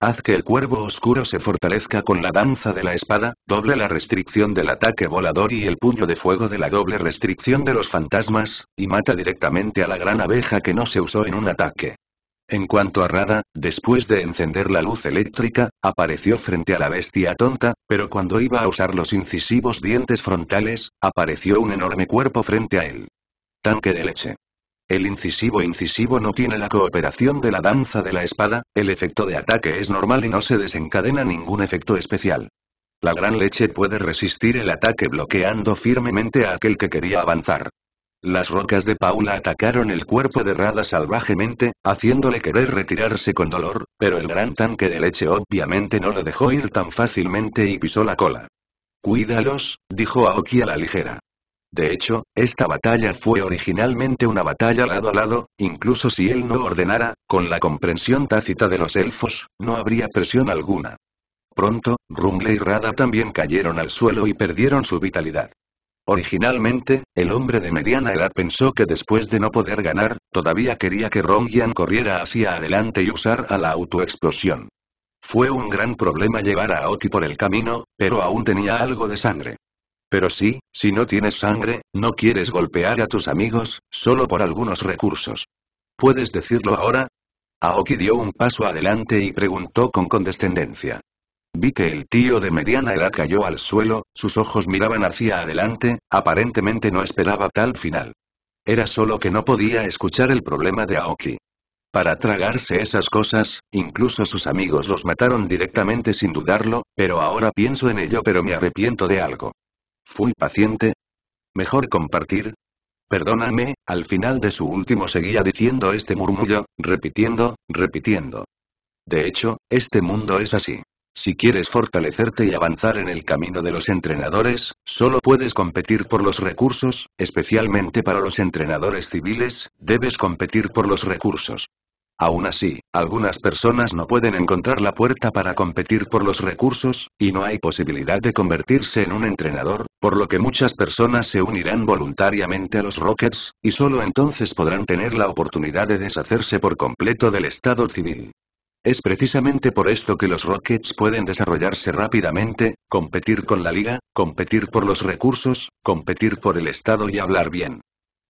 Haz que el cuervo oscuro se fortalezca con la danza de la espada, doble la restricción del ataque volador y el puño de fuego de la doble restricción de los fantasmas, y mata directamente a la gran abeja que no se usó en un ataque. En cuanto a Rada, después de encender la luz eléctrica, apareció frente a la bestia tonta, pero cuando iba a usar los incisivos dientes frontales, apareció un enorme cuerpo frente a él. Tanque de leche. El incisivo incisivo no tiene la cooperación de la danza de la espada, el efecto de ataque es normal y no se desencadena ningún efecto especial. La gran leche puede resistir el ataque bloqueando firmemente a aquel que quería avanzar. Las rocas de Paula atacaron el cuerpo de Rada salvajemente, haciéndole querer retirarse con dolor, pero el gran tanque de leche obviamente no lo dejó ir tan fácilmente y pisó la cola. Cuídalos, dijo Aoki a la ligera. De hecho, esta batalla fue originalmente una batalla lado a lado, incluso si él no ordenara, con la comprensión tácita de los elfos, no habría presión alguna. Pronto, Rumble y Rada también cayeron al suelo y perdieron su vitalidad. Originalmente, el hombre de mediana edad pensó que después de no poder ganar, todavía quería que Rongyan corriera hacia adelante y usar a la autoexplosión. Fue un gran problema llevar a Aoki por el camino, pero aún tenía algo de sangre. Pero sí, si no tienes sangre, no quieres golpear a tus amigos, solo por algunos recursos. ¿Puedes decirlo ahora? Aoki dio un paso adelante y preguntó con condescendencia. Vi que el tío de mediana edad cayó al suelo, sus ojos miraban hacia adelante, aparentemente no esperaba tal final. Era solo que no podía escuchar el problema de Aoki. Para tragarse esas cosas, incluso sus amigos los mataron directamente sin dudarlo, pero ahora pienso en ello pero me arrepiento de algo. ¿Fui paciente? ¿Mejor compartir? Perdóname, al final de su último seguía diciendo este murmullo, repitiendo, repitiendo. De hecho, este mundo es así. Si quieres fortalecerte y avanzar en el camino de los entrenadores, solo puedes competir por los recursos, especialmente para los entrenadores civiles, debes competir por los recursos. Aún así, algunas personas no pueden encontrar la puerta para competir por los recursos, y no hay posibilidad de convertirse en un entrenador, por lo que muchas personas se unirán voluntariamente a los Rockets, y solo entonces podrán tener la oportunidad de deshacerse por completo del Estado civil. Es precisamente por esto que los Rockets pueden desarrollarse rápidamente, competir con la liga, competir por los recursos, competir por el Estado y hablar bien.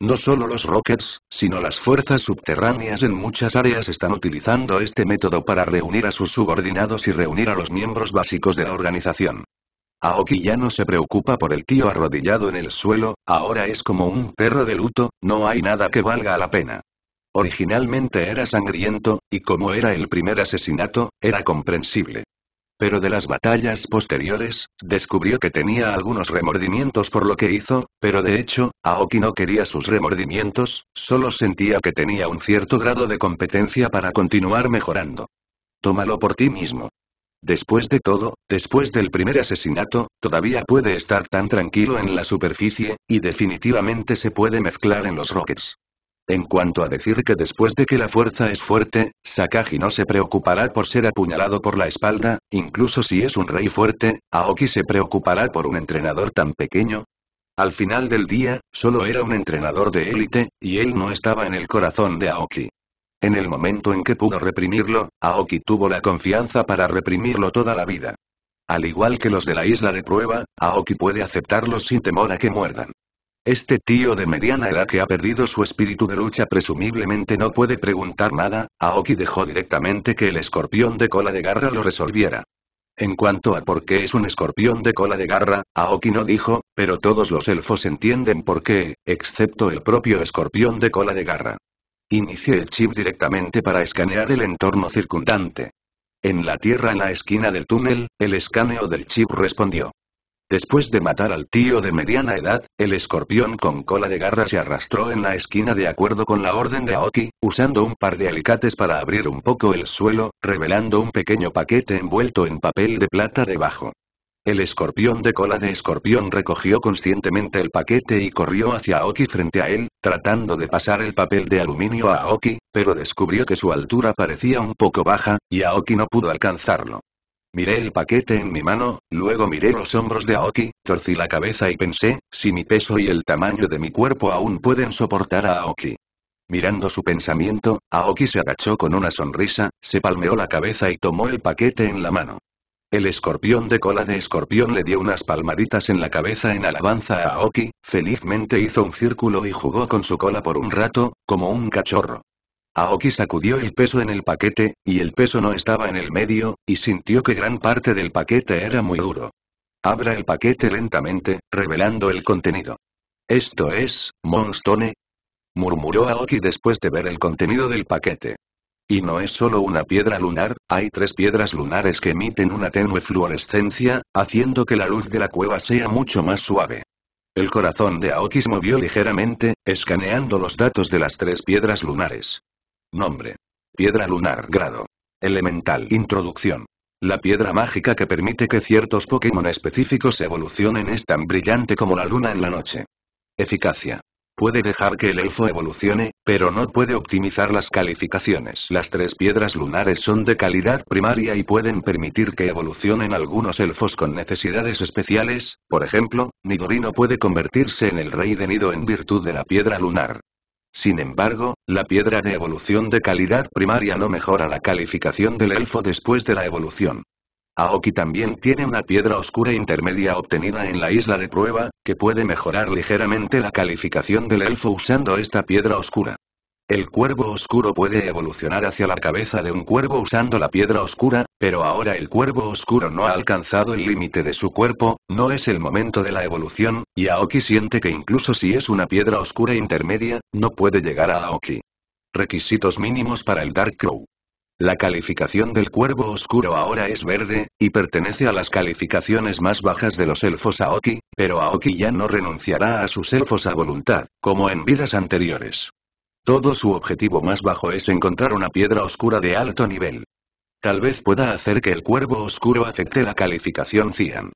No solo los Rockets, sino las fuerzas subterráneas en muchas áreas están utilizando este método para reunir a sus subordinados y reunir a los miembros básicos de la organización. Aoki ya no se preocupa por el tío arrodillado en el suelo, ahora es como un perro de luto, no hay nada que valga la pena. Originalmente era sangriento, y como era el primer asesinato, era comprensible. Pero de las batallas posteriores, descubrió que tenía algunos remordimientos por lo que hizo, pero de hecho, Aoki no quería sus remordimientos, solo sentía que tenía un cierto grado de competencia para continuar mejorando. Tómalo por ti mismo. Después de todo, después del primer asesinato, todavía puede estar tan tranquilo en la superficie, y definitivamente se puede mezclar en los Rockets. En cuanto a decir que después de que la fuerza es fuerte, Sakagi no se preocupará por ser apuñalado por la espalda, incluso si es un rey fuerte, Aoki se preocupará por un entrenador tan pequeño. Al final del día, solo era un entrenador de élite, y él no estaba en el corazón de Aoki. En el momento en que pudo reprimirlo, Aoki tuvo la confianza para reprimirlo toda la vida. Al igual que los de la isla de prueba, Aoki puede aceptarlos sin temor a que muerdan. Este tío de mediana edad que ha perdido su espíritu de lucha presumiblemente no puede preguntar nada, Aoki dejó directamente que el escorpión de cola de garra lo resolviera. En cuanto a por qué es un escorpión de cola de garra, Aoki no dijo, pero todos los elfos entienden por qué, excepto el propio escorpión de cola de garra. Inicié el chip directamente para escanear el entorno circundante. En la tierra en la esquina del túnel, el escaneo del chip respondió. Después de matar al tío de mediana edad, el escorpión con cola de garra se arrastró en la esquina de acuerdo con la orden de Aoki, usando un par de alicates para abrir un poco el suelo, revelando un pequeño paquete envuelto en papel de plata debajo. El escorpión de cola de escorpión recogió conscientemente el paquete y corrió hacia Aoki frente a él, tratando de pasar el papel de aluminio a Aoki, pero descubrió que su altura parecía un poco baja, y Aoki no pudo alcanzarlo. Miré el paquete en mi mano, luego miré los hombros de Aoki, torcí la cabeza y pensé, si mi peso y el tamaño de mi cuerpo aún pueden soportar a Aoki. Mirando su pensamiento, Aoki se agachó con una sonrisa, se palmeó la cabeza y tomó el paquete en la mano. El escorpión de cola de escorpión le dio unas palmaditas en la cabeza en alabanza a Aoki, felizmente hizo un círculo y jugó con su cola por un rato, como un cachorro. Aoki sacudió el peso en el paquete, y el peso no estaba en el medio, y sintió que gran parte del paquete era muy duro. Abra el paquete lentamente, revelando el contenido. Esto es, Monstone. Murmuró Aoki después de ver el contenido del paquete. Y no es solo una piedra lunar, hay tres piedras lunares que emiten una tenue fluorescencia, haciendo que la luz de la cueva sea mucho más suave. El corazón de Aoki se movió ligeramente, escaneando los datos de las tres piedras lunares. Nombre. Piedra lunar grado. Elemental. Introducción. La piedra mágica que permite que ciertos Pokémon específicos evolucionen es tan brillante como la luna en la noche. Eficacia. Puede dejar que el elfo evolucione, pero no puede optimizar las calificaciones. Las tres piedras lunares son de calidad primaria y pueden permitir que evolucionen algunos elfos con necesidades especiales, por ejemplo, Nidorino puede convertirse en el rey de Nido en virtud de la piedra lunar. Sin embargo, la piedra de evolución de calidad primaria no mejora la calificación del elfo después de la evolución. Aoki también tiene una piedra oscura intermedia obtenida en la isla de prueba, que puede mejorar ligeramente la calificación del elfo usando esta piedra oscura. El cuervo oscuro puede evolucionar hacia la cabeza de un cuervo usando la piedra oscura, pero ahora el cuervo oscuro no ha alcanzado el límite de su cuerpo, no es el momento de la evolución, y Aoki siente que incluso si es una piedra oscura intermedia, no puede llegar a Aoki. Requisitos mínimos para el Dark Crow. La calificación del cuervo oscuro ahora es verde, y pertenece a las calificaciones más bajas de los elfos Aoki, pero Aoki ya no renunciará a sus elfos a voluntad, como en vidas anteriores. Todo su objetivo más bajo es encontrar una piedra oscura de alto nivel. Tal vez pueda hacer que el cuervo oscuro afecte la calificación Cian.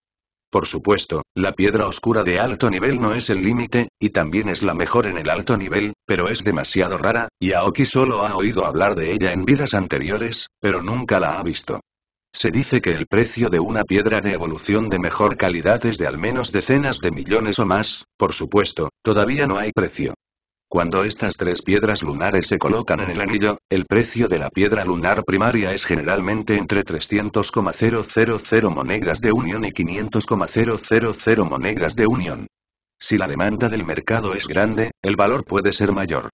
Por supuesto, la piedra oscura de alto nivel no es el límite, y también es la mejor en el alto nivel, pero es demasiado rara, y Aoki solo ha oído hablar de ella en vidas anteriores, pero nunca la ha visto. Se dice que el precio de una piedra de evolución de mejor calidad es de al menos decenas de millones o más, por supuesto, todavía no hay precio. Cuando estas tres piedras lunares se colocan en el anillo, el precio de la piedra lunar primaria es generalmente entre 300,000 monedas de unión y 500,000 monedas de unión. Si la demanda del mercado es grande, el valor puede ser mayor.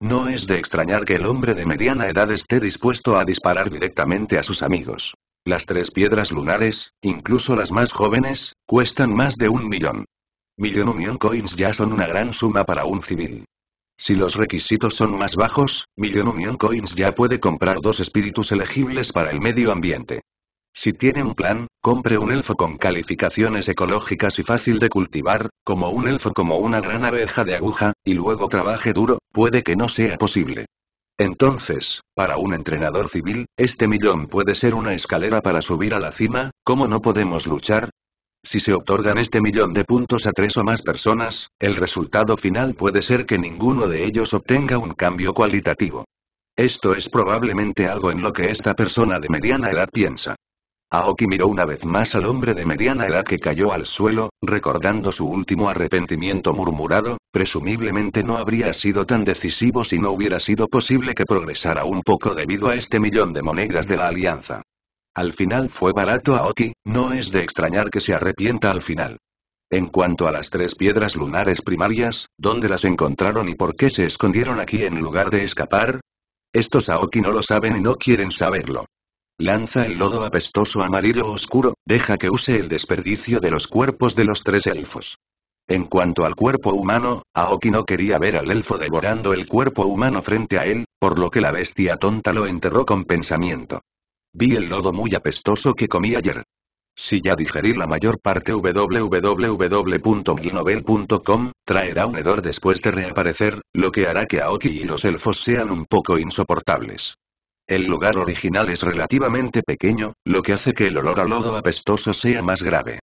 No es de extrañar que el hombre de mediana edad esté dispuesto a disparar directamente a sus amigos. Las tres piedras lunares, incluso las más jóvenes, cuestan más de un millón. Millón Union Coins ya son una gran suma para un civil. Si los requisitos son más bajos, Million Union Coins ya puede comprar dos espíritus elegibles para el medio ambiente. Si tiene un plan, compre un elfo con calificaciones ecológicas y fácil de cultivar, como un elfo como una gran abeja de aguja, y luego trabaje duro, puede que no sea posible. Entonces, para un entrenador civil, este millón puede ser una escalera para subir a la cima, ¿cómo no podemos luchar? Si se otorgan este millón de puntos a tres o más personas, el resultado final puede ser que ninguno de ellos obtenga un cambio cualitativo. Esto es probablemente algo en lo que esta persona de mediana edad piensa. Aoki miró una vez más al hombre de mediana edad que cayó al suelo, recordando su último arrepentimiento murmurado, presumiblemente no habría sido tan decisivo si no hubiera sido posible que progresara un poco debido a este millón de monedas de la alianza. Al final fue barato Aoki, no es de extrañar que se arrepienta al final. En cuanto a las tres piedras lunares primarias, ¿dónde las encontraron y por qué se escondieron aquí en lugar de escapar? Estos Aoki no lo saben y no quieren saberlo. Lanza el lodo apestoso amarillo oscuro, deja que use el desperdicio de los cuerpos de los tres elfos. En cuanto al cuerpo humano, Aoki no quería ver al elfo devorando el cuerpo humano frente a él, por lo que la bestia tonta lo enterró con pensamiento. Vi el lodo muy apestoso que comí ayer. Si ya digerí la mayor parte www.glinovel.com, traerá un hedor después de reaparecer, lo que hará que Aoki y los elfos sean un poco insoportables. El lugar original es relativamente pequeño, lo que hace que el olor al lodo apestoso sea más grave.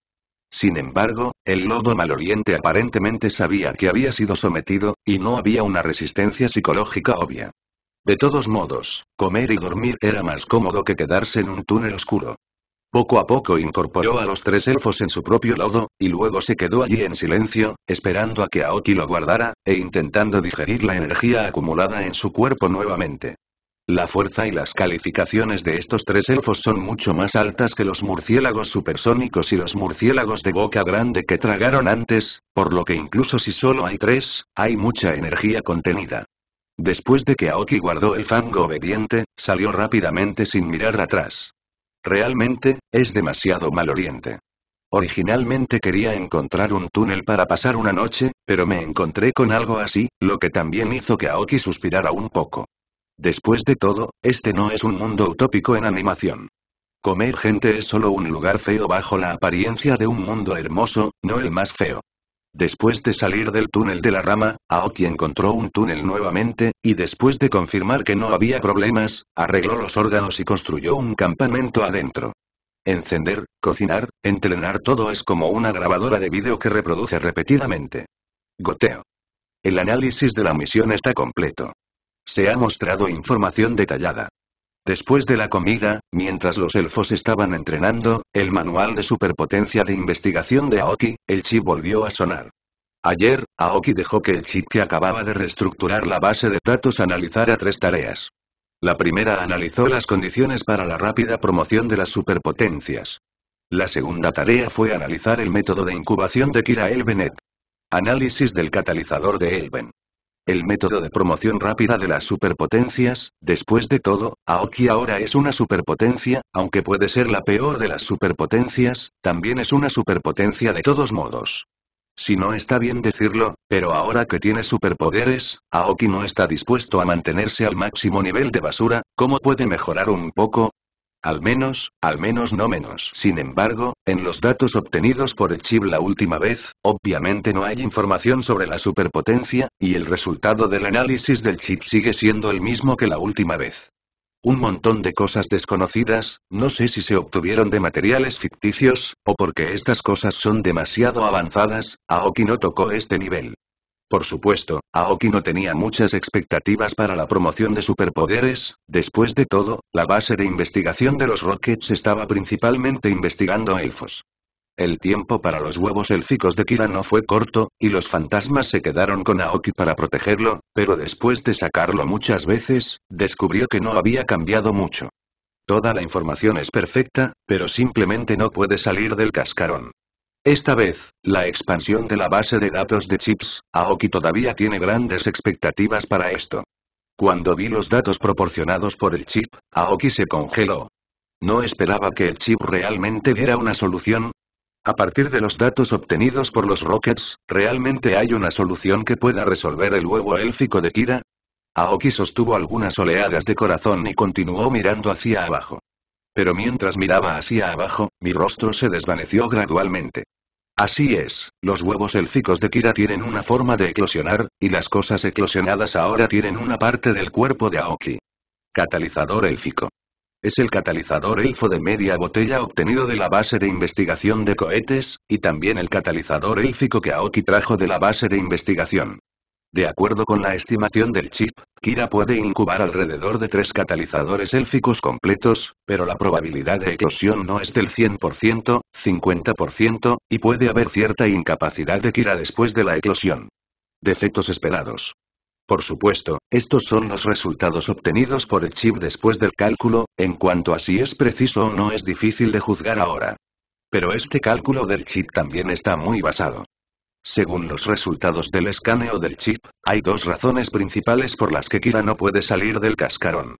Sin embargo, el lodo maloliente aparentemente sabía que había sido sometido, y no había una resistencia psicológica obvia. De todos modos, comer y dormir era más cómodo que quedarse en un túnel oscuro. Poco a poco incorporó a los tres elfos en su propio lodo, y luego se quedó allí en silencio, esperando a que Aoki lo guardara, e intentando digerir la energía acumulada en su cuerpo nuevamente. La fuerza y las calificaciones de estos tres elfos son mucho más altas que los murciélagos supersónicos y los murciélagos de boca grande que tragaron antes, por lo que incluso si solo hay tres, hay mucha energía contenida. Después de que Aoki guardó el fango obediente, salió rápidamente sin mirar atrás. Realmente, es demasiado mal oriente. Originalmente quería encontrar un túnel para pasar una noche, pero me encontré con algo así, lo que también hizo que Aoki suspirara un poco. Después de todo, este no es un mundo utópico en animación. Comer gente es solo un lugar feo bajo la apariencia de un mundo hermoso, no el más feo. Después de salir del túnel de la rama, Aoki encontró un túnel nuevamente, y después de confirmar que no había problemas, arregló los órganos y construyó un campamento adentro. Encender, cocinar, entrenar todo es como una grabadora de vídeo que reproduce repetidamente. Goteo. El análisis de la misión está completo. Se ha mostrado información detallada. Después de la comida, mientras los elfos estaban entrenando, el manual de superpotencia de investigación de Aoki, el chi volvió a sonar. Ayer, Aoki dejó que el chip que acababa de reestructurar la base de datos analizara tres tareas. La primera analizó las condiciones para la rápida promoción de las superpotencias. La segunda tarea fue analizar el método de incubación de Kira Elvenet. Análisis del catalizador de Elven el método de promoción rápida de las superpotencias, después de todo, Aoki ahora es una superpotencia, aunque puede ser la peor de las superpotencias, también es una superpotencia de todos modos. Si no está bien decirlo, pero ahora que tiene superpoderes, Aoki no está dispuesto a mantenerse al máximo nivel de basura, ¿cómo puede mejorar un poco? Al menos, al menos no menos. Sin embargo, en los datos obtenidos por el chip la última vez, obviamente no hay información sobre la superpotencia, y el resultado del análisis del chip sigue siendo el mismo que la última vez. Un montón de cosas desconocidas, no sé si se obtuvieron de materiales ficticios, o porque estas cosas son demasiado avanzadas, Aoki no tocó este nivel. Por supuesto, Aoki no tenía muchas expectativas para la promoción de superpoderes, después de todo, la base de investigación de los Rockets estaba principalmente investigando elfos. El tiempo para los huevos élficos de Kira no fue corto, y los fantasmas se quedaron con Aoki para protegerlo, pero después de sacarlo muchas veces, descubrió que no había cambiado mucho. Toda la información es perfecta, pero simplemente no puede salir del cascarón. Esta vez, la expansión de la base de datos de chips, Aoki todavía tiene grandes expectativas para esto. Cuando vi los datos proporcionados por el chip, Aoki se congeló. No esperaba que el chip realmente diera una solución. A partir de los datos obtenidos por los Rockets, ¿realmente hay una solución que pueda resolver el huevo élfico de Kira? Aoki sostuvo algunas oleadas de corazón y continuó mirando hacia abajo pero mientras miraba hacia abajo, mi rostro se desvaneció gradualmente. Así es, los huevos élficos de Kira tienen una forma de eclosionar, y las cosas eclosionadas ahora tienen una parte del cuerpo de Aoki. Catalizador élfico. Es el catalizador elfo de media botella obtenido de la base de investigación de cohetes, y también el catalizador élfico que Aoki trajo de la base de investigación. De acuerdo con la estimación del chip, Kira puede incubar alrededor de tres catalizadores élficos completos, pero la probabilidad de eclosión no es del 100%, 50%, y puede haber cierta incapacidad de Kira después de la eclosión. Defectos esperados. Por supuesto, estos son los resultados obtenidos por el chip después del cálculo, en cuanto a si es preciso o no es difícil de juzgar ahora. Pero este cálculo del chip también está muy basado según los resultados del escaneo del chip, hay dos razones principales por las que Kira no puede salir del cascarón.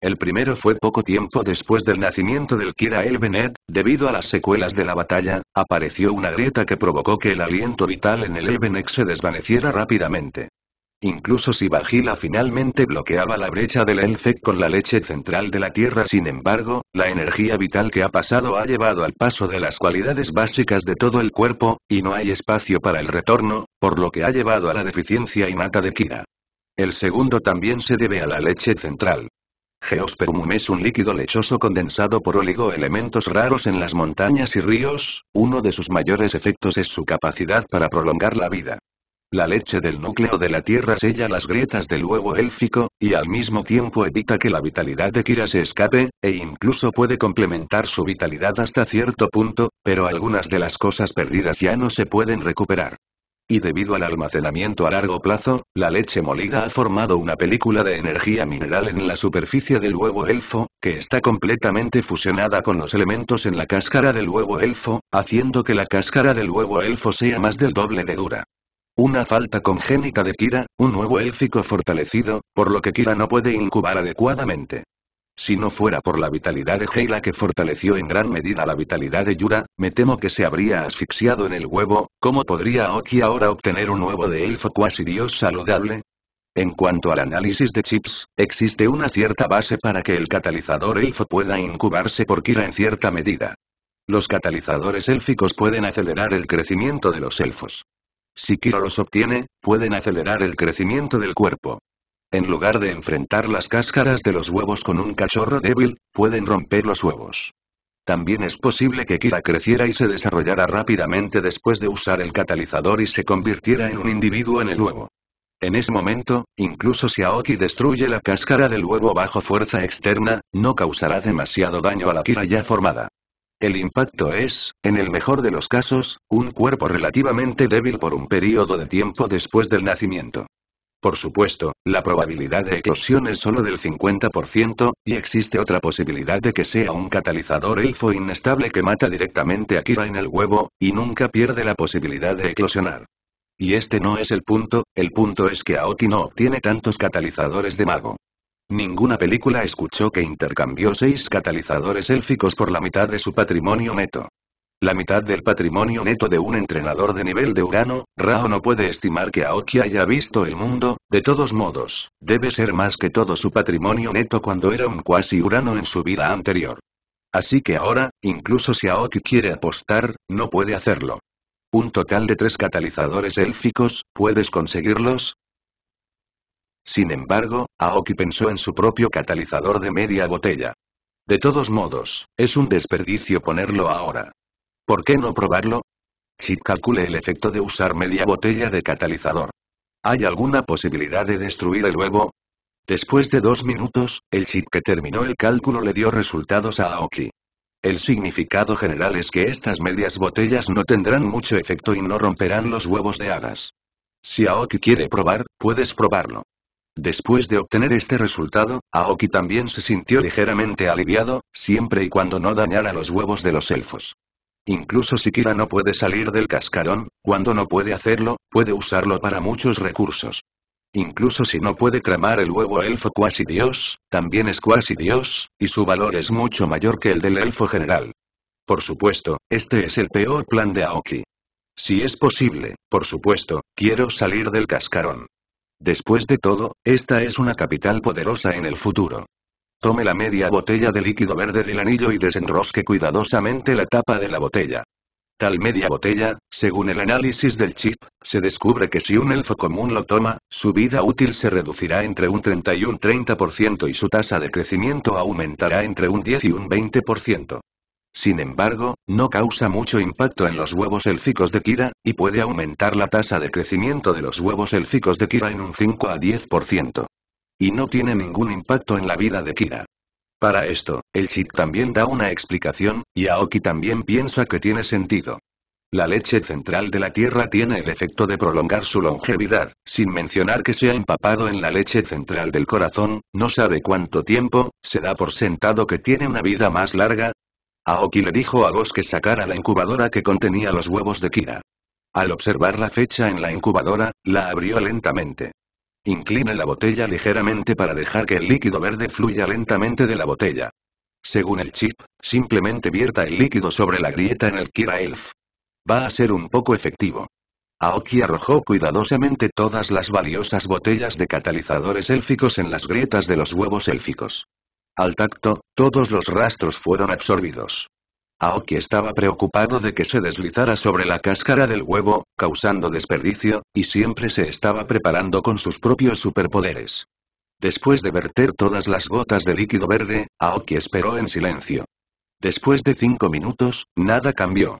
El primero fue poco tiempo después del nacimiento del Kira Elvenet, debido a las secuelas de la batalla, apareció una grieta que provocó que el aliento vital en el Elvenet se desvaneciera rápidamente. Incluso si Vajila finalmente bloqueaba la brecha del Elzec con la leche central de la Tierra sin embargo, la energía vital que ha pasado ha llevado al paso de las cualidades básicas de todo el cuerpo, y no hay espacio para el retorno, por lo que ha llevado a la deficiencia innata de Kira. El segundo también se debe a la leche central. Geospermum es un líquido lechoso condensado por oligoelementos raros en las montañas y ríos, uno de sus mayores efectos es su capacidad para prolongar la vida. La leche del núcleo de la Tierra sella las grietas del huevo élfico, y al mismo tiempo evita que la vitalidad de Kira se escape, e incluso puede complementar su vitalidad hasta cierto punto, pero algunas de las cosas perdidas ya no se pueden recuperar. Y debido al almacenamiento a largo plazo, la leche molida ha formado una película de energía mineral en la superficie del huevo elfo, que está completamente fusionada con los elementos en la cáscara del huevo elfo, haciendo que la cáscara del huevo elfo sea más del doble de dura. Una falta congénita de Kira, un nuevo élfico fortalecido, por lo que Kira no puede incubar adecuadamente. Si no fuera por la vitalidad de Heila que fortaleció en gran medida la vitalidad de Yura, me temo que se habría asfixiado en el huevo, ¿cómo podría Oki ahora obtener un nuevo de elfo cuasi dios saludable? En cuanto al análisis de chips, existe una cierta base para que el catalizador elfo pueda incubarse por Kira en cierta medida. Los catalizadores élficos pueden acelerar el crecimiento de los elfos. Si Kira los obtiene, pueden acelerar el crecimiento del cuerpo. En lugar de enfrentar las cáscaras de los huevos con un cachorro débil, pueden romper los huevos. También es posible que Kira creciera y se desarrollara rápidamente después de usar el catalizador y se convirtiera en un individuo en el huevo. En ese momento, incluso si Aoki destruye la cáscara del huevo bajo fuerza externa, no causará demasiado daño a la Kira ya formada. El impacto es, en el mejor de los casos, un cuerpo relativamente débil por un periodo de tiempo después del nacimiento. Por supuesto, la probabilidad de eclosión es solo del 50%, y existe otra posibilidad de que sea un catalizador elfo inestable que mata directamente a Kira en el huevo, y nunca pierde la posibilidad de eclosionar. Y este no es el punto, el punto es que Aoki no obtiene tantos catalizadores de mago. Ninguna película escuchó que intercambió seis catalizadores élficos por la mitad de su patrimonio neto. La mitad del patrimonio neto de un entrenador de nivel de Urano, Rao no puede estimar que Aoki haya visto el mundo, de todos modos, debe ser más que todo su patrimonio neto cuando era un cuasi Urano en su vida anterior. Así que ahora, incluso si Aoki quiere apostar, no puede hacerlo. Un total de tres catalizadores élficos, ¿puedes conseguirlos? Sin embargo, Aoki pensó en su propio catalizador de media botella. De todos modos, es un desperdicio ponerlo ahora. ¿Por qué no probarlo? Chip calcule el efecto de usar media botella de catalizador. ¿Hay alguna posibilidad de destruir el huevo? Después de dos minutos, el chip que terminó el cálculo le dio resultados a Aoki. El significado general es que estas medias botellas no tendrán mucho efecto y no romperán los huevos de hadas. Si Aoki quiere probar, puedes probarlo. Después de obtener este resultado, Aoki también se sintió ligeramente aliviado, siempre y cuando no dañara los huevos de los elfos. Incluso si Kira no puede salir del cascarón, cuando no puede hacerlo, puede usarlo para muchos recursos. Incluso si no puede clamar el huevo elfo cuasi dios, también es cuasi dios, y su valor es mucho mayor que el del elfo general. Por supuesto, este es el peor plan de Aoki. Si es posible, por supuesto, quiero salir del cascarón. Después de todo, esta es una capital poderosa en el futuro. Tome la media botella de líquido verde del anillo y desenrosque cuidadosamente la tapa de la botella. Tal media botella, según el análisis del chip, se descubre que si un elfo común lo toma, su vida útil se reducirá entre un 30 y un 30% y su tasa de crecimiento aumentará entre un 10 y un 20%. Sin embargo, no causa mucho impacto en los huevos élficos de Kira, y puede aumentar la tasa de crecimiento de los huevos élficos de Kira en un 5 a 10%. Y no tiene ningún impacto en la vida de Kira. Para esto, el chip también da una explicación, y Aoki también piensa que tiene sentido. La leche central de la Tierra tiene el efecto de prolongar su longevidad, sin mencionar que se ha empapado en la leche central del corazón, no sabe cuánto tiempo, se da por sentado que tiene una vida más larga, Aoki le dijo a Bosque que sacara la incubadora que contenía los huevos de Kira. Al observar la fecha en la incubadora, la abrió lentamente. Incline la botella ligeramente para dejar que el líquido verde fluya lentamente de la botella. Según el chip, simplemente vierta el líquido sobre la grieta en el Kira Elf. Va a ser un poco efectivo. Aoki arrojó cuidadosamente todas las valiosas botellas de catalizadores élficos en las grietas de los huevos élficos. Al tacto, todos los rastros fueron absorbidos. Aoki estaba preocupado de que se deslizara sobre la cáscara del huevo, causando desperdicio, y siempre se estaba preparando con sus propios superpoderes. Después de verter todas las gotas de líquido verde, Aoki esperó en silencio. Después de cinco minutos, nada cambió.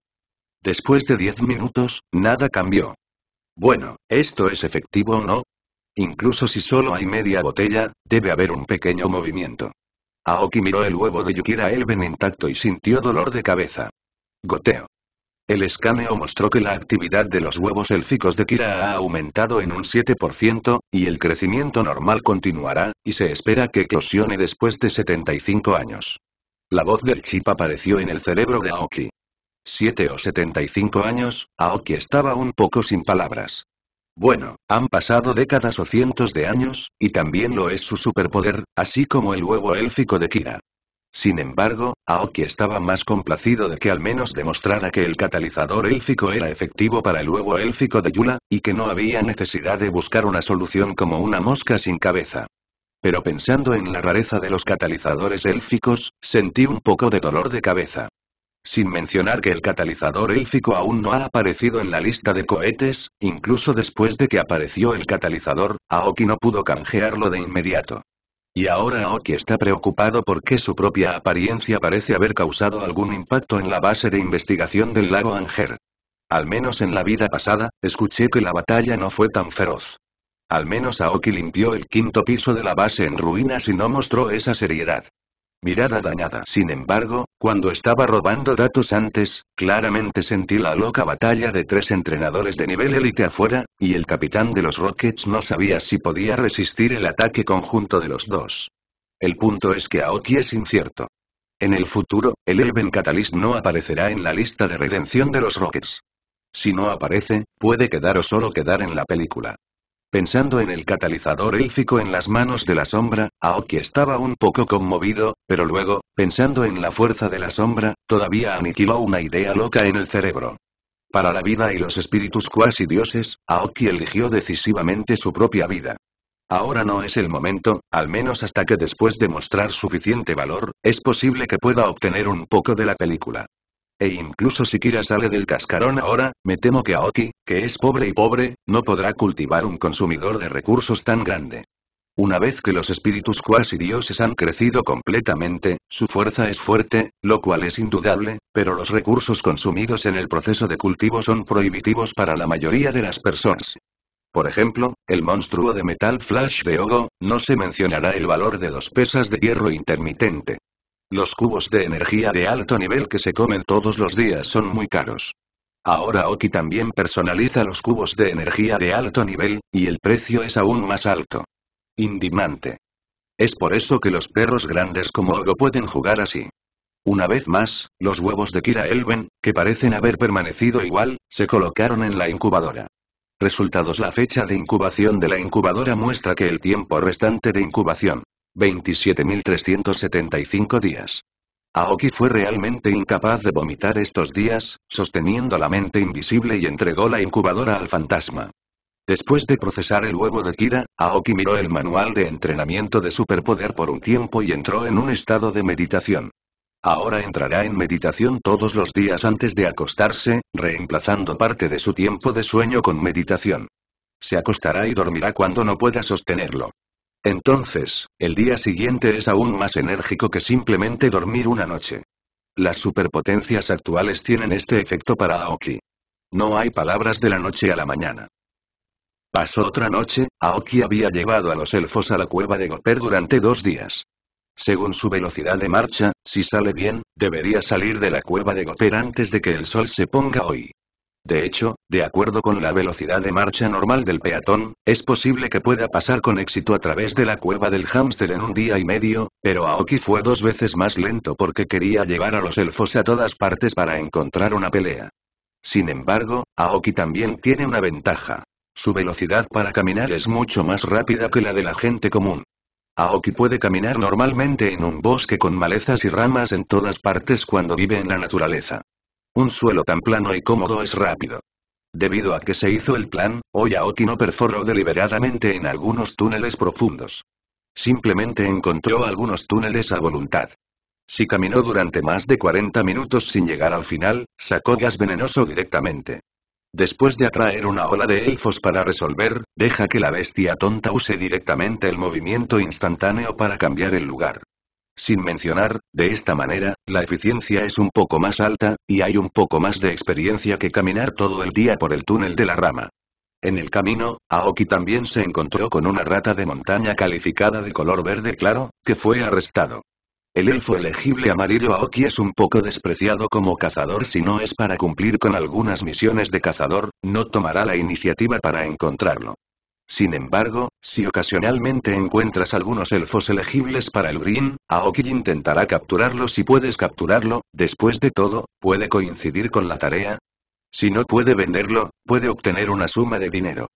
Después de diez minutos, nada cambió. Bueno, ¿esto es efectivo o no? Incluso si solo hay media botella, debe haber un pequeño movimiento. Aoki miró el huevo de Yukira Elven intacto y sintió dolor de cabeza. Goteo. El escaneo mostró que la actividad de los huevos élficos de Kira ha aumentado en un 7%, y el crecimiento normal continuará, y se espera que eclosione después de 75 años. La voz del chip apareció en el cerebro de Aoki. 7 o 75 años, Aoki estaba un poco sin palabras. Bueno, han pasado décadas o cientos de años, y también lo es su superpoder, así como el huevo élfico de Kira. Sin embargo, Aoki estaba más complacido de que al menos demostrara que el catalizador élfico era efectivo para el huevo élfico de Yula, y que no había necesidad de buscar una solución como una mosca sin cabeza. Pero pensando en la rareza de los catalizadores élficos, sentí un poco de dolor de cabeza sin mencionar que el catalizador élfico aún no ha aparecido en la lista de cohetes, incluso después de que apareció el catalizador, Aoki no pudo canjearlo de inmediato. Y ahora Aoki está preocupado porque su propia apariencia parece haber causado algún impacto en la base de investigación del lago Anger. Al menos en la vida pasada, escuché que la batalla no fue tan feroz. Al menos Aoki limpió el quinto piso de la base en ruinas y no mostró esa seriedad. Mirada dañada. Sin embargo, cuando estaba robando datos antes, claramente sentí la loca batalla de tres entrenadores de nivel élite afuera, y el capitán de los Rockets no sabía si podía resistir el ataque conjunto de los dos. El punto es que Aoki es incierto. En el futuro, el Elven Catalyst no aparecerá en la lista de redención de los Rockets. Si no aparece, puede quedar o solo quedar en la película. Pensando en el catalizador élfico en las manos de la sombra, Aoki estaba un poco conmovido, pero luego, pensando en la fuerza de la sombra, todavía aniquiló una idea loca en el cerebro. Para la vida y los espíritus cuasi dioses, Aoki eligió decisivamente su propia vida. Ahora no es el momento, al menos hasta que después de mostrar suficiente valor, es posible que pueda obtener un poco de la película. E incluso si Kira sale del cascarón ahora, me temo que Aoki, que es pobre y pobre, no podrá cultivar un consumidor de recursos tan grande. Una vez que los espíritus cuasi dioses han crecido completamente, su fuerza es fuerte, lo cual es indudable, pero los recursos consumidos en el proceso de cultivo son prohibitivos para la mayoría de las personas. Por ejemplo, el monstruo de Metal Flash de Ogo, no se mencionará el valor de dos pesas de hierro intermitente. Los cubos de energía de alto nivel que se comen todos los días son muy caros. Ahora Oki también personaliza los cubos de energía de alto nivel, y el precio es aún más alto. Indignante. Es por eso que los perros grandes como Ogo pueden jugar así. Una vez más, los huevos de Kira Elven, que parecen haber permanecido igual, se colocaron en la incubadora. Resultados La fecha de incubación de la incubadora muestra que el tiempo restante de incubación 27.375 días. Aoki fue realmente incapaz de vomitar estos días, sosteniendo la mente invisible y entregó la incubadora al fantasma. Después de procesar el huevo de Kira, Aoki miró el manual de entrenamiento de superpoder por un tiempo y entró en un estado de meditación. Ahora entrará en meditación todos los días antes de acostarse, reemplazando parte de su tiempo de sueño con meditación. Se acostará y dormirá cuando no pueda sostenerlo. Entonces, el día siguiente es aún más enérgico que simplemente dormir una noche. Las superpotencias actuales tienen este efecto para Aoki. No hay palabras de la noche a la mañana. Pasó otra noche, Aoki había llevado a los elfos a la cueva de Goper durante dos días. Según su velocidad de marcha, si sale bien, debería salir de la cueva de Goper antes de que el sol se ponga hoy. De hecho, de acuerdo con la velocidad de marcha normal del peatón, es posible que pueda pasar con éxito a través de la cueva del hámster en un día y medio, pero Aoki fue dos veces más lento porque quería llevar a los elfos a todas partes para encontrar una pelea. Sin embargo, Aoki también tiene una ventaja. Su velocidad para caminar es mucho más rápida que la de la gente común. Aoki puede caminar normalmente en un bosque con malezas y ramas en todas partes cuando vive en la naturaleza. Un suelo tan plano y cómodo es rápido. Debido a que se hizo el plan, Oyaoki no perforó deliberadamente en algunos túneles profundos. Simplemente encontró algunos túneles a voluntad. Si caminó durante más de 40 minutos sin llegar al final, sacó gas venenoso directamente. Después de atraer una ola de elfos para resolver, deja que la bestia tonta use directamente el movimiento instantáneo para cambiar el lugar. Sin mencionar, de esta manera, la eficiencia es un poco más alta, y hay un poco más de experiencia que caminar todo el día por el túnel de la rama. En el camino, Aoki también se encontró con una rata de montaña calificada de color verde claro, que fue arrestado. El elfo elegible amarillo Aoki es un poco despreciado como cazador si no es para cumplir con algunas misiones de cazador, no tomará la iniciativa para encontrarlo. Sin embargo, si ocasionalmente encuentras algunos elfos elegibles para el Green, Aoki intentará capturarlo si puedes capturarlo, después de todo, ¿puede coincidir con la tarea? Si no puede venderlo, puede obtener una suma de dinero.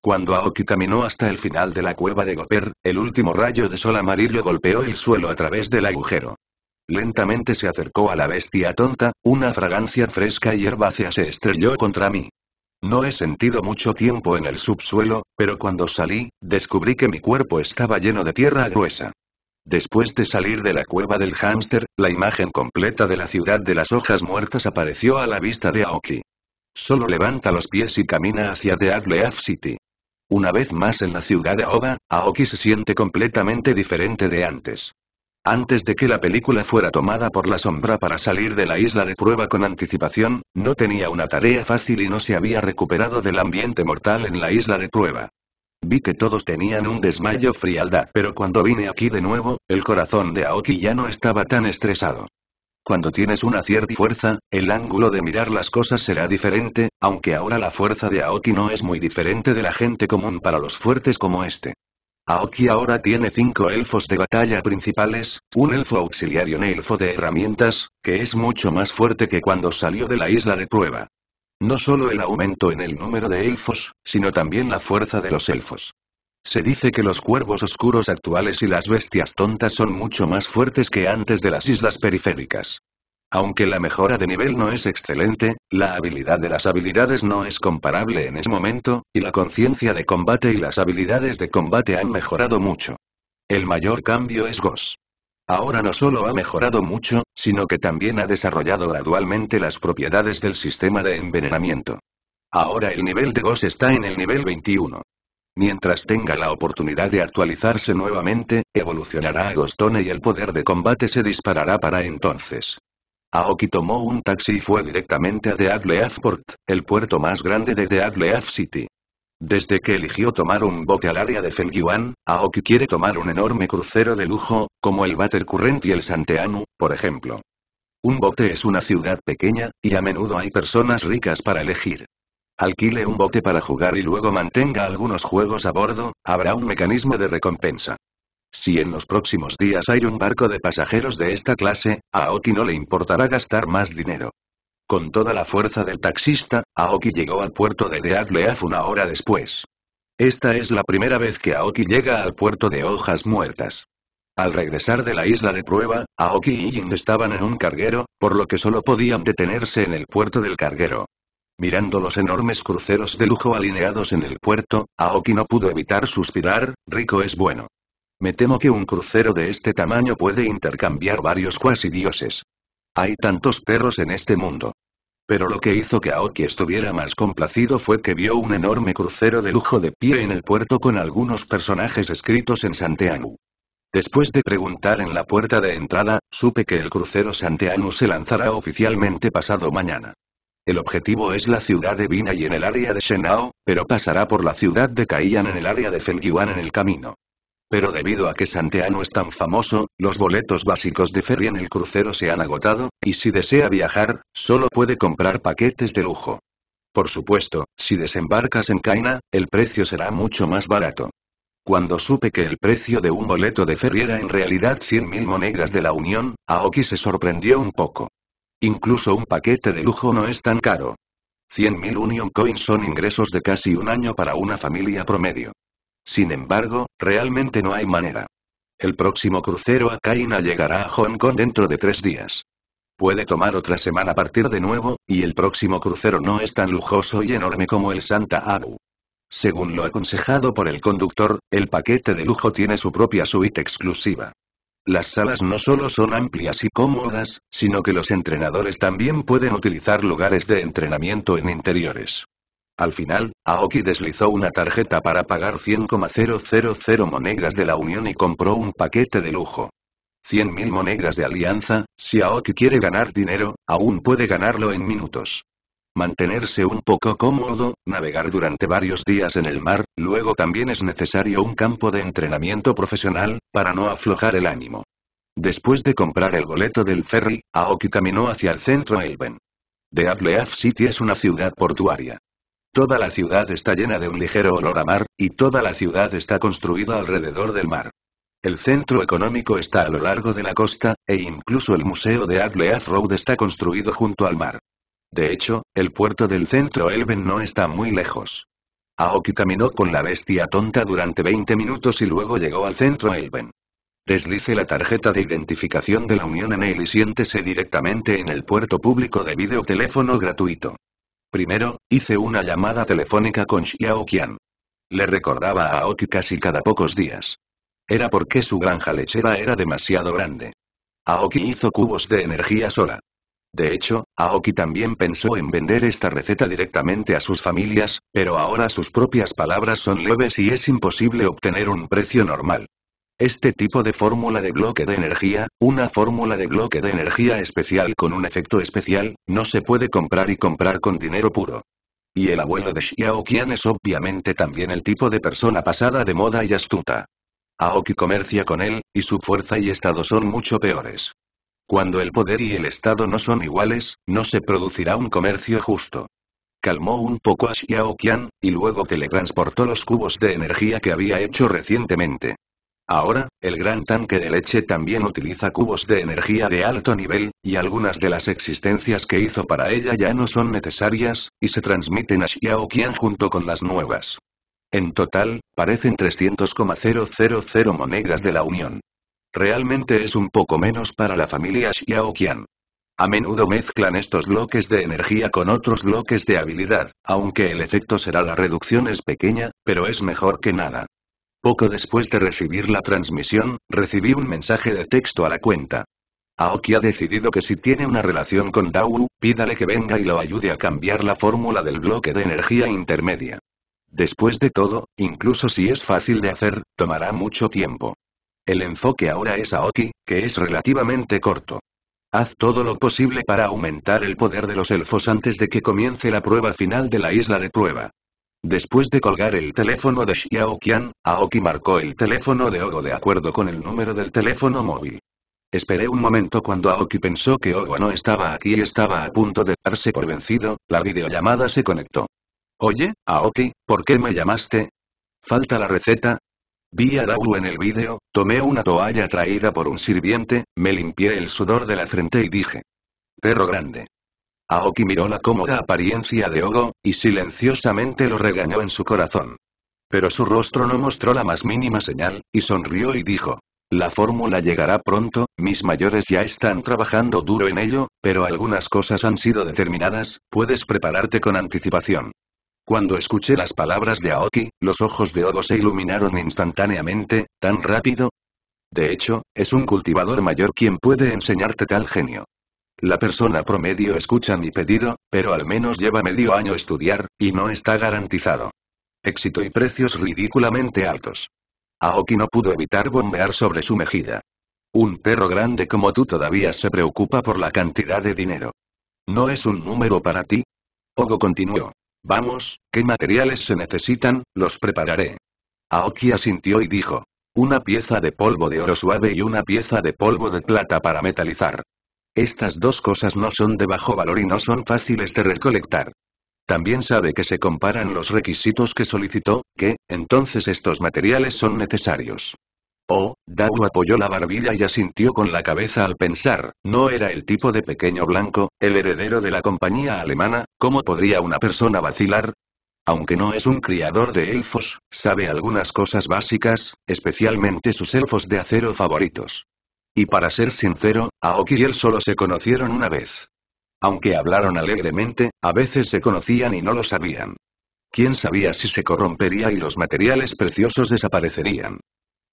Cuando Aoki caminó hasta el final de la cueva de Goper, el último rayo de sol amarillo golpeó el suelo a través del agujero. Lentamente se acercó a la bestia tonta, una fragancia fresca y herbácea se estrelló contra mí. No he sentido mucho tiempo en el subsuelo, pero cuando salí, descubrí que mi cuerpo estaba lleno de tierra gruesa. Después de salir de la cueva del hámster, la imagen completa de la ciudad de las hojas muertas apareció a la vista de Aoki. Solo levanta los pies y camina hacia The Adleaf City. Una vez más en la ciudad de Aoba, Aoki se siente completamente diferente de antes. Antes de que la película fuera tomada por la sombra para salir de la isla de prueba con anticipación, no tenía una tarea fácil y no se había recuperado del ambiente mortal en la isla de prueba. Vi que todos tenían un desmayo frialdad, pero cuando vine aquí de nuevo, el corazón de Aoki ya no estaba tan estresado. Cuando tienes una cierta fuerza, el ángulo de mirar las cosas será diferente, aunque ahora la fuerza de Aoki no es muy diferente de la gente común para los fuertes como este. Aoki ahora tiene cinco elfos de batalla principales, un elfo auxiliar y un elfo de herramientas, que es mucho más fuerte que cuando salió de la isla de prueba. No solo el aumento en el número de elfos, sino también la fuerza de los elfos. Se dice que los cuervos oscuros actuales y las bestias tontas son mucho más fuertes que antes de las islas periféricas. Aunque la mejora de nivel no es excelente, la habilidad de las habilidades no es comparable en ese momento, y la conciencia de combate y las habilidades de combate han mejorado mucho. El mayor cambio es Gos. Ahora no solo ha mejorado mucho, sino que también ha desarrollado gradualmente las propiedades del sistema de envenenamiento. Ahora el nivel de Gos está en el nivel 21. Mientras tenga la oportunidad de actualizarse nuevamente, evolucionará a Gostone y el poder de combate se disparará para entonces. Aoki tomó un taxi y fue directamente a Adleaf Port, el puerto más grande de The Adleaf City. Desde que eligió tomar un bote al área de Fengyuan, Aoki quiere tomar un enorme crucero de lujo, como el Buttercurrent Current y el Santeanu, por ejemplo. Un bote es una ciudad pequeña, y a menudo hay personas ricas para elegir. Alquile un bote para jugar y luego mantenga algunos juegos a bordo, habrá un mecanismo de recompensa. Si en los próximos días hay un barco de pasajeros de esta clase, a Aoki no le importará gastar más dinero. Con toda la fuerza del taxista, Aoki llegó al puerto de Deadleaf una hora después. Esta es la primera vez que Aoki llega al puerto de Hojas Muertas. Al regresar de la isla de prueba, Aoki y Ying estaban en un carguero, por lo que solo podían detenerse en el puerto del carguero. Mirando los enormes cruceros de lujo alineados en el puerto, Aoki no pudo evitar suspirar, rico es bueno. Me temo que un crucero de este tamaño puede intercambiar varios cuasi dioses. Hay tantos perros en este mundo. Pero lo que hizo que Aoki estuviera más complacido fue que vio un enorme crucero de lujo de pie en el puerto con algunos personajes escritos en Santeanu. Después de preguntar en la puerta de entrada, supe que el crucero Santeanu se lanzará oficialmente pasado mañana. El objetivo es la ciudad de Bina y en el área de Shenao, pero pasará por la ciudad de Kaiyan en el área de Fengyuan en el camino. Pero debido a que no es tan famoso, los boletos básicos de ferry en el crucero se han agotado, y si desea viajar, solo puede comprar paquetes de lujo. Por supuesto, si desembarcas en Caina, el precio será mucho más barato. Cuando supe que el precio de un boleto de ferry era en realidad 100.000 monedas de la Unión, Aoki se sorprendió un poco. Incluso un paquete de lujo no es tan caro. 100.000 Union Coins son ingresos de casi un año para una familia promedio. Sin embargo, realmente no hay manera. El próximo crucero a Kaina llegará a Hong Kong dentro de tres días. Puede tomar otra semana partir de nuevo, y el próximo crucero no es tan lujoso y enorme como el Santa Abu. Según lo aconsejado por el conductor, el paquete de lujo tiene su propia suite exclusiva. Las salas no solo son amplias y cómodas, sino que los entrenadores también pueden utilizar lugares de entrenamiento en interiores. Al final, Aoki deslizó una tarjeta para pagar 100,000 monedas de la Unión y compró un paquete de lujo. 100.000 monedas de alianza, si Aoki quiere ganar dinero, aún puede ganarlo en minutos. Mantenerse un poco cómodo, navegar durante varios días en el mar, luego también es necesario un campo de entrenamiento profesional, para no aflojar el ánimo. Después de comprar el boleto del ferry, Aoki caminó hacia el centro Elven. Adleaf City es una ciudad portuaria. Toda la ciudad está llena de un ligero olor a mar, y toda la ciudad está construida alrededor del mar. El centro económico está a lo largo de la costa, e incluso el museo de Adleath Road está construido junto al mar. De hecho, el puerto del centro Elven no está muy lejos. Aoki caminó con la bestia tonta durante 20 minutos y luego llegó al centro Elven. Deslice la tarjeta de identificación de la Unión en él y siéntese directamente en el puerto público de videoteléfono gratuito. Primero, hice una llamada telefónica con Xiao Qian. Le recordaba a Aoki casi cada pocos días. Era porque su granja lechera era demasiado grande. Aoki hizo cubos de energía sola. De hecho, Aoki también pensó en vender esta receta directamente a sus familias, pero ahora sus propias palabras son leves y es imposible obtener un precio normal. Este tipo de fórmula de bloque de energía, una fórmula de bloque de energía especial con un efecto especial, no se puede comprar y comprar con dinero puro. Y el abuelo de Xiao Qian es obviamente también el tipo de persona pasada de moda y astuta. Aoki comercia con él, y su fuerza y estado son mucho peores. Cuando el poder y el estado no son iguales, no se producirá un comercio justo. Calmó un poco a Xiao Qian, y luego teletransportó los cubos de energía que había hecho recientemente. Ahora, el gran tanque de leche también utiliza cubos de energía de alto nivel, y algunas de las existencias que hizo para ella ya no son necesarias, y se transmiten a Xiao Qian junto con las nuevas. En total, parecen 300,000 monedas de la Unión. Realmente es un poco menos para la familia Xiao Qian. A menudo mezclan estos bloques de energía con otros bloques de habilidad, aunque el efecto será la reducción es pequeña, pero es mejor que nada. Poco después de recibir la transmisión, recibí un mensaje de texto a la cuenta. Aoki ha decidido que si tiene una relación con Dawu, pídale que venga y lo ayude a cambiar la fórmula del bloque de energía intermedia. Después de todo, incluso si es fácil de hacer, tomará mucho tiempo. El enfoque ahora es Aoki, que es relativamente corto. Haz todo lo posible para aumentar el poder de los elfos antes de que comience la prueba final de la isla de prueba. Después de colgar el teléfono de Xiao Qian, Aoki marcó el teléfono de Ogo de acuerdo con el número del teléfono móvil. Esperé un momento cuando Aoki pensó que Ogo no estaba aquí y estaba a punto de darse por vencido, la videollamada se conectó. Oye, Aoki, ¿por qué me llamaste? ¿Falta la receta? Vi a Dau en el vídeo, tomé una toalla traída por un sirviente, me limpié el sudor de la frente y dije. Perro grande. Aoki miró la cómoda apariencia de Ogo, y silenciosamente lo regañó en su corazón. Pero su rostro no mostró la más mínima señal, y sonrió y dijo. La fórmula llegará pronto, mis mayores ya están trabajando duro en ello, pero algunas cosas han sido determinadas, puedes prepararte con anticipación. Cuando escuché las palabras de Aoki, los ojos de Ogo se iluminaron instantáneamente, tan rápido. De hecho, es un cultivador mayor quien puede enseñarte tal genio. La persona promedio escucha mi pedido, pero al menos lleva medio año estudiar, y no está garantizado. Éxito y precios ridículamente altos. Aoki no pudo evitar bombear sobre su mejilla. Un perro grande como tú todavía se preocupa por la cantidad de dinero. ¿No es un número para ti? Ogo continuó. Vamos, ¿qué materiales se necesitan? Los prepararé. Aoki asintió y dijo. Una pieza de polvo de oro suave y una pieza de polvo de plata para metalizar. Estas dos cosas no son de bajo valor y no son fáciles de recolectar. También sabe que se comparan los requisitos que solicitó, que, entonces estos materiales son necesarios. Oh, Dao apoyó la barbilla y asintió con la cabeza al pensar, no era el tipo de pequeño blanco, el heredero de la compañía alemana, ¿cómo podría una persona vacilar? Aunque no es un criador de elfos, sabe algunas cosas básicas, especialmente sus elfos de acero favoritos. Y para ser sincero, Aoki y él solo se conocieron una vez. Aunque hablaron alegremente, a veces se conocían y no lo sabían. ¿Quién sabía si se corrompería y los materiales preciosos desaparecerían?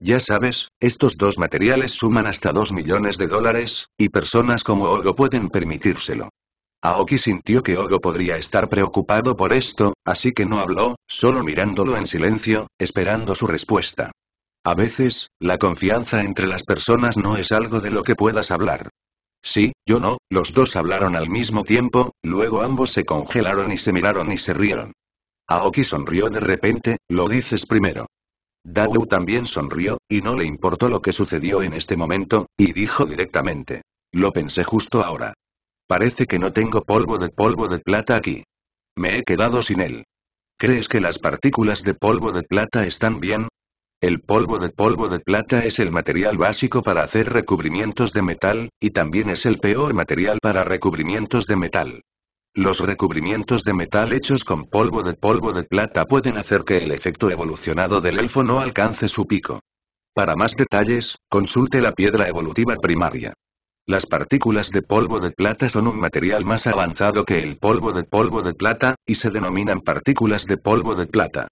Ya sabes, estos dos materiales suman hasta 2 millones de dólares, y personas como Ogo pueden permitírselo. Aoki sintió que Ogo podría estar preocupado por esto, así que no habló, solo mirándolo en silencio, esperando su respuesta. A veces, la confianza entre las personas no es algo de lo que puedas hablar. Sí, yo no, los dos hablaron al mismo tiempo, luego ambos se congelaron y se miraron y se rieron. Aoki sonrió de repente, lo dices primero. Dadu también sonrió, y no le importó lo que sucedió en este momento, y dijo directamente. Lo pensé justo ahora. Parece que no tengo polvo de polvo de plata aquí. Me he quedado sin él. ¿Crees que las partículas de polvo de plata están bien? El polvo de polvo de plata es el material básico para hacer recubrimientos de metal, y también es el peor material para recubrimientos de metal. Los recubrimientos de metal hechos con polvo de polvo de plata pueden hacer que el efecto evolucionado del elfo no alcance su pico. Para más detalles, consulte la piedra evolutiva primaria. Las partículas de polvo de plata son un material más avanzado que el polvo de polvo de plata, y se denominan partículas de polvo de plata.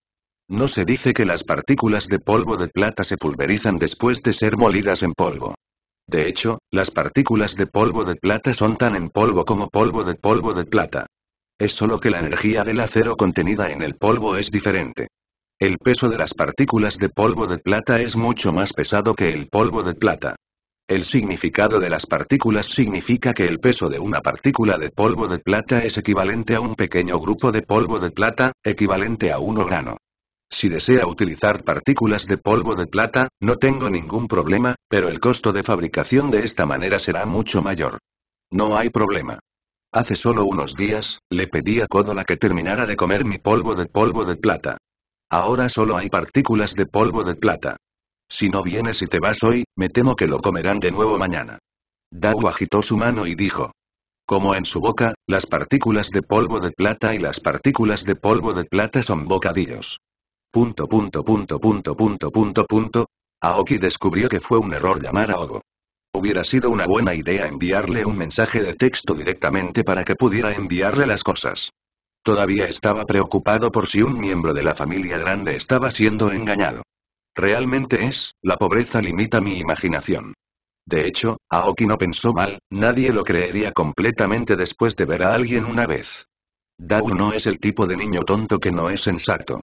No se dice que las partículas de polvo de plata se pulverizan después de ser molidas en polvo. De hecho, las partículas de polvo de plata son tan en polvo como polvo de polvo de plata. Es solo que la energía del acero contenida en el polvo es diferente. El peso de las partículas de polvo de plata es mucho más pesado que el polvo de plata. El significado de las partículas significa que el peso de una partícula de polvo de plata es equivalente a un pequeño grupo de polvo de plata, equivalente a uno grano. Si desea utilizar partículas de polvo de plata, no tengo ningún problema, pero el costo de fabricación de esta manera será mucho mayor. No hay problema. Hace solo unos días, le pedí a Kodola que terminara de comer mi polvo de polvo de plata. Ahora solo hay partículas de polvo de plata. Si no vienes y te vas hoy, me temo que lo comerán de nuevo mañana. Dago agitó su mano y dijo. Como en su boca, las partículas de polvo de plata y las partículas de polvo de plata son bocadillos. Punto punto punto punto punto punto punto. Aoki descubrió que fue un error llamar a Ogo. Hubiera sido una buena idea enviarle un mensaje de texto directamente para que pudiera enviarle las cosas. Todavía estaba preocupado por si un miembro de la familia grande estaba siendo engañado. Realmente es, la pobreza limita mi imaginación. De hecho, Aoki no pensó mal, nadie lo creería completamente después de ver a alguien una vez. Dao no es el tipo de niño tonto que no es sensato.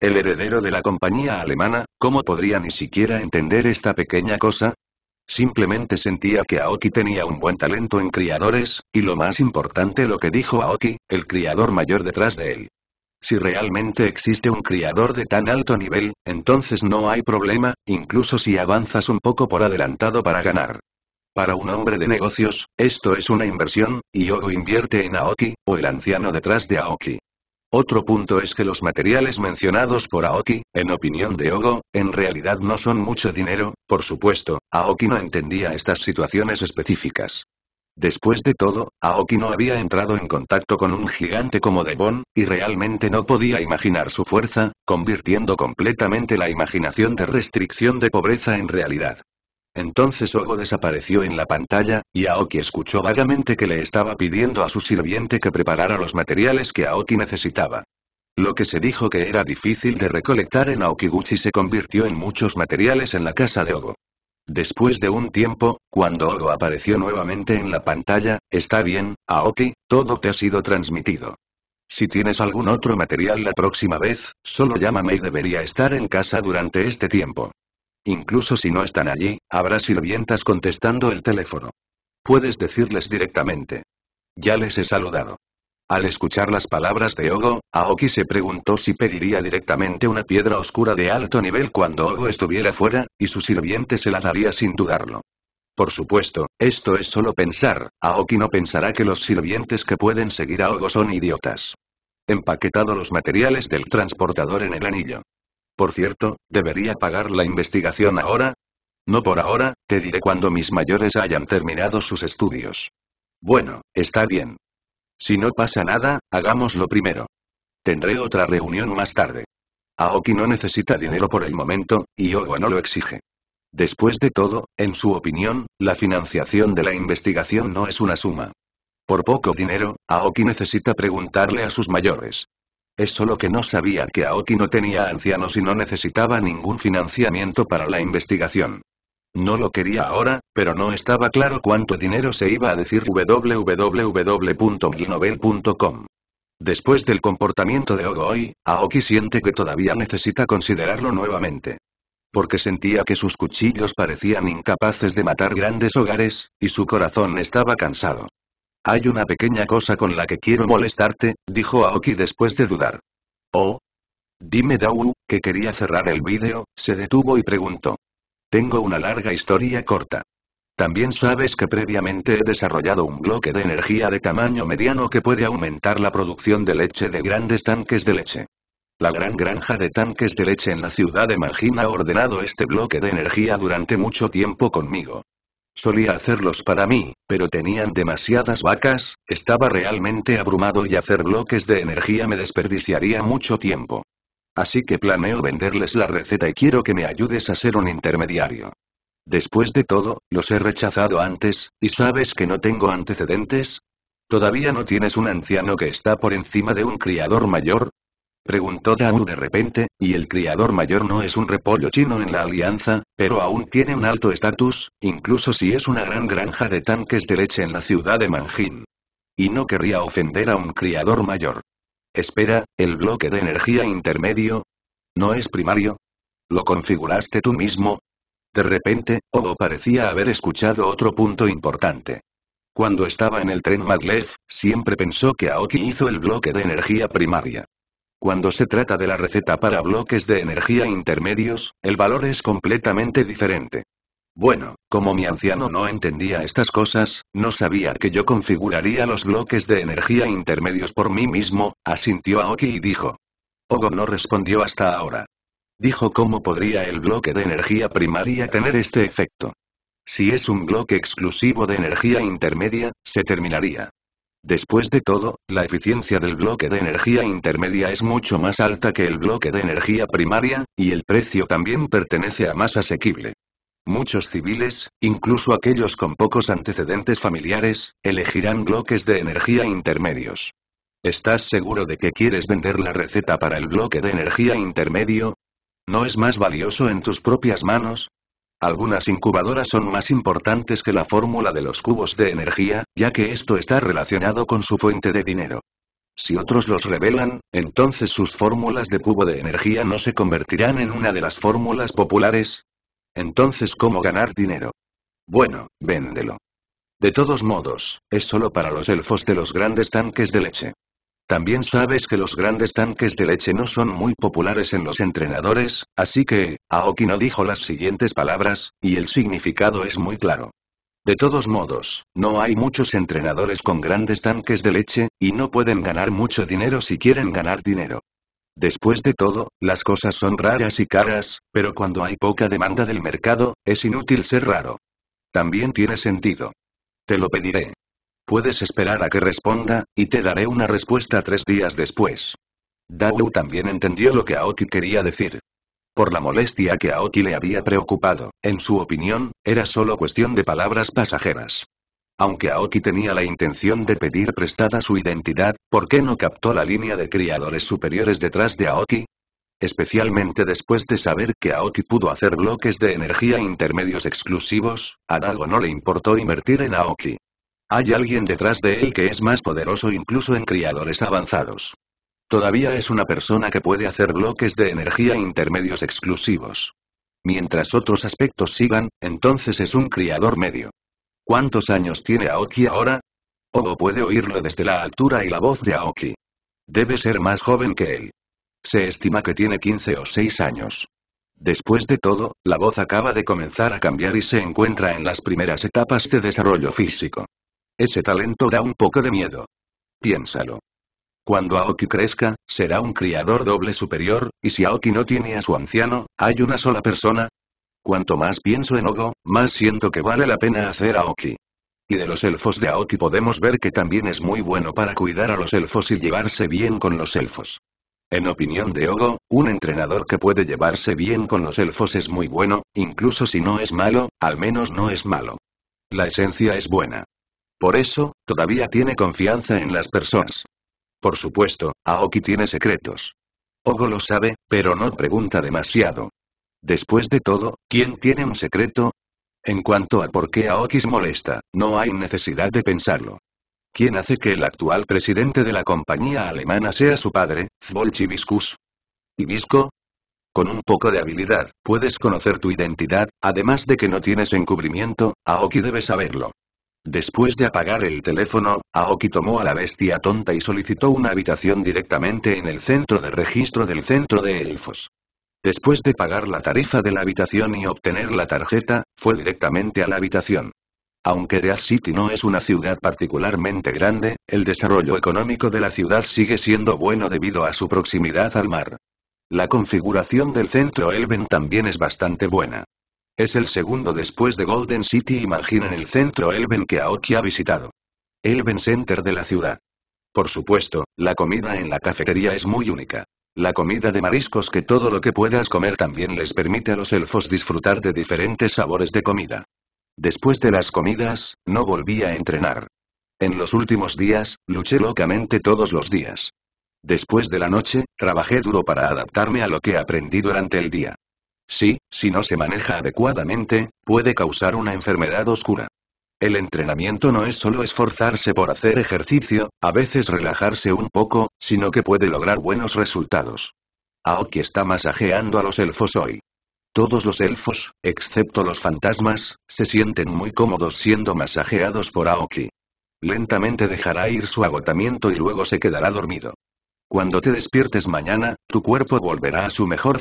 El heredero de la compañía alemana, ¿cómo podría ni siquiera entender esta pequeña cosa? Simplemente sentía que Aoki tenía un buen talento en criadores, y lo más importante lo que dijo Aoki, el criador mayor detrás de él. Si realmente existe un criador de tan alto nivel, entonces no hay problema, incluso si avanzas un poco por adelantado para ganar. Para un hombre de negocios, esto es una inversión, y Ogo invierte en Aoki, o el anciano detrás de Aoki. Otro punto es que los materiales mencionados por Aoki, en opinión de Ogo, en realidad no son mucho dinero, por supuesto, Aoki no entendía estas situaciones específicas. Después de todo, Aoki no había entrado en contacto con un gigante como Devon, y realmente no podía imaginar su fuerza, convirtiendo completamente la imaginación de restricción de pobreza en realidad. Entonces Ogo desapareció en la pantalla, y Aoki escuchó vagamente que le estaba pidiendo a su sirviente que preparara los materiales que Aoki necesitaba. Lo que se dijo que era difícil de recolectar en Aokiguchi se convirtió en muchos materiales en la casa de Ogo. Después de un tiempo, cuando Ogo apareció nuevamente en la pantalla, está bien, Aoki, todo te ha sido transmitido. Si tienes algún otro material la próxima vez, solo llámame y debería estar en casa durante este tiempo. Incluso si no están allí, habrá sirvientas contestando el teléfono. Puedes decirles directamente. Ya les he saludado. Al escuchar las palabras de Ogo, Aoki se preguntó si pediría directamente una piedra oscura de alto nivel cuando Ogo estuviera fuera, y su sirviente se la daría sin dudarlo. Por supuesto, esto es solo pensar, Aoki no pensará que los sirvientes que pueden seguir a Ogo son idiotas. Empaquetado los materiales del transportador en el anillo. Por cierto, ¿debería pagar la investigación ahora? No por ahora, te diré cuando mis mayores hayan terminado sus estudios. Bueno, está bien. Si no pasa nada, hagámoslo primero. Tendré otra reunión más tarde. Aoki no necesita dinero por el momento, y Ogo no lo exige. Después de todo, en su opinión, la financiación de la investigación no es una suma. Por poco dinero, Aoki necesita preguntarle a sus mayores. Es solo que no sabía que Aoki no tenía ancianos y no necesitaba ningún financiamiento para la investigación. No lo quería ahora, pero no estaba claro cuánto dinero se iba a decir www.milnovel.com. Después del comportamiento de Ogoi, Aoki siente que todavía necesita considerarlo nuevamente. Porque sentía que sus cuchillos parecían incapaces de matar grandes hogares, y su corazón estaba cansado. Hay una pequeña cosa con la que quiero molestarte, dijo Aoki después de dudar. Oh. Dime Dawu, que quería cerrar el vídeo, se detuvo y preguntó. Tengo una larga historia corta. También sabes que previamente he desarrollado un bloque de energía de tamaño mediano que puede aumentar la producción de leche de grandes tanques de leche. La gran granja de tanques de leche en la ciudad de Mangin ha ordenado este bloque de energía durante mucho tiempo conmigo. Solía hacerlos para mí, pero tenían demasiadas vacas, estaba realmente abrumado y hacer bloques de energía me desperdiciaría mucho tiempo. Así que planeo venderles la receta y quiero que me ayudes a ser un intermediario. Después de todo, los he rechazado antes, y sabes que no tengo antecedentes. ¿Todavía no tienes un anciano que está por encima de un criador mayor? Preguntó Dao de repente, ¿y el criador mayor no es un repollo chino en la alianza, pero aún tiene un alto estatus, incluso si es una gran granja de tanques de leche en la ciudad de Manjin? Y no querría ofender a un criador mayor. Espera, ¿el bloque de energía intermedio? ¿No es primario? ¿Lo configuraste tú mismo? De repente, Odo parecía haber escuchado otro punto importante. Cuando estaba en el tren Maglev, siempre pensó que Aoki hizo el bloque de energía primaria. Cuando se trata de la receta para bloques de energía intermedios, el valor es completamente diferente. Bueno, como mi anciano no entendía estas cosas, no sabía que yo configuraría los bloques de energía intermedios por mí mismo, asintió Aoki y dijo. Ogo no respondió hasta ahora. Dijo cómo podría el bloque de energía primaria tener este efecto. Si es un bloque exclusivo de energía intermedia, se terminaría. Después de todo, la eficiencia del bloque de energía intermedia es mucho más alta que el bloque de energía primaria, y el precio también pertenece a más asequible. Muchos civiles, incluso aquellos con pocos antecedentes familiares, elegirán bloques de energía intermedios. ¿Estás seguro de que quieres vender la receta para el bloque de energía intermedio? ¿No es más valioso en tus propias manos? Algunas incubadoras son más importantes que la fórmula de los cubos de energía, ya que esto está relacionado con su fuente de dinero. Si otros los revelan, entonces sus fórmulas de cubo de energía no se convertirán en una de las fórmulas populares. Entonces, ¿cómo ganar dinero? Bueno, véndelo. De todos modos, es solo para los elfos de los grandes tanques de leche. También sabes que los grandes tanques de leche no son muy populares en los entrenadores, así que, Aoki no dijo las siguientes palabras, y el significado es muy claro. De todos modos, no hay muchos entrenadores con grandes tanques de leche, y no pueden ganar mucho dinero si quieren ganar dinero. Después de todo, las cosas son raras y caras, pero cuando hay poca demanda del mercado, es inútil ser raro. También tiene sentido. Te lo pediré. Puedes esperar a que responda, y te daré una respuesta tres días después. Dao también entendió lo que Aoki quería decir. Por la molestia que Aoki le había preocupado, en su opinión, era solo cuestión de palabras pasajeras. Aunque Aoki tenía la intención de pedir prestada su identidad, ¿por qué no captó la línea de criadores superiores detrás de Aoki? Especialmente después de saber que Aoki pudo hacer bloques de energía intermedios exclusivos, a Dago no le importó invertir en Aoki. Hay alguien detrás de él que es más poderoso incluso en criadores avanzados. Todavía es una persona que puede hacer bloques de energía e intermedios exclusivos. Mientras otros aspectos sigan, entonces es un criador medio. ¿Cuántos años tiene Aoki ahora? Ogo puede oírlo desde la altura y la voz de Aoki. Debe ser más joven que él. Se estima que tiene 15 o 6 años. Después de todo, la voz acaba de comenzar a cambiar y se encuentra en las primeras etapas de desarrollo físico. Ese talento da un poco de miedo. Piénsalo. Cuando Aoki crezca, será un criador doble superior, y si Aoki no tiene a su anciano, ¿hay una sola persona? Cuanto más pienso en Ogo, más siento que vale la pena hacer Aoki. Y de los elfos de Aoki podemos ver que también es muy bueno para cuidar a los elfos y llevarse bien con los elfos. En opinión de Ogo, un entrenador que puede llevarse bien con los elfos es muy bueno, incluso si no es malo, al menos no es malo. La esencia es buena. Por eso, todavía tiene confianza en las personas. Por supuesto, Aoki tiene secretos. Ogo lo sabe, pero no pregunta demasiado. Después de todo, ¿quién tiene un secreto? En cuanto a por qué Aoki se molesta, no hay necesidad de pensarlo. ¿Quién hace que el actual presidente de la compañía alemana sea su padre, Zvolch ¿Y Visco? Con un poco de habilidad, puedes conocer tu identidad, además de que no tienes encubrimiento, Aoki debe saberlo. Después de apagar el teléfono, Aoki tomó a la bestia tonta y solicitó una habitación directamente en el centro de registro del centro de elfos. Después de pagar la tarifa de la habitación y obtener la tarjeta, fue directamente a la habitación. Aunque Death City no es una ciudad particularmente grande, el desarrollo económico de la ciudad sigue siendo bueno debido a su proximidad al mar. La configuración del centro Elven también es bastante buena. Es el segundo después de Golden City y en el centro Elven que Aoki ha visitado. Elven Center de la ciudad. Por supuesto, la comida en la cafetería es muy única. La comida de mariscos que todo lo que puedas comer también les permite a los elfos disfrutar de diferentes sabores de comida. Después de las comidas, no volví a entrenar. En los últimos días, luché locamente todos los días. Después de la noche, trabajé duro para adaptarme a lo que aprendí durante el día. Sí, si no se maneja adecuadamente, puede causar una enfermedad oscura. El entrenamiento no es solo esforzarse por hacer ejercicio, a veces relajarse un poco, sino que puede lograr buenos resultados. Aoki está masajeando a los elfos hoy. Todos los elfos, excepto los fantasmas, se sienten muy cómodos siendo masajeados por Aoki. Lentamente dejará ir su agotamiento y luego se quedará dormido. Cuando te despiertes mañana, tu cuerpo volverá a su mejor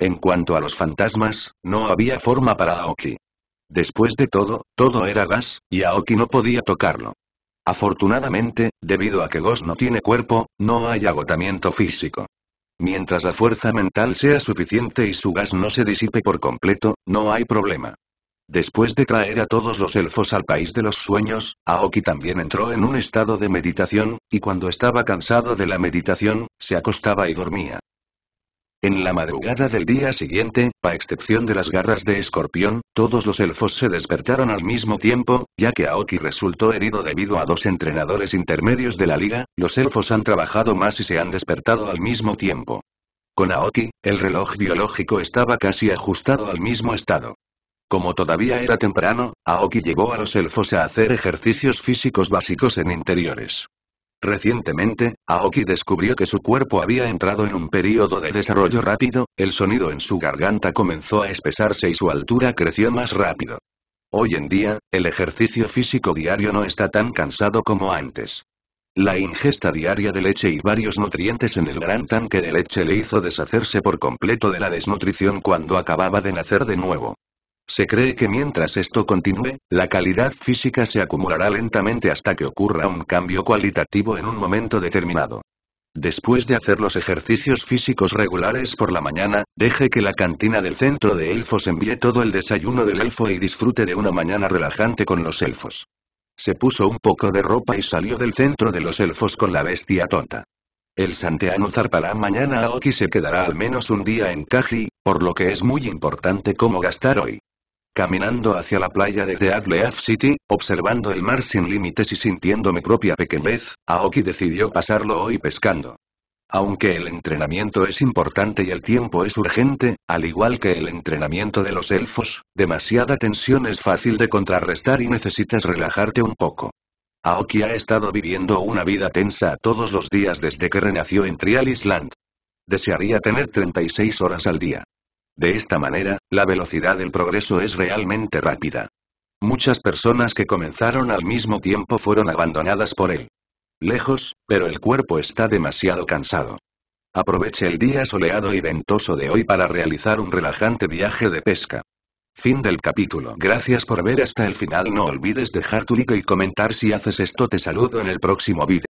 en cuanto a los fantasmas, no había forma para Aoki. Después de todo, todo era gas, y Aoki no podía tocarlo. Afortunadamente, debido a que Ghost no tiene cuerpo, no hay agotamiento físico. Mientras la fuerza mental sea suficiente y su gas no se disipe por completo, no hay problema. Después de traer a todos los elfos al país de los sueños, Aoki también entró en un estado de meditación, y cuando estaba cansado de la meditación, se acostaba y dormía. En la madrugada del día siguiente, a excepción de las garras de escorpión, todos los elfos se despertaron al mismo tiempo, ya que Aoki resultó herido debido a dos entrenadores intermedios de la liga, los elfos han trabajado más y se han despertado al mismo tiempo. Con Aoki, el reloj biológico estaba casi ajustado al mismo estado. Como todavía era temprano, Aoki llevó a los elfos a hacer ejercicios físicos básicos en interiores. Recientemente, Aoki descubrió que su cuerpo había entrado en un período de desarrollo rápido, el sonido en su garganta comenzó a espesarse y su altura creció más rápido. Hoy en día, el ejercicio físico diario no está tan cansado como antes. La ingesta diaria de leche y varios nutrientes en el gran tanque de leche le hizo deshacerse por completo de la desnutrición cuando acababa de nacer de nuevo. Se cree que mientras esto continúe, la calidad física se acumulará lentamente hasta que ocurra un cambio cualitativo en un momento determinado. Después de hacer los ejercicios físicos regulares por la mañana, deje que la cantina del centro de elfos envíe todo el desayuno del elfo y disfrute de una mañana relajante con los elfos. Se puso un poco de ropa y salió del centro de los elfos con la bestia tonta. El santeano zarpará mañana a Oki se quedará al menos un día en Kaji, por lo que es muy importante cómo gastar hoy. Caminando hacia la playa de The City, observando el mar sin límites y sintiendo mi propia pequeñez, Aoki decidió pasarlo hoy pescando. Aunque el entrenamiento es importante y el tiempo es urgente, al igual que el entrenamiento de los elfos, demasiada tensión es fácil de contrarrestar y necesitas relajarte un poco. Aoki ha estado viviendo una vida tensa todos los días desde que renació en Trial Island. Desearía tener 36 horas al día. De esta manera, la velocidad del progreso es realmente rápida. Muchas personas que comenzaron al mismo tiempo fueron abandonadas por él. Lejos, pero el cuerpo está demasiado cansado. Aproveche el día soleado y ventoso de hoy para realizar un relajante viaje de pesca. Fin del capítulo. Gracias por ver hasta el final. No olvides dejar tu like y comentar si haces esto. Te saludo en el próximo vídeo.